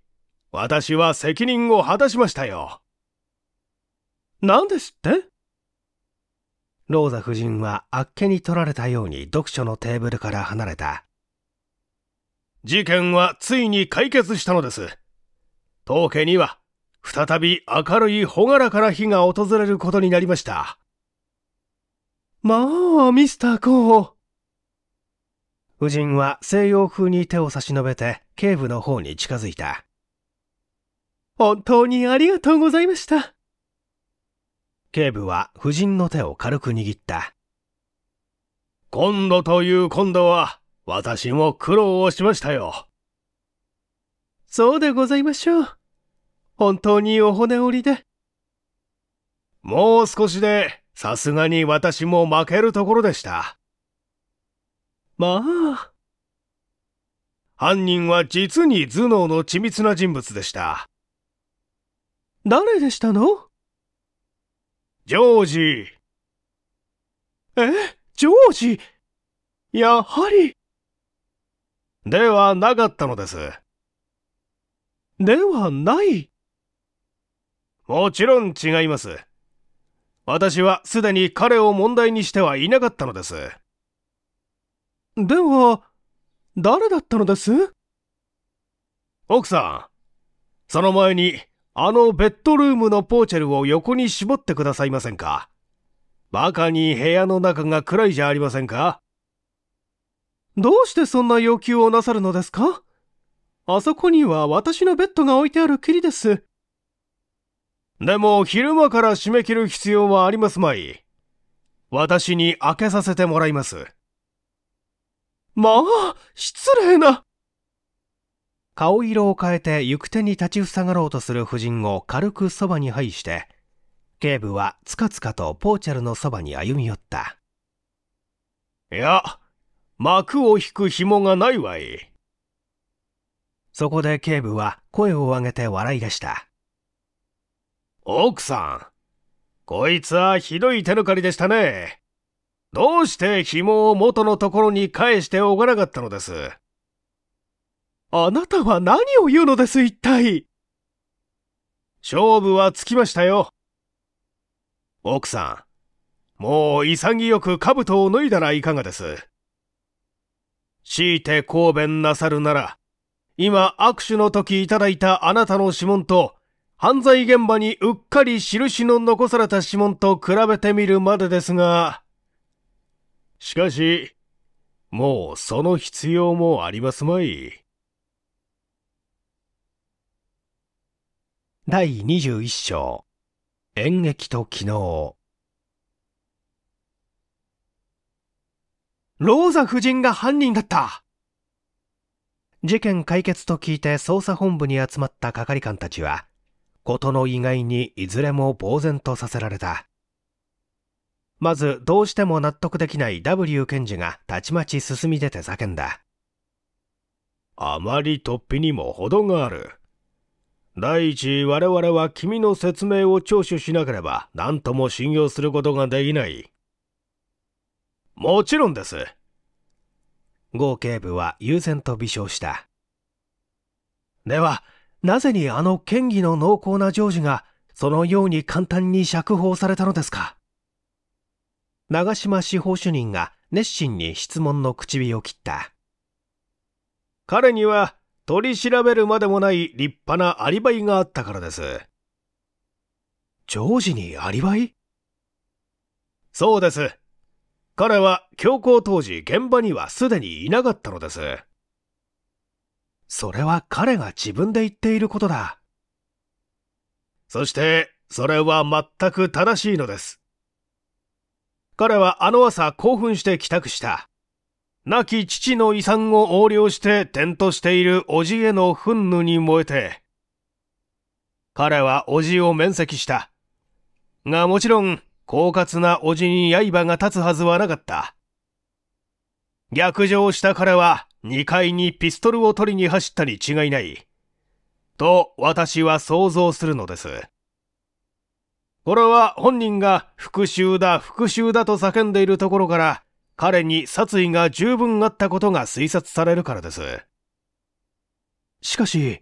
私は責任を果たしましたよ。何ですってローザ夫人はあっけに取られたように読書のテーブルから離れた。事件はついに解決したのです。当家には再び明るい朗らかな日が訪れることになりました。まあ、ミスター・コー。夫人は西洋風に手を差し伸べて警部の方に近づいた。本当にありがとうございました。警部は夫人の手を軽く握った。今度という今度は、私も苦労をしましたよ。そうでございましょう。本当にお骨折りで。もう少しで、さすがに私も負けるところでした。まあ。犯人は実に頭脳の緻密な人物でした。誰でしたのジョージ。えジョージやはり。ではなかったのです。ではない。もちろん違います。私はすでに彼を問題にしてはいなかったのです。では、誰だったのです奥さん、その前に、あのベッドルームのポーチェルを横に絞ってくださいませんかバカに部屋の中が暗いじゃありませんかどうしてそんな要求をなさるのですかあそこには私のベッドが置いてあるきりです。でも昼間から締め切る必要はありますまい。私に開けさせてもらいます。まあ、失礼な。顔色を変えて行く手に立ちふさがろうとする夫人を軽くそばに配して、警部はつかつかとポーチャルのそばに歩み寄った。いや、幕を引く紐がないわい。そこで警部は声を上げて笑い出した。奥さん、こいつはひどい手抜かりでしたね。どうして紐を元のところに返しておかなかったのですあなたは何を言うのです一体勝負はつきましたよ。奥さん、もう潔く兜を脱いだらいかがです強いて勾弁なさるなら、今握手の時いただいたあなたの指紋と、犯罪現場にうっかり印の残された指紋と比べてみるまでですが、しかし、もうその必要もありますまい。第21章演劇と機能ローザ夫人が犯人だった事件解決と聞いて捜査本部に集まった係官たちは、事の意外にいずれも呆然とさせられた。まずどうしても納得できない W 検事がたちまち進み出て叫んだ。あまり突飛にも程がある。第一、我々は君の説明を聴取しなければ何とも信用することができない。もちろんです。合警部は悠然と微笑した。では、なぜにあの嫌疑の濃厚なジョージがそのように簡単に釈放されたのですか長島司法主任が熱心に質問の口を切った彼には取り調べるまでもない立派なアリバイがあったからですジョージにアリバイそうです彼は強行当時現場にはすでにいなかったのですそれは彼が自分で言っていることだそしてそれは全く正しいのです彼はあの朝興奮して帰宅した。亡き父の遺産を横領して転倒している叔父への憤怒に燃えて、彼は叔父を免責した。がもちろん、狡猾な叔父に刃が立つはずはなかった。逆上した彼は2階にピストルを取りに走ったに違いない。と私は想像するのです。これは本人が復讐だ復讐だと叫んでいるところから彼に殺意が十分あったことが推察されるからですしかし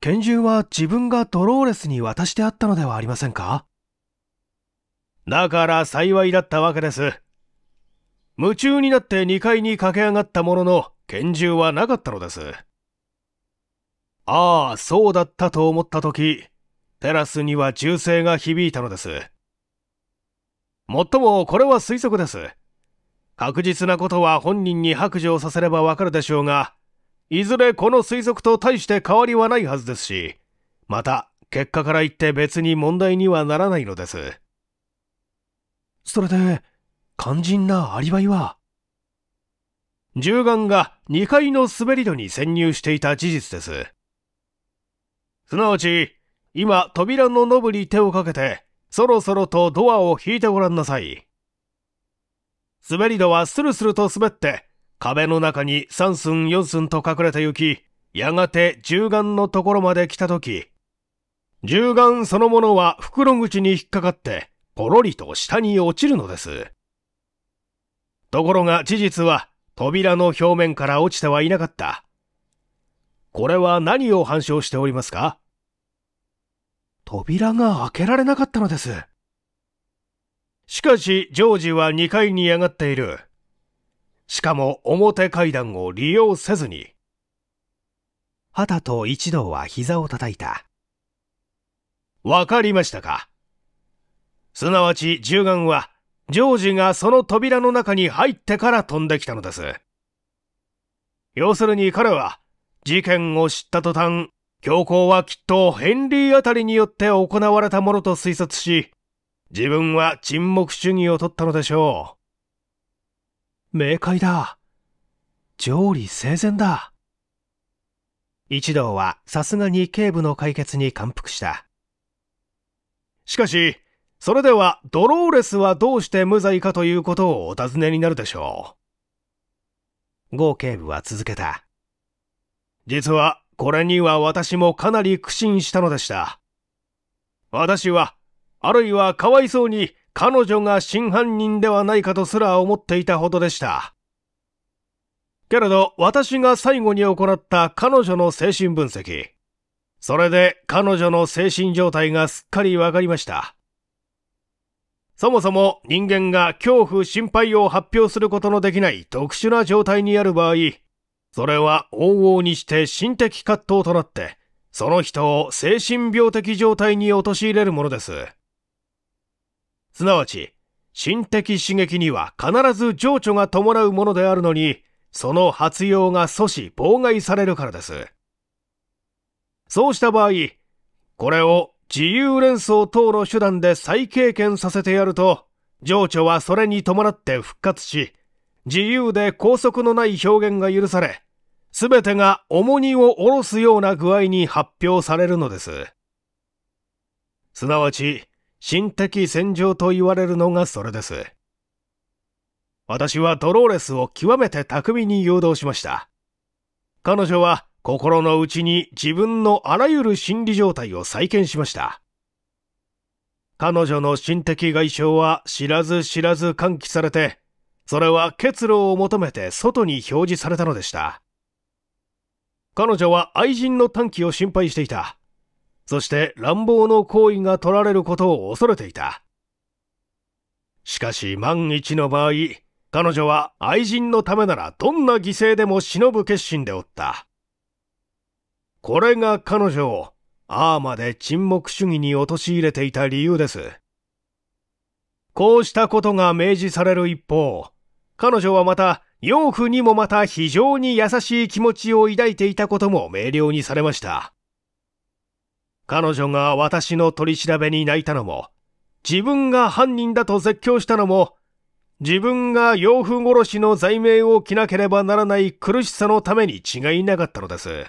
拳銃は自分がドローレスに渡してあったのではありませんかだから幸いだったわけです夢中になって2階に駆け上がったものの拳銃はなかったのですああそうだったと思った時テラスには銃声が響いたのです。もっともこれは推測です。確実なことは本人に白状させればわかるでしょうが、いずれこの推測と大して変わりはないはずですし、また結果から言って別に問題にはならないのです。それで、肝心なアリバイは銃眼が2階の滑り戸に潜入していた事実です。すなわち、今、扉のノブに手をかけて、そろそろとドアを引いてごらんなさい。滑り戸はスルスルと滑って、壁の中に3寸4寸と隠れて行き、やがて銃眼のところまで来たとき、銃眼そのものは袋口に引っかかって、ポロリと下に落ちるのです。ところが事実は、扉の表面から落ちてはいなかった。これは何を反証しておりますか扉が開けられなかったのです。しかし、ジョージは2階に上がっている。しかも表階段を利用せずに。たと一同は膝を叩いた。わかりましたかすなわち銃眼は、ジョージがその扉の中に入ってから飛んできたのです。要するに彼は、事件を知った途端、教皇はきっとヘンリーあたりによって行われたものと推察し、自分は沈黙主義を取ったのでしょう。明快だ。上理整然だ。一同はさすがに警部の解決に感服した。しかし、それではドローレスはどうして無罪かということをお尋ねになるでしょう。ゴー警部は続けた。実はこれには私もかなり苦心したのでした。私は、あるいはかわいそうに彼女が真犯人ではないかとすら思っていたほどでした。けれど、私が最後に行った彼女の精神分析。それで彼女の精神状態がすっかりわかりました。そもそも人間が恐怖心配を発表することのできない特殊な状態にある場合、それは往々にして心的葛藤となって、その人を精神病的状態に陥れるものです。すなわち、心的刺激には必ず情緒が伴うものであるのに、その発用が阻止、妨害されるからです。そうした場合、これを自由連想等の手段で再経験させてやると、情緒はそれに伴って復活し、自由で拘束のない表現が許され、すべてが重荷を下ろすような具合に発表されるのです。すなわち、心的戦場と言われるのがそれです。私はドローレスを極めて巧みに誘導しました。彼女は心の内に自分のあらゆる心理状態を再建しました。彼女の心的外傷は知らず知らず喚起されてそれは結露を求めて外に表示されたのでした。彼女は愛人の短期を心配していた。そして乱暴の行為が取られることを恐れていた。しかし万一の場合、彼女は愛人のためならどんな犠牲でも忍ぶ決心でおった。これが彼女をあーまで沈黙主義に陥れていた理由です。こうしたことが明示される一方、彼女はまた、養父にもまた非常に優しい気持ちを抱いていたことも明瞭にされました。彼女が私の取り調べに泣いたのも、自分が犯人だと絶叫したのも、自分が養父殺しの罪名を着なければならない苦しさのために違いなかったのです。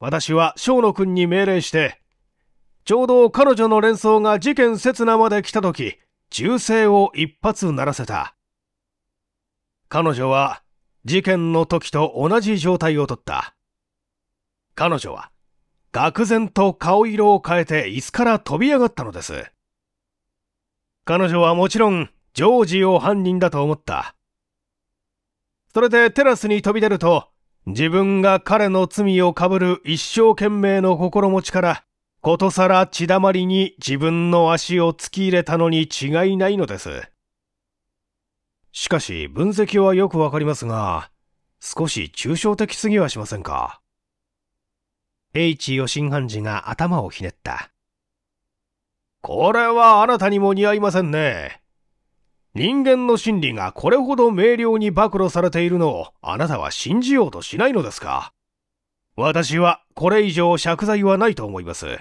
私は生野くんに命令して、ちょうど彼女の連想が事件刹那まで来た時、銃声を一発鳴らせた。彼女は事件の時と同じ状態をとった。彼女は愕然と顔色を変えて椅子から飛び上がったのです。彼女はもちろんジョージを犯人だと思った。それでテラスに飛び出ると自分が彼の罪をかぶる一生懸命の心持ちからことさら血だまりに自分の足を突き入れたのに違いないのです。しかし分析はよくわかりますが、少し抽象的すぎはしませんか。H 予心判事が頭をひねった。これはあなたにも似合いませんね。人間の心理がこれほど明瞭に暴露されているのをあなたは信じようとしないのですか私はこれ以上借罪はないと思います。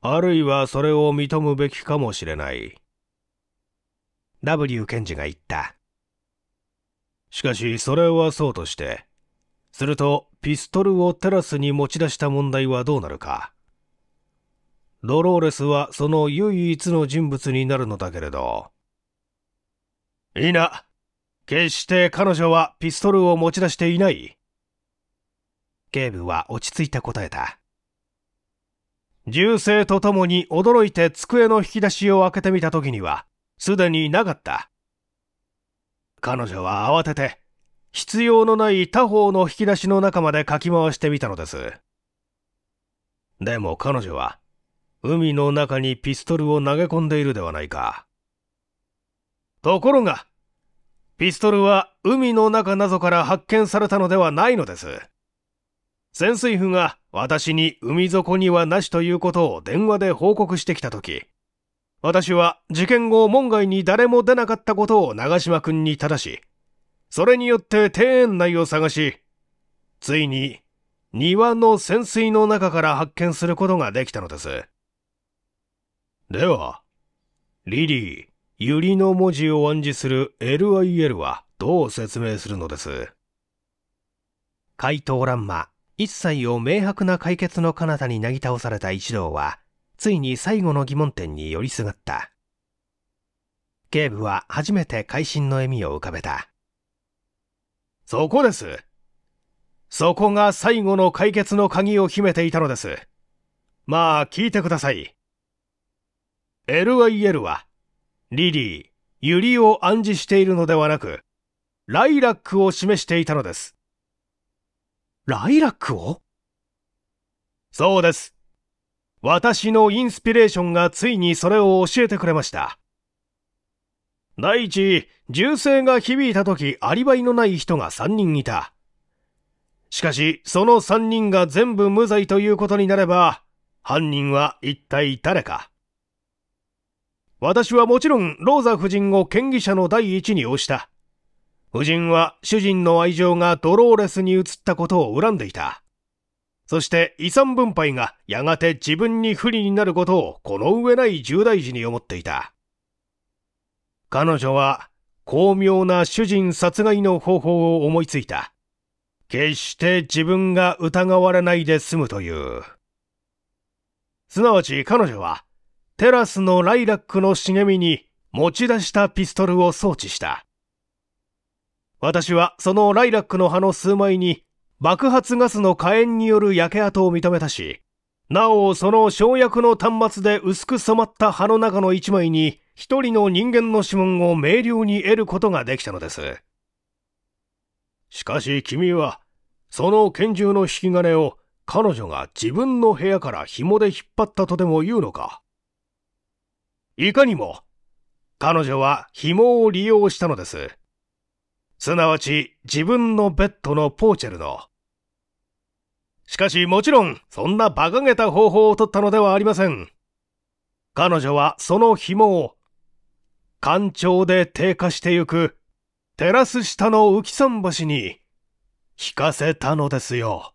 あるいはそれを認むべきかもしれない。W 検事が言った。しかし、それはそうとして。すると、ピストルをテラスに持ち出した問題はどうなるか。ドローレスはその唯一の人物になるのだけれど。いいな。決して彼女はピストルを持ち出していない。警部は落ち着いて答えた。銃声とともに驚いて机の引き出しを開けてみた時には、すでになかった彼女は慌てて必要のない他方の引き出しの中までかき回してみたのですでも彼女は海の中にピストルを投げ込んでいるではないかところがピストルは海の中などから発見されたのではないのです潜水夫が私に海底にはなしということを電話で報告してきた時私は事件後門外に誰も出なかったことを長島君に正し、それによって庭園内を探し、ついに庭の潜水の中から発見することができたのです。では、リリー、ユリの文字を暗示する LIL はどう説明するのです怪盗欄魔一切を明白な解決の彼方になぎ倒された一同はついに最後の疑問点に寄りすがった。警部は初めて会心の笑みを浮かべた。そこです。そこが最後の解決の鍵を秘めていたのです。まあ、聞いてください。LIL は、リリー、ユリを暗示しているのではなく、ライラックを示していたのです。ライラックをそうです。私のインスピレーションがついにそれを教えてくれました。第一、銃声が響いた時アリバイのない人が3人いた。しかし、その3人が全部無罪ということになれば、犯人は一体誰か。私はもちろん、ローザ夫人を嫌疑者の第一に押した。夫人は主人の愛情がドローレスに移ったことを恨んでいた。そして遺産分配がやがて自分に不利になることをこの上ない重大事に思っていた。彼女は巧妙な主人殺害の方法を思いついた。決して自分が疑われないで済むという。すなわち彼女はテラスのライラックの茂みに持ち出したピストルを装置した。私はそのライラックの葉の数枚に爆発ガスの火炎による焼け跡を認めたし、なおその生薬の端末で薄く染まった葉の中の一枚に一人の人間の指紋を明瞭に得ることができたのです。しかし君は、その拳銃の引き金を彼女が自分の部屋から紐で引っ張ったとでも言うのかいかにも、彼女は紐を利用したのです。すなわち自分のベッドのポーチェルのしかしもちろん、そんな馬鹿げた方法を取ったのではありません。彼女はその紐を、干潮で低下してゆくテラス下の浮き桟橋に引かせたのですよ。